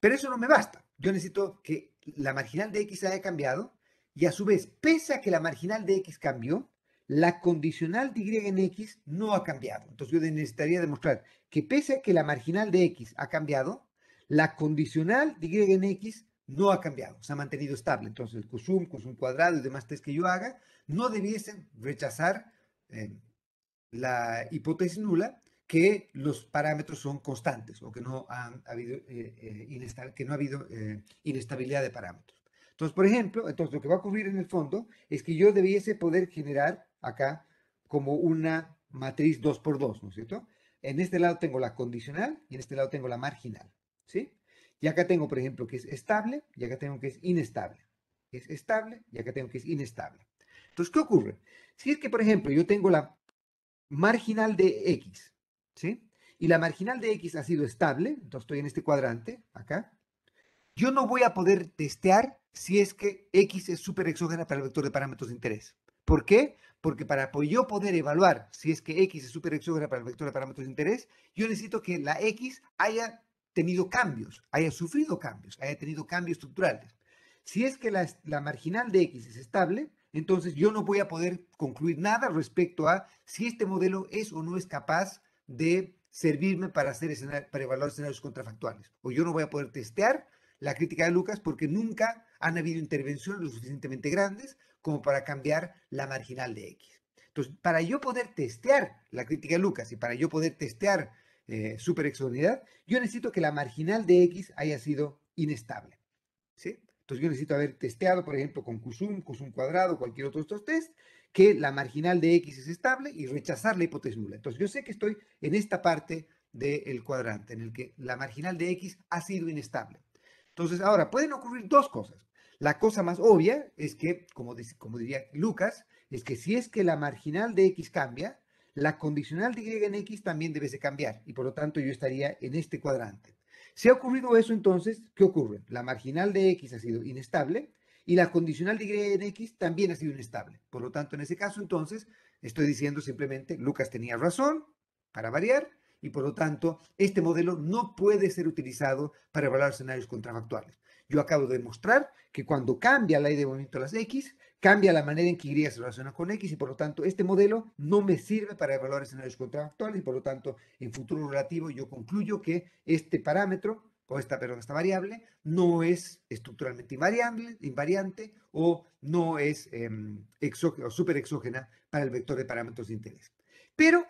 Pero eso no me basta. Yo necesito que la marginal de X haya cambiado y a su vez, pese a que la marginal de X cambió, la condicional de y en x no ha cambiado. Entonces yo necesitaría demostrar que pese a que la marginal de x ha cambiado, la condicional de y en x no ha cambiado, se ha mantenido estable. Entonces el cosum, cosum cuadrado y demás test que yo haga no debiesen rechazar eh, la hipótesis nula que los parámetros son constantes o que no, han eh, eh, que no ha habido inestabilidad de parámetros. Entonces, por ejemplo, entonces lo que va a ocurrir en el fondo es que yo debiese poder generar acá como una matriz 2 por 2, ¿no es cierto? En este lado tengo la condicional y en este lado tengo la marginal, ¿sí? Y acá tengo, por ejemplo, que es estable y acá tengo que es inestable. Es estable y acá tengo que es inestable. Entonces, ¿qué ocurre? Si es que, por ejemplo, yo tengo la marginal de X, ¿sí? Y la marginal de X ha sido estable, entonces estoy en este cuadrante, acá. Yo no voy a poder testear si es que X es súper exógena para el vector de parámetros de interés. ¿Por qué? Porque para yo poder evaluar si es que X es superexógena para el vector de parámetros de interés, yo necesito que la X haya tenido cambios, haya sufrido cambios, haya tenido cambios estructurales. Si es que la, marginal de X es estable, entonces yo no voy a poder concluir nada respecto a si este modelo es o no es capaz de servirme para, hacer para evaluar escenarios contrafactuales. O yo no voy a poder testear la crítica de Lucas porque nunca han habido intervenciones lo suficientemente grandes como para cambiar la marginal de X. Entonces, para yo poder testear la crítica de Lucas y para yo poder testear eh, superexonidad, yo necesito que la marginal de X haya sido inestable. ¿sí? Entonces yo necesito haber testeado, por ejemplo, con Qsum, Qsum cuadrado, cualquier otro de estos test, que la marginal de X es estable y rechazar la hipótesis nula. Entonces yo sé que estoy en esta parte del cuadrante, en el que la marginal de X ha sido inestable. Entonces ahora pueden ocurrir dos cosas. La cosa más obvia es que, como, diría Lucas, es que si es que la marginal de x cambia, la condicional de y en x también debe cambiar y por lo tanto yo estaría en este cuadrante. Si ha ocurrido eso entonces, ¿qué ocurre? La marginal de x ha sido inestable y la condicional de y en x también ha sido inestable. Por lo tanto, en ese caso entonces estoy diciendo simplemente Lucas tenía razón para variar y por lo tanto este modelo no puede ser utilizado para evaluar escenarios contrafactuales. Yo acabo de demostrar que cuando cambia la ley de movimiento de las X, cambia la manera en que Y se relaciona con X y por lo tanto este modelo no me sirve para evaluar escenarios contractuales y por lo tanto en futuro relativo yo concluyo que este parámetro o esta, perdón, esta variable no es estructuralmente invariable, invariante o no es em, exógena, o super exógena para el vector de parámetros de interés. Pero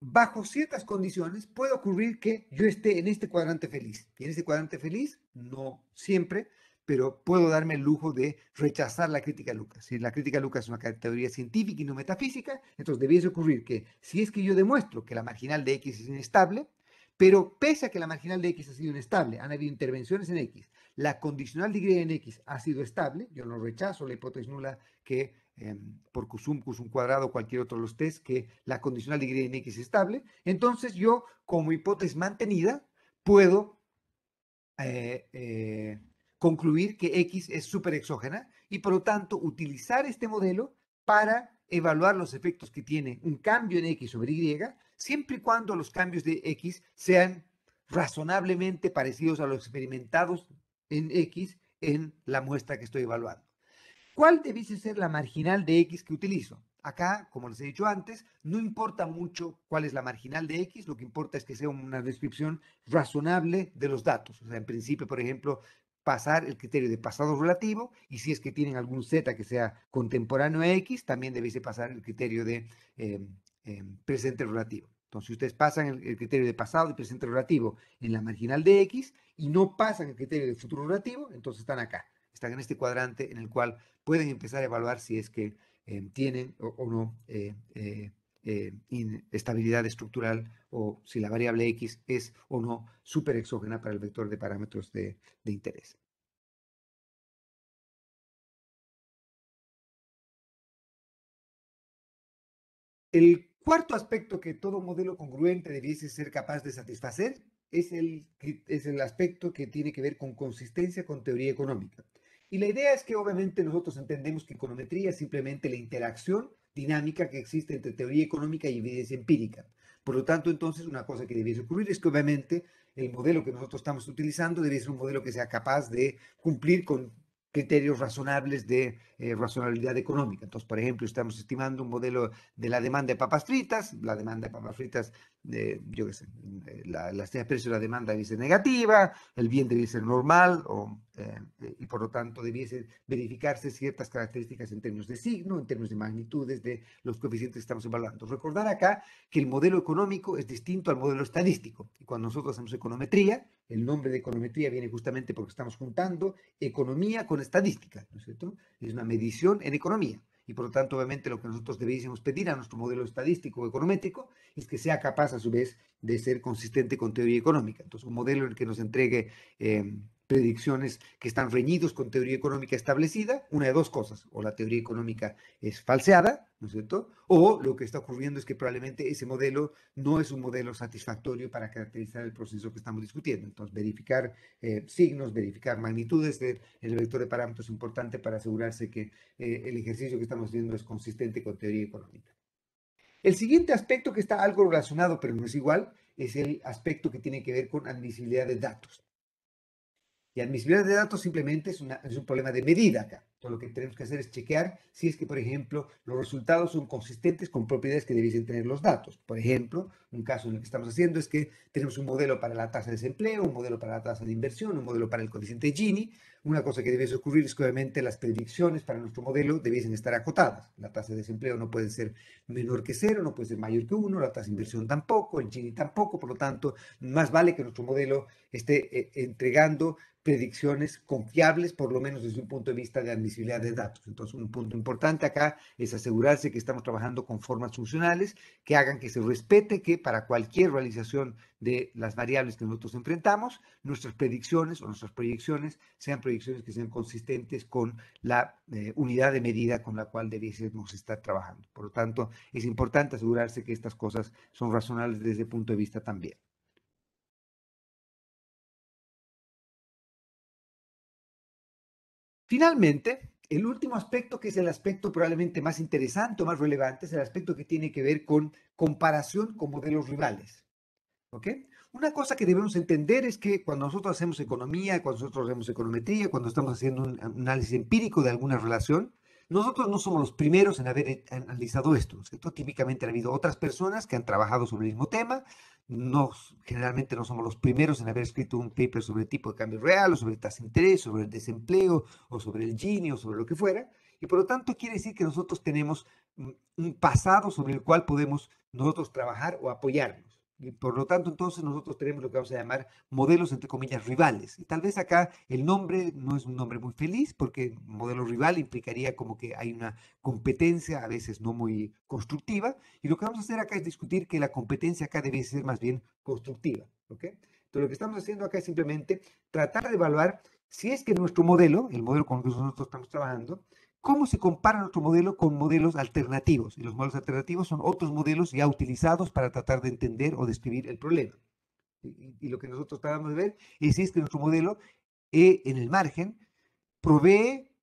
bajo ciertas condiciones puede ocurrir que yo esté en este cuadrante feliz. Y en este cuadrante feliz, no siempre, pero puedo darme el lujo de rechazar la crítica Lucas. Si la crítica Lucas es una categoría científica y no metafísica, entonces debiese ocurrir que si es que yo demuestro que la marginal de X es inestable, pero pese a que la marginal de X ha sido inestable, han habido intervenciones en X, la condicional de Y en X ha sido estable, yo no rechazo la hipótesis nula que eh, por Cusum, un cuadrado, cualquier otro de los test, que la condicional de Y en X es estable, entonces yo, como hipótesis mantenida, puedo eh, eh, concluir que X es súper exógena y por lo tanto utilizar este modelo para evaluar los efectos que tiene un cambio en X sobre Y, siempre y cuando los cambios de X sean razonablemente parecidos a los experimentados en X en la muestra que estoy evaluando. ¿Cuál debiese ser la marginal de X que utilizo? Acá, como les he dicho antes, no importa mucho cuál es la marginal de X, lo que importa es que sea una descripción razonable de los datos. O sea, en principio, por ejemplo, pasar el criterio de pasado relativo y si es que tienen algún Z que sea contemporáneo a X, también debiese pasar el criterio de em, em, presente relativo. Entonces, si ustedes pasan el, criterio de pasado y presente relativo en la marginal de X y no pasan el criterio de futuro relativo, entonces están acá están en este cuadrante en el cual pueden empezar a evaluar si es que em, tienen o, no eh, eh, eh, inestabilidad estabilidad estructural o si la variable X es o no súper exógena para el vector de parámetros de, interés. El cuarto aspecto que todo modelo congruente debiese ser capaz de satisfacer es el aspecto que tiene que ver con consistencia con teoría económica. Y la idea es que obviamente nosotros entendemos que econometría es simplemente la interacción dinámica que existe entre teoría económica y evidencia empírica. Por lo tanto, entonces, una cosa que debiese ocurrir es que obviamente el modelo que nosotros estamos utilizando debe ser un modelo que sea capaz de cumplir con criterios razonables de eh, razonabilidad económica. Entonces, por ejemplo, estamos estimando un modelo de la demanda de papas fritas, la demanda de papas fritas, de yo qué sé, eh, la, de precio de la demanda debe ser negativa, el bien debe ser normal eh, y por lo tanto debiese verificarse ciertas características en términos de signo, en términos de magnitudes de los coeficientes que estamos evaluando. Recordar acá que el modelo económico es distinto al modelo estadístico y cuando nosotros hacemos econometría, el nombre de econometría viene justamente porque estamos juntando economía con estadística, ¿no es cierto? Es una medición en economía. Y por lo tanto, obviamente, lo que nosotros deberíamos pedir a nuestro modelo estadístico o econométrico es que sea capaz, a su vez, de ser consistente con teoría económica. Entonces, un modelo en el que nos entregue eh, predicciones que están reñidos con teoría económica establecida, una de dos cosas, o la teoría económica es falseada, ¿no es cierto? O lo que está ocurriendo es que probablemente ese modelo no es un modelo satisfactorio para caracterizar el proceso que estamos discutiendo. Entonces, verificar eh, signos, verificar magnitudes del vector de parámetros es importante para asegurarse que eh, el ejercicio que estamos haciendo es consistente con teoría económica. El siguiente aspecto que está algo relacionado, pero no es igual, es el aspecto que tiene que ver con admisibilidad de datos. Y admisibilidad de datos simplemente es, un problema de medida acá. Todo lo que tenemos que hacer es chequear si es que, por ejemplo, los resultados son consistentes con propiedades que debiesen tener los datos. Por ejemplo, un caso en el que estamos haciendo es que tenemos un modelo para la tasa de desempleo, un modelo para la tasa de inversión, un modelo para el coeficiente Gini, una cosa que debe ocurrir es que obviamente las predicciones para nuestro modelo debiesen estar acotadas. La tasa de desempleo no puede ser menor que cero, no puede ser mayor que uno, la tasa de inversión tampoco, el Chile tampoco, por lo tanto, más vale que nuestro modelo esté eh, entregando predicciones confiables, por lo menos desde un punto de vista de admisibilidad de datos. Entonces, un punto importante acá es asegurarse que estamos trabajando con formas funcionales que hagan que se respete que para cualquier realización de las variables que nosotros enfrentamos, nuestras predicciones o nuestras proyecciones sean proyecciones que sean consistentes con la eh, unidad de medida con la cual debiésemos estar trabajando. Por lo tanto, es importante asegurarse que estas cosas son razonables desde el punto de vista también. Finalmente, el último aspecto, que es el aspecto probablemente más interesante o más relevante, es el aspecto que tiene que ver con comparación con modelos rivales. ¿Ok? Una cosa que debemos entender es que cuando nosotros hacemos economía, cuando nosotros hacemos econometría, cuando estamos haciendo un análisis empírico de alguna relación, nosotros no somos los primeros en haber analizado esto, Típicamente ha habido otras personas que han trabajado sobre el mismo tema, generalmente no somos los primeros en haber escrito un paper sobre el tipo de cambio real, o sobre tasa de interés, sobre el desempleo, o sobre el Gini, o sobre lo que fuera, y por lo tanto quiere decir que nosotros tenemos un pasado sobre el cual podemos nosotros trabajar o apoyarnos. Eh, por lo tanto, entonces nosotros tenemos lo que vamos a llamar modelos, entre comillas, rivales. Y tal vez acá el nombre no es un nombre muy feliz, porque modelo rival implicaría como que hay una competencia, a veces no muy constructiva. Y lo que vamos a hacer acá es discutir que la competencia acá debe ser más bien constructiva. Entonces, lo que estamos haciendo acá es simplemente tratar de evaluar si es que nuestro modelo, el modelo con el que nosotros estamos trabajando, ¿Cómo se compara nuestro modelo con modelos alternativos? Y los modelos alternativos son otros modelos ya utilizados para tratar de entender o describir el problema. Y, lo que nosotros tratamos de ver es, que nuestro modelo eh, en el margen provee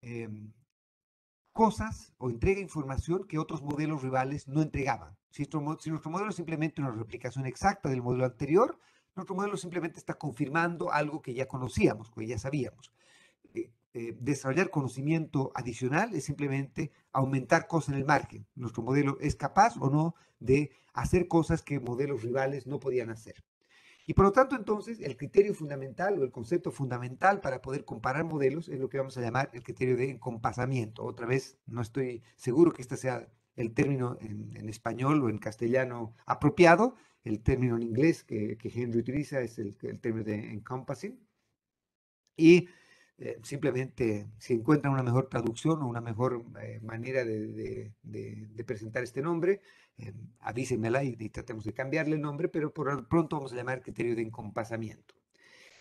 em, cosas o entrega información que otros modelos rivales no entregaban. Si nuestro, si nuestro modelo es simplemente una replicación exacta del modelo anterior, nuestro modelo simplemente está confirmando algo que ya conocíamos, que ya sabíamos. Eh, desarrollar conocimiento adicional es simplemente aumentar cosas en el margen. Nuestro modelo es capaz o no de hacer cosas que modelos rivales no podían hacer. Y por lo tanto, entonces, el criterio fundamental o el concepto fundamental para poder comparar modelos es lo que vamos a llamar el criterio de encompasamiento. Otra vez, no estoy seguro que este sea el término en, español o en castellano apropiado. El término en inglés que, que Henry utiliza es el, el término de encompassing. Y eh, simplemente si encuentran una mejor traducción o una mejor eh, manera de, presentar este nombre, eh, avísenmela y, tratemos de cambiarle el nombre, pero por pronto vamos a llamar criterio de encompasamiento.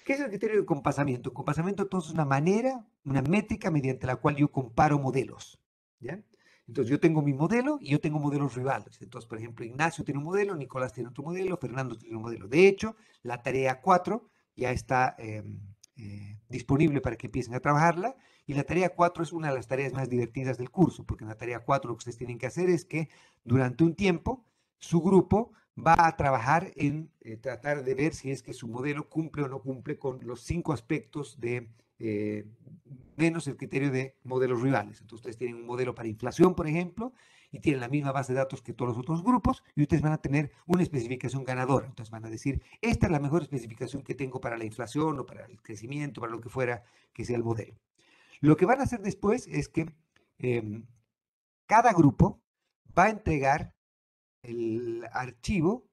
¿Qué es el criterio de compasamiento? Compasamiento entonces es una manera, una métrica mediante la cual yo comparo modelos. Entonces yo tengo mi modelo y yo tengo modelos rivales. Entonces, por ejemplo, Ignacio tiene un modelo, Nicolás tiene otro modelo, Fernando tiene un modelo. De hecho, la tarea 4 ya está em, eh, disponible para que empiecen a trabajarla. Y la tarea 4 es una de las tareas más divertidas del curso, porque en la tarea 4 lo que ustedes tienen que hacer es que durante un tiempo su grupo va a trabajar en eh, tratar de ver si es que su modelo cumple o no cumple con los cinco aspectos de eh, menos el criterio de modelos rivales. Entonces ustedes tienen un modelo para inflación, por ejemplo, tienen la misma base de datos que todos los otros grupos y ustedes van a tener una especificación ganadora. Entonces van a decir, esta es la mejor especificación que tengo para la inflación o para el crecimiento, para lo que fuera que sea el modelo. Lo que van a hacer después es que em, cada grupo va a entregar el archivo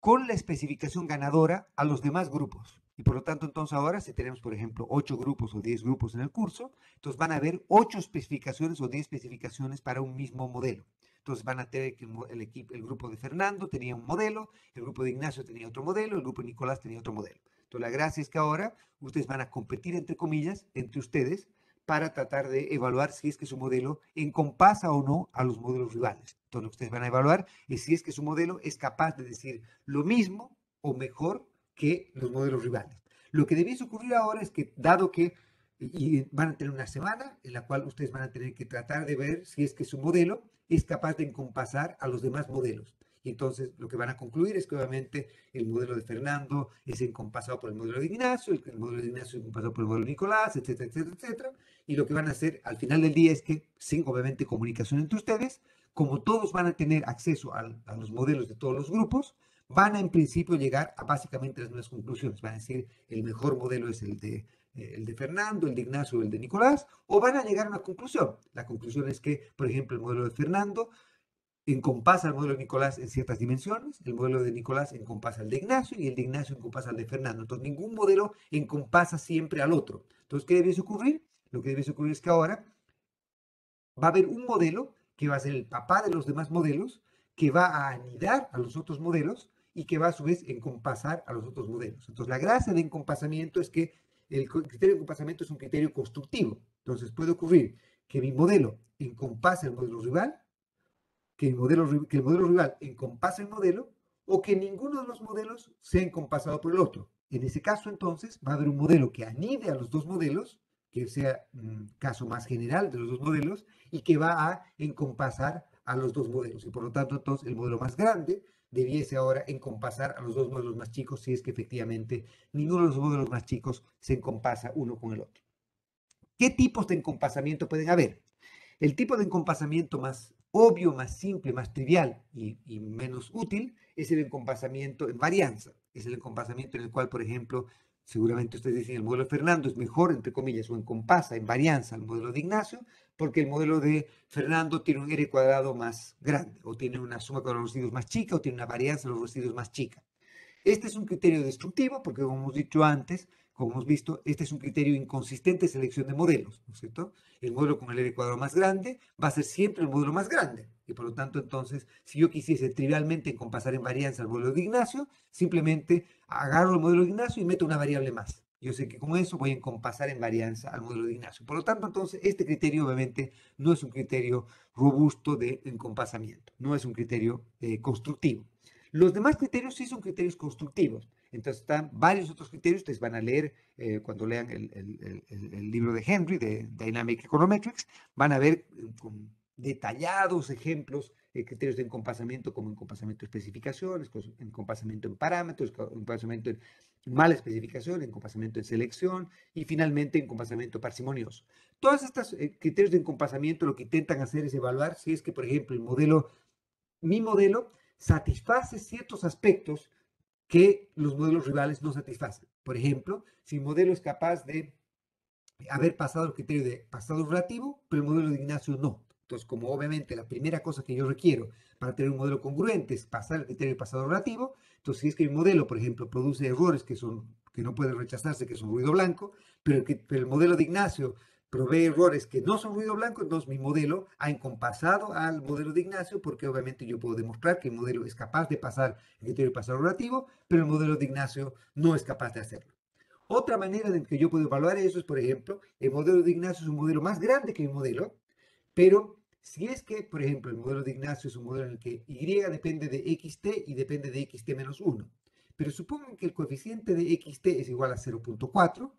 con la especificación ganadora a los demás grupos. Y por lo tanto, entonces ahora si tenemos, por ejemplo, ocho grupos o diez grupos en el curso, entonces van a haber ocho especificaciones o diez especificaciones para un mismo modelo. Entonces van a tener que el, equipo, el grupo de Fernando tenía un modelo, el grupo de Ignacio tenía otro modelo, el grupo de Nicolás tenía otro modelo. Entonces la gracia es que ahora ustedes van a competir, entre comillas, entre ustedes, para tratar de evaluar si es que su modelo encompasa o no a los modelos rivales. Entonces, ustedes van a evaluar y si es que su modelo es capaz de decir lo mismo o mejor que los modelos rivales. Lo que debía ocurrir ahora es que, dado que van a tener una semana en la cual ustedes van a tener que tratar de ver si es que su modelo es capaz de encompasar a los demás modelos. Y entonces lo que van a concluir es que obviamente el modelo de Fernando es encompasado por el modelo de Ignacio, el, modelo de Ignacio es encompasado por el modelo de Nicolás, etcétera, etcétera, etcétera. Y lo que van a hacer al final del día es que, sin obviamente comunicación entre ustedes, como todos van a tener acceso a los modelos de todos los grupos, van a en principio llegar a básicamente las mismas conclusiones. Van a decir, el mejor modelo es el de, eh, el de Fernando, el de Ignacio, o el de Nicolás, o van a llegar a una conclusión. La conclusión es que, por ejemplo, el modelo de Fernando encompasa al modelo de Nicolás en ciertas dimensiones, el modelo de Nicolás encompasa al de Ignacio y el de Ignacio encompasa al de Fernando. Entonces, ningún modelo encompasa siempre al otro. Entonces, ¿qué debe ocurrir? Lo que debe ocurrir es que ahora va a haber un modelo que va a ser el papá de los demás modelos, que va a anidar a los otros modelos y que va a su vez encompasar a los otros modelos. Entonces, la gracia de encompasamiento es que el criterio de encompasamiento es un criterio constructivo. Entonces, puede ocurrir que mi modelo encompase el modelo rival, que el modelo, que el modelo rival encompase el modelo, o que ninguno de los modelos sea encompasado por el otro. En ese caso, entonces, va a haber un modelo que anide a los dos modelos, que sea un mm, caso más general de los dos modelos, y que va a encompasar a los dos modelos. Y por lo tanto, entonces, el modelo más grande debiese ahora encompasar a los dos modelos más chicos si es que efectivamente ninguno de los modelos más chicos se encompasa uno con el otro. ¿Qué tipos de encompasamiento pueden haber? El tipo de encompasamiento más obvio, más simple, más trivial y, menos útil es el encompasamiento en varianza. Es el encompasamiento en el cual, por ejemplo, seguramente ustedes dicen el modelo de Fernando es mejor, entre comillas, o encompasa en varianza al modelo de Ignacio, porque el modelo de Fernando tiene un R cuadrado más grande, o tiene una suma con los residuos más chica, o tiene una varianza de los residuos más chica. Este es un criterio destructivo, porque como hemos dicho antes, como hemos visto, este es un criterio inconsistente de selección de modelos, ¿no es cierto? El modelo con el R cuadrado más grande va a ser siempre el modelo más grande. Y por lo tanto, entonces, si yo quisiese trivialmente compasar en varianza el modelo de Ignacio, simplemente agarro el modelo de Ignacio y meto una variable más. Yo sé que con eso voy a encompasar en varianza al modelo de Ignacio. Por lo tanto, entonces, este criterio obviamente no es un criterio robusto de encompasamiento, no es un criterio eh, constructivo. Los demás criterios sí son criterios constructivos. Entonces, están varios otros criterios, ustedes van a leer eh, cuando lean el, libro de Henry, de Dynamic Econometrics, van a ver eh, detallados ejemplos de criterios de encompasamiento como encompasamiento de especificaciones, encompasamiento en parámetros, encompasamiento en mala especificación, encompasamiento en selección y finalmente encompasamiento parsimonioso. Todos estos eh, criterios de encompasamiento lo que intentan hacer es evaluar si es que, por ejemplo, el modelo, mi modelo, satisface ciertos aspectos que los modelos rivales no satisfacen. Por ejemplo, si el modelo es capaz de haber pasado el criterio de pasado relativo, pero el modelo de Ignacio no como obviamente la primera cosa que yo requiero para tener un modelo congruente es pasar, criterio el pasado relativo, entonces si es que mi modelo, por ejemplo, produce errores que, son, que no pueden rechazarse, que son ruido blanco, pero, que, el modelo de Ignacio provee errores que no son ruido blanco, entonces mi modelo ha encompasado al modelo de Ignacio, porque obviamente yo puedo demostrar que el modelo es capaz de pasar el criterio pasado relativo, pero el modelo de Ignacio no es capaz de hacerlo. Otra manera en que yo puedo evaluar eso es, por ejemplo, el modelo de Ignacio es un modelo más grande que mi modelo, pero si es que, por ejemplo, el modelo de Ignacio es un modelo en el que y depende de xt y depende de xt menos 1. Pero supongan que el coeficiente de xt es igual a 0.4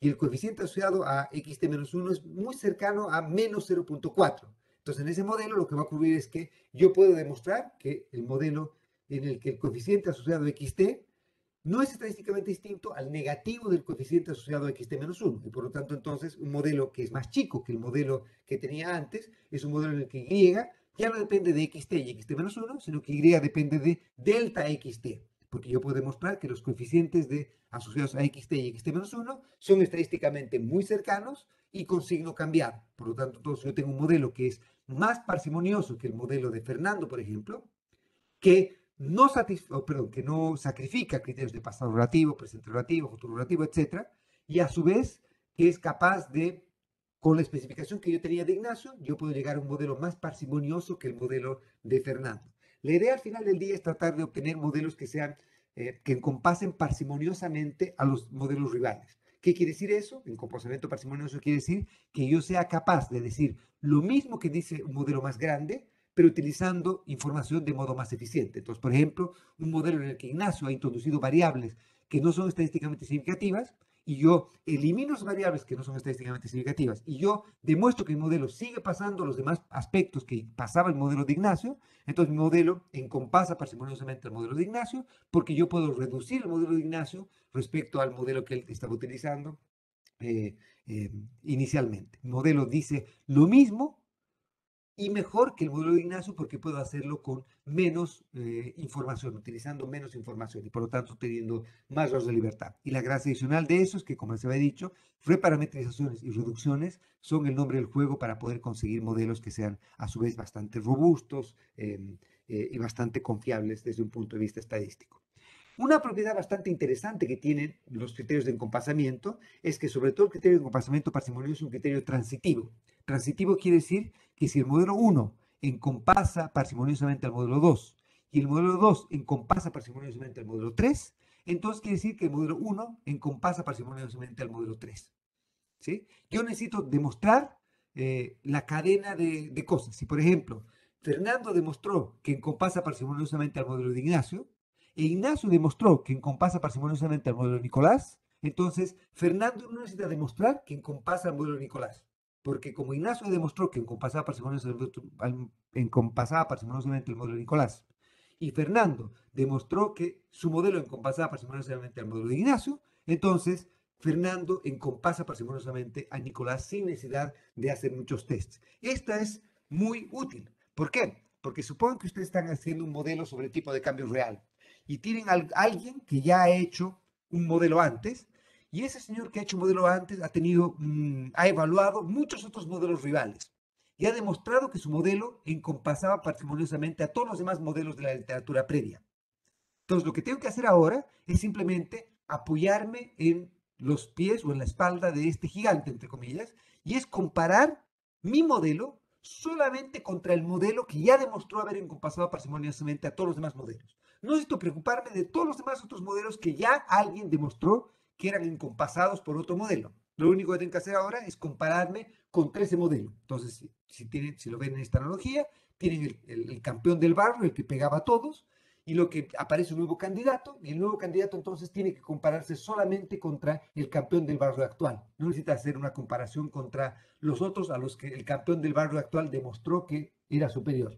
y el coeficiente asociado a xt menos 1 es muy cercano a menos 0.4. Entonces, en ese modelo lo que va a ocurrir es que yo puedo demostrar que el modelo en el que el coeficiente asociado a xt no es estadísticamente distinto al negativo del coeficiente asociado a xt-1. Y por lo tanto, entonces, un modelo que es más chico que el modelo que tenía antes es un modelo en el que y ya no depende de xt y xt-1, sino que y depende de delta xt. Porque yo puedo demostrar que los coeficientes de, asociados a xt y xt-1 son estadísticamente muy cercanos y con signo cambiado. Por lo tanto, entonces yo tengo un modelo que es más parsimonioso que el modelo de Fernando, por ejemplo, que no que no sacrifica criterios de pasado relativo, presente relativo, futuro relativo, etc. Y a su vez, que es capaz de, con la especificación que yo tenía de Ignacio, yo puedo llegar a un modelo más parsimonioso que el modelo de Fernando. La idea al final del día es tratar de obtener modelos que sean, eh, que encompasen parsimoniosamente a los modelos rivales. ¿Qué quiere decir eso? Encompasamiento parsimonioso quiere decir que yo sea capaz de decir lo mismo que dice un modelo más grande, pero utilizando información de modo más eficiente. Entonces, por ejemplo, un modelo en el que Ignacio ha introducido variables que no son estadísticamente significativas, y yo elimino esas variables que no son estadísticamente significativas, y yo demuestro que el modelo sigue pasando los demás aspectos que pasaba el modelo de Ignacio, entonces mi modelo encompasa parsimoniosamente el modelo de Ignacio, porque yo puedo reducir el modelo de Ignacio respecto al modelo que él estaba utilizando eh, eh, inicialmente. modelo dice lo mismo, y mejor que el modelo de Ignacio porque puedo hacerlo con menos eh, información, utilizando menos información y por lo tanto teniendo más grados de libertad. Y la gracia adicional de eso es que, como se había dicho, reparametrizaciones y reducciones son el nombre del juego para poder conseguir modelos que sean a su vez bastante robustos em, eh, y bastante confiables desde un punto de vista estadístico. Una propiedad bastante interesante que tienen los criterios de encompasamiento es que sobre todo el criterio de encompasamiento parsimonioso es un criterio transitivo. Transitivo quiere decir que si el modelo 1 encompasa parsimoniosamente al modelo 2 y el modelo 2 encompasa parsimoniosamente al modelo 3, entonces quiere decir que el modelo 1 encompasa parsimoniosamente al modelo 3. ¿sí? Yo necesito demostrar eh, la cadena de, de, cosas. Si, por ejemplo, Fernando demostró que encompasa parsimoniosamente al modelo de Ignacio, e Ignacio demostró que encompasa parsimoniosamente al modelo de Nicolás, entonces Fernando no necesita demostrar que encompasa al modelo de Nicolás porque como Ignacio demostró que encompasaba parsimoniosamente el modelo de Nicolás, y Fernando demostró que su modelo encompasaba parsimoniosamente al modelo de Ignacio, entonces Fernando encompasa parsimoniosamente a Nicolás sin necesidad de hacer muchos tests. Esta es muy útil. ¿Por qué? Porque supongo que ustedes están haciendo un modelo sobre el tipo de cambio real y tienen a alguien que ya ha hecho un modelo antes y ese señor que ha hecho modelo antes ha tenido, mm, ha evaluado muchos otros modelos rivales y ha demostrado que su modelo encompasaba parsimoniosamente a todos los demás modelos de la literatura previa. Entonces, lo que tengo que hacer ahora es simplemente apoyarme en los pies o en la espalda de este gigante, entre comillas, y es comparar mi modelo solamente contra el modelo que ya demostró haber encompasado parsimoniosamente a todos los demás modelos. No necesito preocuparme de todos los demás otros modelos que ya alguien demostró que eran encompasados por otro modelo. Lo único que tengo que hacer ahora es compararme con ese modelo. Entonces, si, lo ven en esta analogía, tienen el, campeón del barrio, el que pegaba a todos, y lo que aparece un nuevo candidato, y el nuevo candidato entonces tiene que compararse solamente contra el campeón del barrio actual. No necesita hacer una comparación contra los otros a los que el campeón del barrio actual demostró que era superior.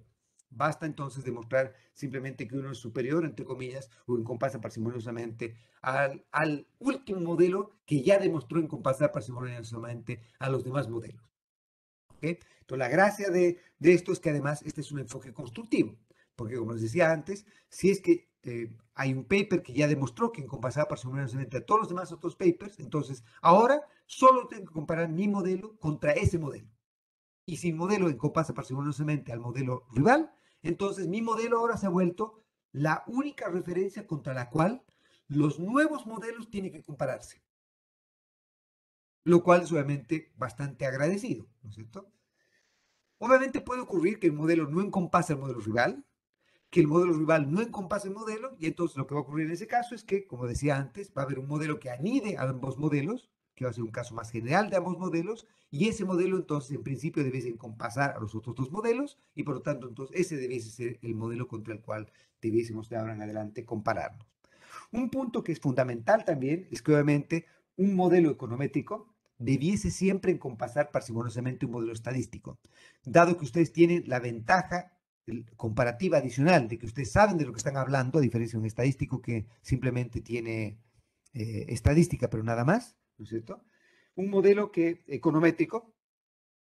Basta entonces demostrar simplemente que uno es superior, entre comillas, o encompasa parsimoniosamente al, al último modelo que ya demostró encompasar parsimoniosamente a los demás modelos. Entonces, la gracia de, esto es que además este es un enfoque constructivo, porque como les decía antes, si es que eh, hay un paper que ya demostró que encompasaba parsimoniosamente a todos los demás otros papers, entonces ahora solo tengo que comparar mi modelo contra ese modelo. Y si mi modelo encompasa parsimoniosamente al modelo rival, entonces, mi modelo ahora se ha vuelto la única referencia contra la cual los nuevos modelos tienen que compararse. Lo cual es obviamente bastante agradecido, ¿no es cierto? Obviamente puede ocurrir que el modelo no encompase al modelo rival, que el modelo rival no encompase el modelo, y entonces lo que va a ocurrir en ese caso es que, como decía antes, va a haber un modelo que anide a ambos modelos, que va a ser un caso más general de ambos modelos, y ese modelo entonces en principio debiese compasar a los otros dos modelos, y por lo tanto entonces ese debiese ser el modelo contra el cual debiésemos de ahora en adelante compararnos. Un punto que es fundamental también es que obviamente un modelo econométrico debiese siempre compasar parsimoniosamente un modelo estadístico, dado que ustedes tienen la ventaja comparativa adicional de que ustedes saben de lo que están hablando, a diferencia de un estadístico que simplemente tiene eh, estadística, pero nada más. ¿no es cierto? Un modelo que, econométrico,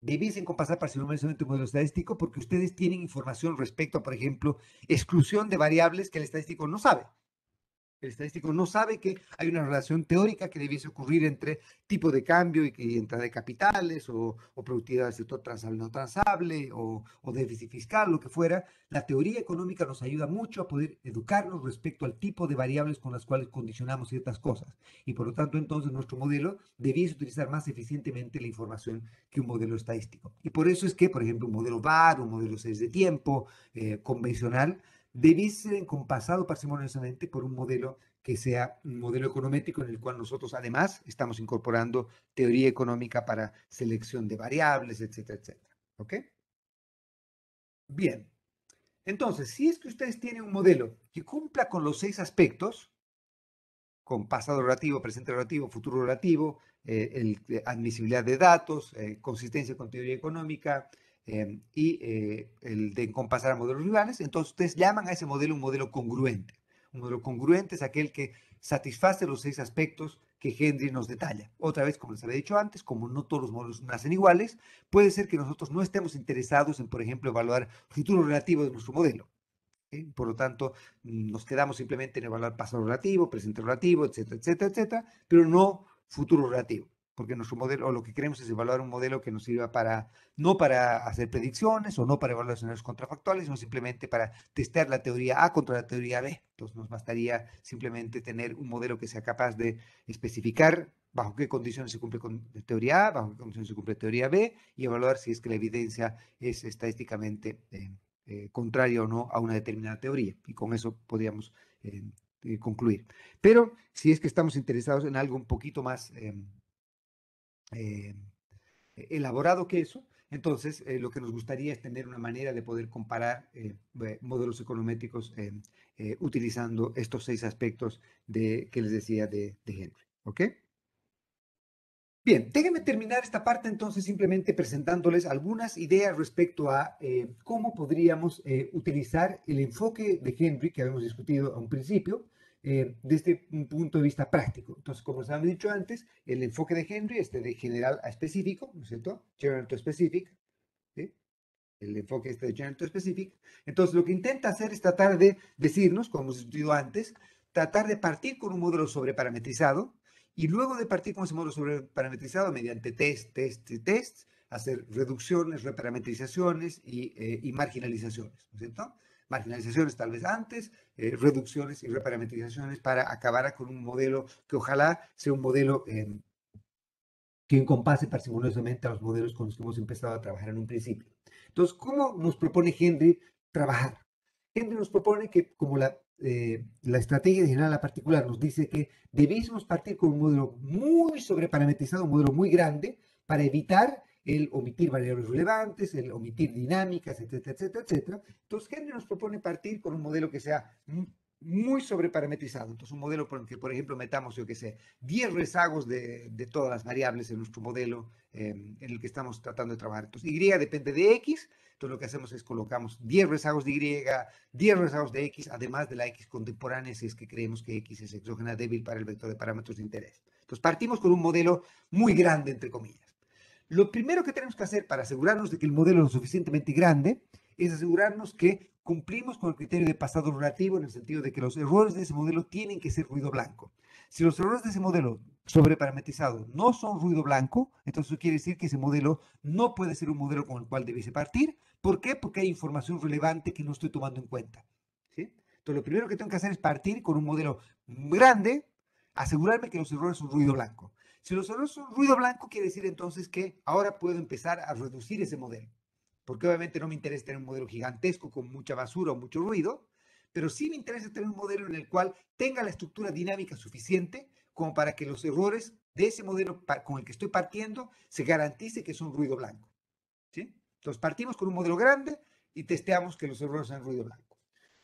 divisen compasar parcialmente un modelo estadístico porque ustedes tienen información respecto a, por ejemplo, exclusión de variables que el estadístico no sabe el estadístico no sabe que hay una relación teórica que debiese ocurrir entre tipo de cambio y, entrada de capitales o, productividad del sector transable no transable o, déficit fiscal, lo que fuera. La teoría económica nos ayuda mucho a poder educarnos respecto al tipo de variables con las cuales condicionamos ciertas cosas. Y por lo tanto, entonces, nuestro modelo debiese utilizar más eficientemente la información que un modelo estadístico. Y por eso es que, por ejemplo, un modelo VAR, un modelo 6 de tiempo, eh, convencional, debe ser encompasado parsimoniosamente por un modelo que sea un modelo econométrico en el cual nosotros además estamos incorporando teoría económica para selección de variables, etcétera, etcétera. ¿Ok? Bien. Entonces, si es que ustedes tienen un modelo que cumpla con los seis aspectos, con pasado relativo, presente relativo, futuro relativo, eh, el, eh, admisibilidad de datos, eh, consistencia con teoría económica, Em, y eh, el de compasar a modelos rivales. Entonces ustedes llaman a ese modelo un modelo congruente. Un modelo congruente es aquel que satisface los seis aspectos que Henry nos detalla. Otra vez, como les había dicho antes, como no todos los modelos nacen iguales, puede ser que nosotros no estemos interesados en, por ejemplo, evaluar el futuro relativo de nuestro modelo. Por lo tanto, nos quedamos simplemente en evaluar pasado relativo, presente relativo, etcétera, etcétera, etcétera, pero no futuro relativo porque nuestro modelo, o lo que queremos es evaluar un modelo que nos sirva para, no para hacer predicciones o no para evaluaciones contrafactuales, sino simplemente para testear la teoría A contra la teoría B. Entonces nos bastaría simplemente tener un modelo que sea capaz de especificar bajo qué condiciones se cumple con teoría A, bajo qué condiciones se cumple teoría B, y evaluar si es que la evidencia es estadísticamente eh, eh, contraria o no a una determinada teoría. Y con eso podríamos eh, concluir. Pero si es que estamos interesados en algo un poquito más em, eh, elaborado que eso. Entonces, eh, lo que nos gustaría es tener una manera de poder comparar eh, modelos econométricos utilizando estos seis aspectos de, que les decía de, Henry. ¿Ok? Bien, déjenme terminar esta parte entonces simplemente presentándoles algunas ideas respecto a cómo podríamos utilizar el enfoque de Henry que habíamos discutido a un principio desde eh, este un punto de vista práctico. Entonces, como os han dicho antes, el enfoque de Henry, es de general a específico, ¿no es cierto? General to specific, el enfoque es este de general to specific. Entonces, lo que intenta hacer es tratar de decirnos, como hemos dicho antes, tratar de partir con un modelo sobreparametrizado y luego de partir con ese modelo sobreparametrizado mediante test, test test, hacer reducciones, reparametrizaciones y, eh, y marginalizaciones, ¿no es cierto? marginalizaciones tal vez antes, eh, reducciones y reparametrizaciones para acabar con un modelo que ojalá sea un modelo em, que encompase parsimoniosamente a los modelos con los que hemos empezado a trabajar en un principio. Entonces, ¿cómo nos propone Henry trabajar? Henry nos propone que como la, eh, la estrategia de general a particular nos dice que debíamos partir con un modelo muy sobreparametrizado, un modelo muy grande, para evitar el omitir variables relevantes, el omitir dinámicas, etcétera, etcétera, etcétera. Entonces, Henry nos propone partir con un modelo que sea muy sobreparametrizado. Entonces, un modelo por el que, por ejemplo, metamos, yo qué sé, 10 rezagos de, todas las variables en nuestro modelo em, en el que estamos tratando de trabajar. Entonces, Y depende de X, entonces lo que hacemos es colocamos 10 rezagos de Y, 10 rezagos de X, además de la X contemporánea, si es que creemos que X es exógena débil para el vector de parámetros de interés. Entonces, partimos con un modelo muy grande, entre comillas. Lo primero que tenemos que hacer para asegurarnos de que el modelo es lo suficientemente grande es asegurarnos que cumplimos con el criterio de pasado relativo en el sentido de que los errores de ese modelo tienen que ser ruido blanco. Si los errores de ese modelo sobreparametrizado no son ruido blanco, entonces quiere decir que ese modelo no puede ser un modelo con el cual debiese partir. ¿Por qué? Porque hay información relevante que no estoy tomando en cuenta. ¿sí? Entonces, lo primero que tengo que hacer es partir con un modelo grande, asegurarme que los errores son ruido blanco. Si los errores son ruido blanco, quiere decir entonces que ahora puedo empezar a reducir ese modelo, porque obviamente no me interesa tener un modelo gigantesco con mucha basura o mucho ruido, pero sí me interesa tener un modelo en el cual tenga la estructura dinámica suficiente como para que los errores de ese modelo con el que estoy partiendo se garantice que son ruido blanco. ¿sí? Entonces partimos con un modelo grande y testeamos que los errores sean ruido blanco.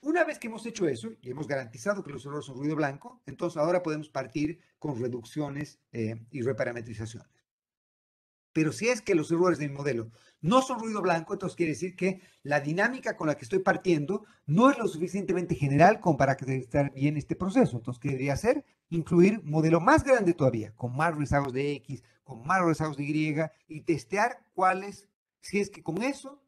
Una vez que hemos hecho eso y hemos garantizado que los errores son ruido blanco, entonces ahora podemos partir con reducciones eh, y reparametrizaciones. Pero si es que los errores del modelo no son ruido blanco, entonces quiere decir que la dinámica con la que estoy partiendo no es lo suficientemente general como para estar bien este proceso. Entonces, ¿qué debería hacer? Incluir un modelo más grande todavía, con más rezagos de X, con más rezagos de Y, y testear cuáles, si es que con eso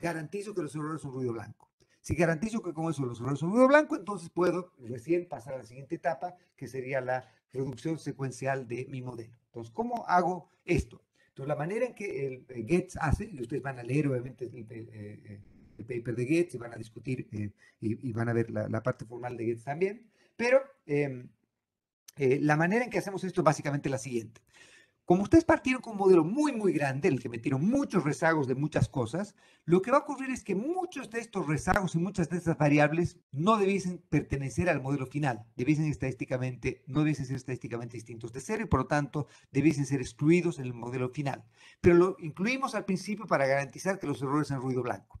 garantizo que los errores son ruido blanco. Si garantizo que con eso los resuelvo blanco, entonces puedo recién pasar a la siguiente etapa, que sería la reducción secuencial de mi modelo. Entonces, ¿cómo hago esto? Entonces, la manera en que el eh, Getz hace, y ustedes van a leer obviamente el, eh, paper de Getz y van a discutir eh, y, van a ver la, parte formal de Getz también, pero em, la manera en que hacemos esto es básicamente la siguiente. Como ustedes partieron con un modelo muy, muy grande, en el que metieron muchos rezagos de muchas cosas, lo que va a ocurrir es que muchos de estos rezagos y muchas de estas variables no debiesen pertenecer al modelo final, debiesen estadísticamente, no debiesen ser estadísticamente distintos de cero y por lo tanto debiesen ser excluidos en el modelo final. Pero lo incluimos al principio para garantizar que los errores sean ruido blanco.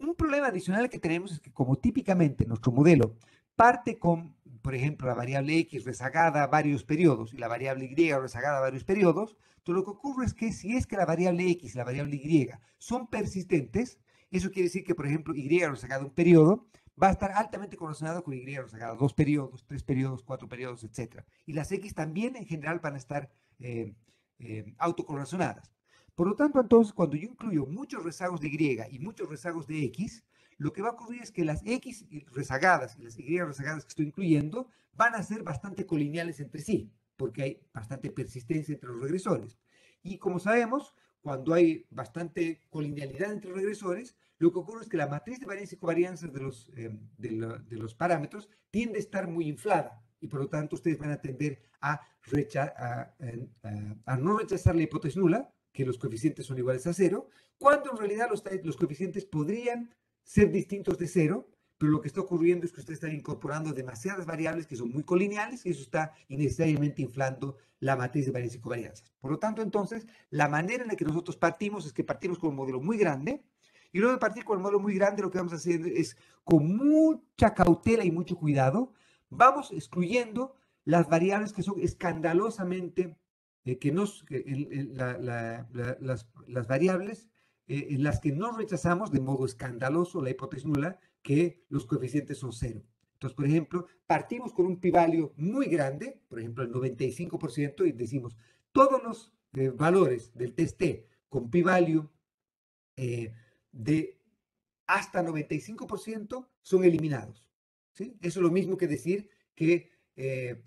Un problema adicional que tenemos es que como típicamente nuestro modelo parte con por ejemplo, la variable X rezagada varios periodos y la variable Y rezagada varios periodos, entonces lo que ocurre es que si es que la variable X y la variable Y son persistentes, eso quiere decir que, por ejemplo, Y rezagada un periodo va a estar altamente correlacionado con Y rezagada dos periodos, tres periodos, cuatro periodos, etc. Y las X también en general van a estar eh, eh, autocorrelacionadas. Por lo tanto, entonces, cuando yo incluyo muchos rezagos de Y y muchos rezagos de X, lo que va a ocurrir es que las X rezagadas y las Y rezagadas que estoy incluyendo van a ser bastante colineales entre sí, porque hay bastante persistencia entre los regresores. Y como sabemos, cuando hay bastante colinealidad entre regresores, lo que ocurre es que la matriz de varianza y covarianza de los, eh, de, los parámetros tiende a estar muy inflada y por lo tanto ustedes van a tender a, no rechazar la hipótesis nula, que los coeficientes son iguales a cero, cuando en realidad los, los coeficientes podrían ser distintos de cero, pero lo que está ocurriendo es que usted está incorporando demasiadas variables que son muy colineales y eso está innecesariamente inflando la matriz de varianzas y covarianzas. Por lo tanto, entonces, la manera en la que nosotros partimos es que partimos con un modelo muy grande y luego de partir con un modelo muy grande lo que vamos a hacer es con mucha cautela y mucho cuidado, vamos excluyendo las variables que son escandalosamente, eh, que nos, las, las variables eh, en las que no rechazamos de modo escandaloso la hipótesis nula que los coeficientes son cero. Entonces, por ejemplo, partimos con un pivalio muy grande, por ejemplo, el 95%, y decimos todos los eh, valores del test T con pivalio eh, de hasta 95% son eliminados. ¿sí? Eso es lo mismo que decir que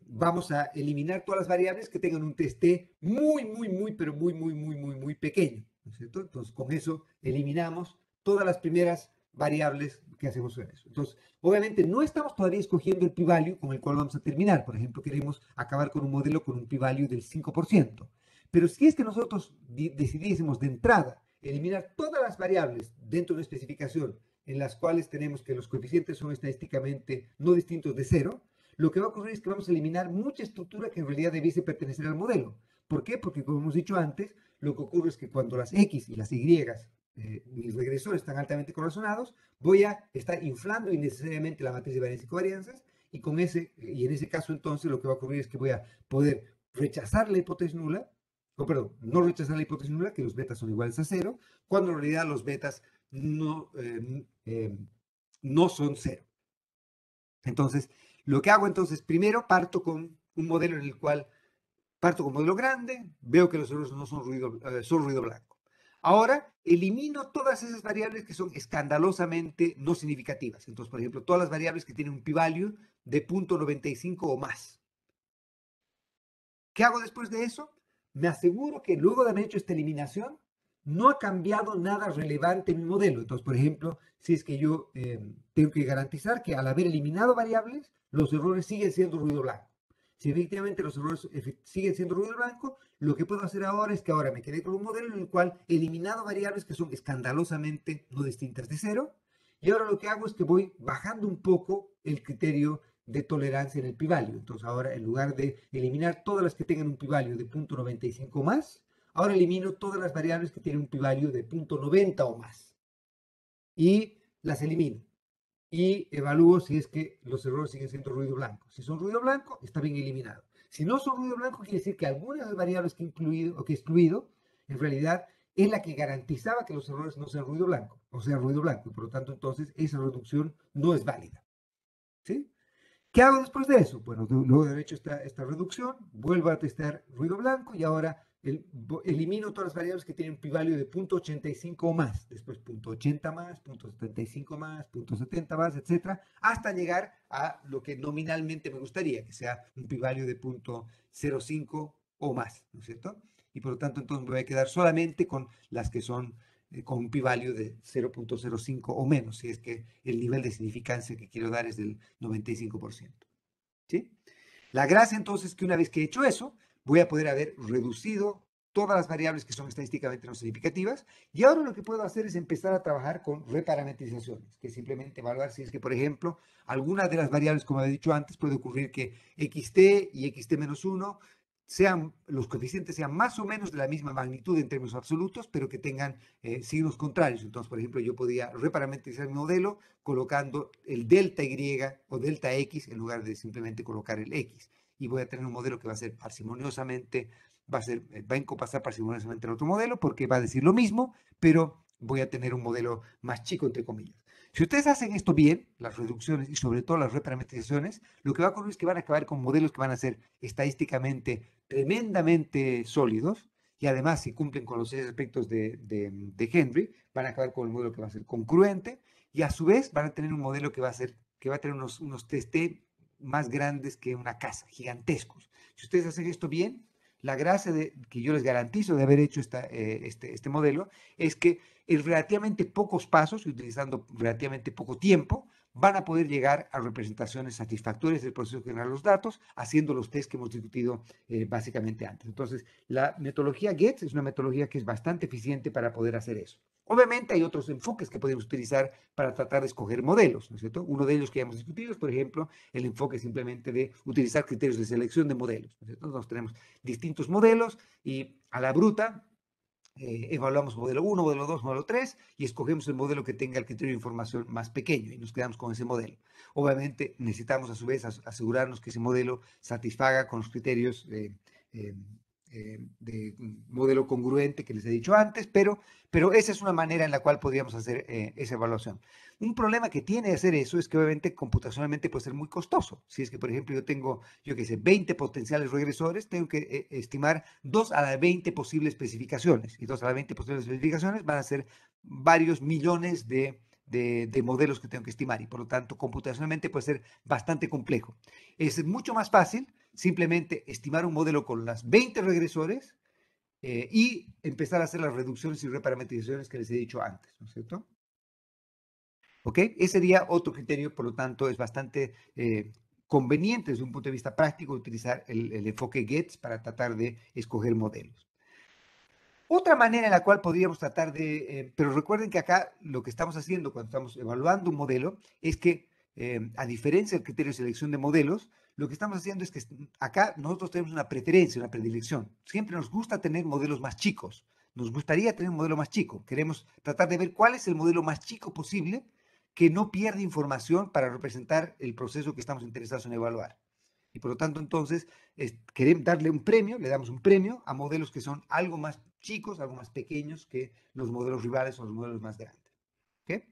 vamos a eliminar todas las variables que tengan un test T muy, muy, muy, pero muy, muy, muy, muy, muy pequeño. Entonces, con eso eliminamos todas las primeras variables que hacemos en eso. Entonces, obviamente no estamos todavía escogiendo el p-value con el cual vamos a terminar. Por ejemplo, queremos acabar con un modelo con un p-value del 5%. Pero si es que nosotros decidiésemos de entrada eliminar todas las variables dentro de una especificación en las cuales tenemos que los coeficientes son estadísticamente no distintos de cero, lo que va a ocurrir es que vamos a eliminar mucha estructura que en realidad debiese pertenecer al modelo. ¿Por qué? Porque, como hemos dicho antes, lo que ocurre es que cuando las X y las Y, mis regresores, están altamente correlacionados, voy a estar inflando innecesariamente la matriz de varianzas y covarianzas y, con ese, y en ese caso entonces lo que va a ocurrir es que voy a poder rechazar la hipótesis nula, o perdón, no rechazar la hipótesis nula, que los betas son iguales a cero, cuando en realidad los betas no, em, em, no son cero. Entonces, lo que hago entonces, primero parto con un modelo en el cual Parto con modelo grande, veo que los errores no son ruido, eh, ruido blanco. Ahora elimino todas esas variables que son escandalosamente no significativas. Entonces, por ejemplo, todas las variables que tienen un p-value de 0.95 o más. ¿Qué hago después de eso? Me aseguro que luego de haber hecho esta eliminación, no ha cambiado nada relevante en mi modelo. Entonces, por ejemplo, si es que yo eh, tengo que garantizar que al haber eliminado variables, los errores siguen siendo ruido blanco. Si efectivamente los errores siguen siendo y blanco, lo que puedo hacer ahora es que ahora me quedé con un modelo en el cual he eliminado variables que son escandalosamente no distintas de cero, y ahora lo que hago es que voy bajando un poco el criterio de tolerancia en el pivalio. Entonces ahora en lugar de eliminar todas las que tengan un pivalio de 0.95 más, ahora elimino todas las variables que tienen un pivalio de 0.90 o más. Y las elimino y evalúo si es que los errores siguen siendo ruido blanco. Si son ruido blanco, está bien eliminado. Si no son ruido blanco, quiere decir que algunas de las variables que he incluido o que he excluido, en realidad, es la que garantizaba que los errores no sean ruido blanco, o sea, ruido blanco. Y por lo tanto, entonces, esa reducción no es válida. ¿Sí? ¿Qué hago después de eso? Bueno, luego de hecho esta, esta reducción, vuelvo a testar ruido blanco y ahora elimino todas las variables que tienen p-value de 0.85 o más, después 0.80 más, 0.75 más, 0.70 más, etcétera, hasta llegar a lo que nominalmente me gustaría, que sea un p-value de 0.05 o más, ¿no es cierto? Y por lo tanto, entonces me voy a quedar solamente con las que son eh, con un p-value de 0.05 o menos, si es que el nivel de significancia que quiero dar es del 95%. ¿sí? La gracia entonces es que una vez que he hecho eso, voy a poder haber reducido todas las variables que son estadísticamente no significativas. Y ahora lo que puedo hacer es empezar a trabajar con reparametrizaciones, que simplemente evaluar si es que, por ejemplo, alguna de las variables, como he dicho antes, puede ocurrir que xt y xt-1 sean, los coeficientes sean más o menos de la misma magnitud en términos absolutos, pero que tengan eh, signos contrarios. Entonces, por ejemplo, yo podría reparametrizar mi modelo colocando el delta Y o delta X en lugar de simplemente colocar el X y voy a tener un modelo que va a ser parsimoniosamente, va a, ser, eh, va a encompasar parsimoniosamente el otro modelo porque va a decir lo mismo, pero voy a tener un modelo más chico, entre comillas. Si ustedes hacen esto bien, las reducciones y sobre todo las reparametrizaciones, lo que va a ocurrir es que van a acabar con modelos que van a ser estadísticamente tremendamente sólidos y además si cumplen con los seis aspectos de, de, de Henry, van a acabar con el modelo que va a ser congruente y a su vez van a tener un modelo que va a ser que va a tener unos, unos test más grandes que una casa, gigantescos. Si ustedes hacen esto bien, la gracia de, que yo les garantizo de haber hecho eh, este, este, modelo es que en relativamente pocos pasos y utilizando relativamente poco tiempo, van a poder llegar a representaciones satisfactorias del proceso de generar los datos, haciendo los test que hemos discutido eh, básicamente antes. Entonces, la metodología GETS es una metodología que es bastante eficiente para poder hacer eso. Obviamente hay otros enfoques que podemos utilizar para tratar de escoger modelos, ¿no es cierto? Uno de ellos que ya hemos discutido es, por ejemplo, el enfoque simplemente de utilizar criterios de selección de modelos, Entonces, tenemos distintos modelos y a la bruta eh, evaluamos modelo 1, modelo 2, modelo 3 y escogemos el modelo que tenga el criterio de información más pequeño y nos quedamos con ese modelo. Obviamente necesitamos a su vez asegurarnos que ese modelo satisfaga con los criterios de. Eh, eh, eh, de modelo congruente que les he dicho antes, pero, pero esa es una manera en la cual podríamos hacer eh, esa evaluación. Un problema que tiene hacer eso es que obviamente computacionalmente puede ser muy costoso. Si es que, por ejemplo, yo tengo, yo que sé, 20 potenciales regresores, tengo que eh, estimar 2 a la 20 posibles especificaciones. Y 2 a la 20 posibles especificaciones van a ser varios millones de, modelos que tengo que estimar y por lo tanto computacionalmente puede ser bastante complejo. Es mucho más fácil simplemente estimar un modelo con las 20 regresores eh, y empezar a hacer las reducciones y reparametrizaciones que les he dicho antes, ¿no es cierto? ¿Ok? Ese sería otro criterio, por lo tanto, es bastante eh, conveniente desde un punto de vista práctico utilizar el, enfoque GETS para tratar de escoger modelos. Otra manera en la cual podríamos tratar de, eh, pero recuerden que acá lo que estamos haciendo cuando estamos evaluando un modelo es que, a diferencia del criterio de selección de modelos, lo que estamos haciendo es que mm, acá nosotros tenemos una preferencia, una predilección. Siempre nos gusta tener modelos más chicos. Nos gustaría tener un modelo más chico. Queremos tratar de ver cuál es el modelo más chico posible que no pierda información para representar el proceso que estamos interesados en evaluar. Y por lo tanto, entonces, queremos darle un premio, le damos un premio a modelos que son algo más chicos, algo más pequeños que los modelos rivales o los modelos más grandes. ¿Okay?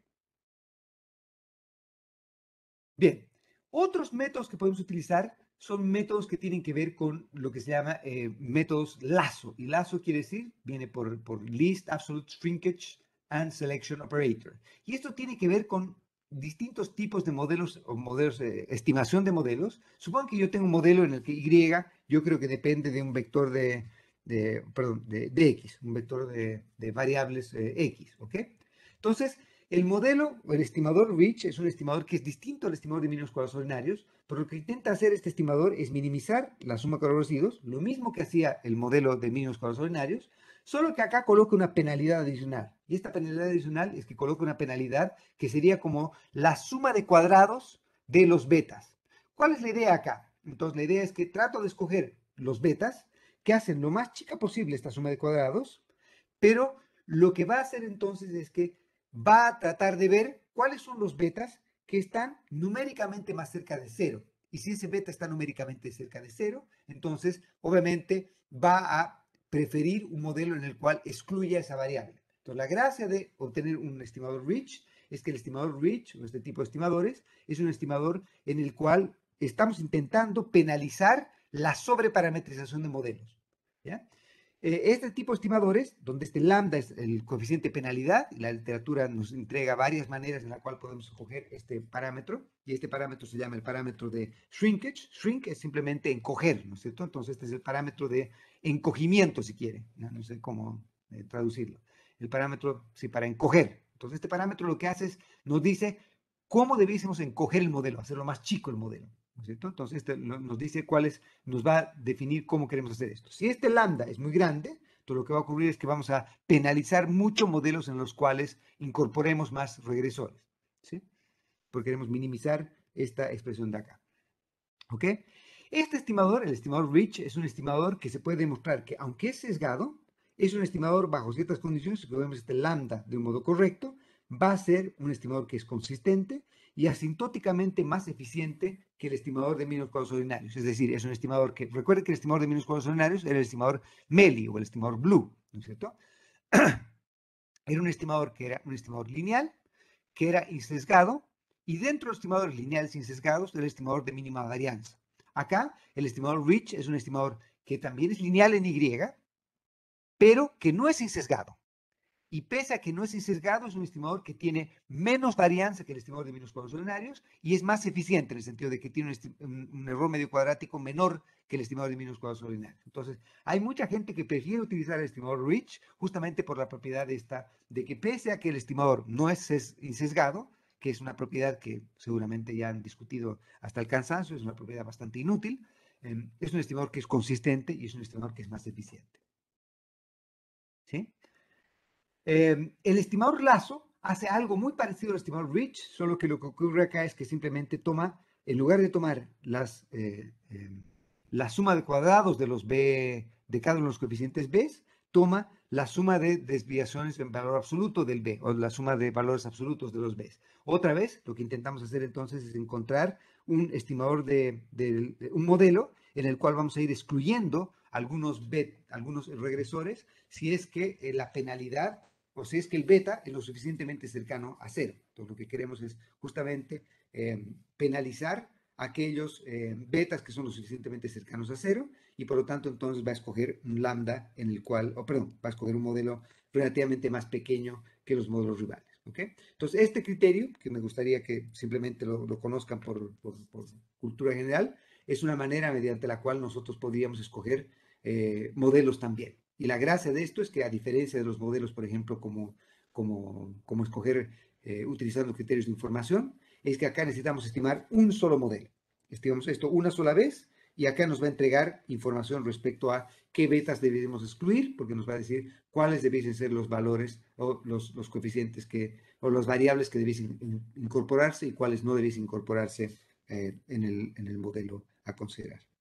Bien, otros métodos que podemos utilizar son métodos que tienen que ver con lo que se llama eh, métodos lazo. Y lazo quiere decir, viene por, por List Absolute Shrinkage and Selection Operator. Y esto tiene que ver con distintos tipos de modelos o modelos, de estimación de modelos. Supongo que yo tengo un modelo en el que Y yo creo que depende de un vector de, de perdón, de, X, un vector de, variables eh, X, ¿ok? Entonces, el modelo, el estimador Rich, es un estimador que es distinto al estimador de mínimos cuadrados ordinarios, pero lo que intenta hacer este estimador es minimizar la suma de los residuos, lo mismo que hacía el modelo de mínimos cuadrados ordinarios, solo que acá coloca una penalidad adicional. Y esta penalidad adicional es que coloca una penalidad que sería como la suma de cuadrados de los betas. ¿Cuál es la idea acá? Entonces, la idea es que trato de escoger los betas que hacen lo más chica posible esta suma de cuadrados, pero lo que va a hacer entonces es que va a tratar de ver cuáles son los betas que están numéricamente más cerca de cero. Y si ese beta está numéricamente cerca de cero, entonces obviamente va a preferir un modelo en el cual excluya esa variable. Entonces, la gracia de obtener un estimador rich es que el estimador rich, o este tipo de estimadores, es un estimador en el cual estamos intentando penalizar la sobreparametrización de modelos. ¿ya? Eh, este tipo de estimadores, donde este lambda es el coeficiente de penalidad, la literatura nos entrega varias maneras en la cual podemos escoger este parámetro, y este parámetro se llama el parámetro de shrinkage. Shrink es simplemente encoger, ¿no es cierto? Entonces, este es el parámetro de encogimiento, si quiere, no, sé cómo eh, traducirlo. El parámetro, sí, para encoger. Entonces, este parámetro lo que hace es, nos dice cómo debiésemos encoger el modelo, hacerlo más chico el modelo. Entonces, este nos dice cuáles, nos va a definir cómo queremos hacer esto. Si este lambda es muy grande, todo lo que va a ocurrir es que vamos a penalizar muchos modelos en los cuales incorporemos más regresores, ¿sí? Porque queremos minimizar esta expresión de acá, ¿ok? Este estimador, el estimador Rich, es un estimador que se puede demostrar que, aunque es sesgado, es un estimador bajo ciertas condiciones, si podemos este lambda de un modo correcto, va a ser un estimador que es consistente y asintóticamente más eficiente que el estimador de mínimos cuadros ordinarios. Es decir, es un estimador que, recuerde que el estimador de mínimos cuadros ordinarios era el estimador MELI o el estimador BLUE, ¿no es cierto? <clears throat> Era un estimador que era un estimador lineal, que era insesgado, y dentro de los estimadores lineales insesgados, el estimador de mínima varianza. Acá, el estimador Rich es un estimador que también es lineal en Y, pero que no es insesgado. Y pese a que no es sesgado, es un estimador que tiene menos varianza que el estimador de mínimos cuadrados ordinarios y es más eficiente en el sentido de que tiene un, error medio cuadrático menor que el estimador de mínimos cuadrados ordinarios. Entonces, hay mucha gente que prefiere utilizar el estimador Rich justamente por la propiedad de esta, de que pese a que el estimador no es sesgado, que es una propiedad que seguramente ya han discutido hasta el cansancio, es una propiedad bastante inútil, em, es un estimador que es consistente y es un estimador que es más eficiente. ¿Sí? Em, el estimador Lazo hace algo muy parecido al estimador Rich, solo que lo que ocurre acá es que simplemente toma, en lugar de tomar las, eh, em, la suma de cuadrados de los B, de cada uno de los coeficientes B, toma la suma de desviaciones en valor absoluto del B, o la suma de valores absolutos de los B. Otra vez, lo que intentamos hacer entonces es encontrar un estimador de, de un modelo en el cual vamos a ir excluyendo algunos B, algunos regresores, si es que eh, la penalidad o pues si es que el beta es lo suficientemente cercano a cero. Entonces, lo que queremos es justamente em, penalizar aquellos em, betas que son lo suficientemente cercanos a cero y por lo tanto entonces va a escoger un lambda en el cual, o perdón, va a escoger un modelo relativamente más pequeño que los modelos rivales. Entonces, este criterio, que me gustaría que simplemente lo, conozcan por, cultura general, es una manera mediante la cual nosotros podríamos escoger eh, modelos también. Y la gracia de esto es que a diferencia de los modelos, por ejemplo, como, como, como escoger eh, utilizando criterios de información, es que acá necesitamos estimar un solo modelo. Estimamos esto una sola vez y acá nos va a entregar información respecto a qué betas debemos excluir, porque nos va a decir cuáles debiesen ser los valores o los, los coeficientes que, o las variables que debiesen incorporarse y cuáles no debiesen incorporarse eh, en, el, en el modelo a considerar.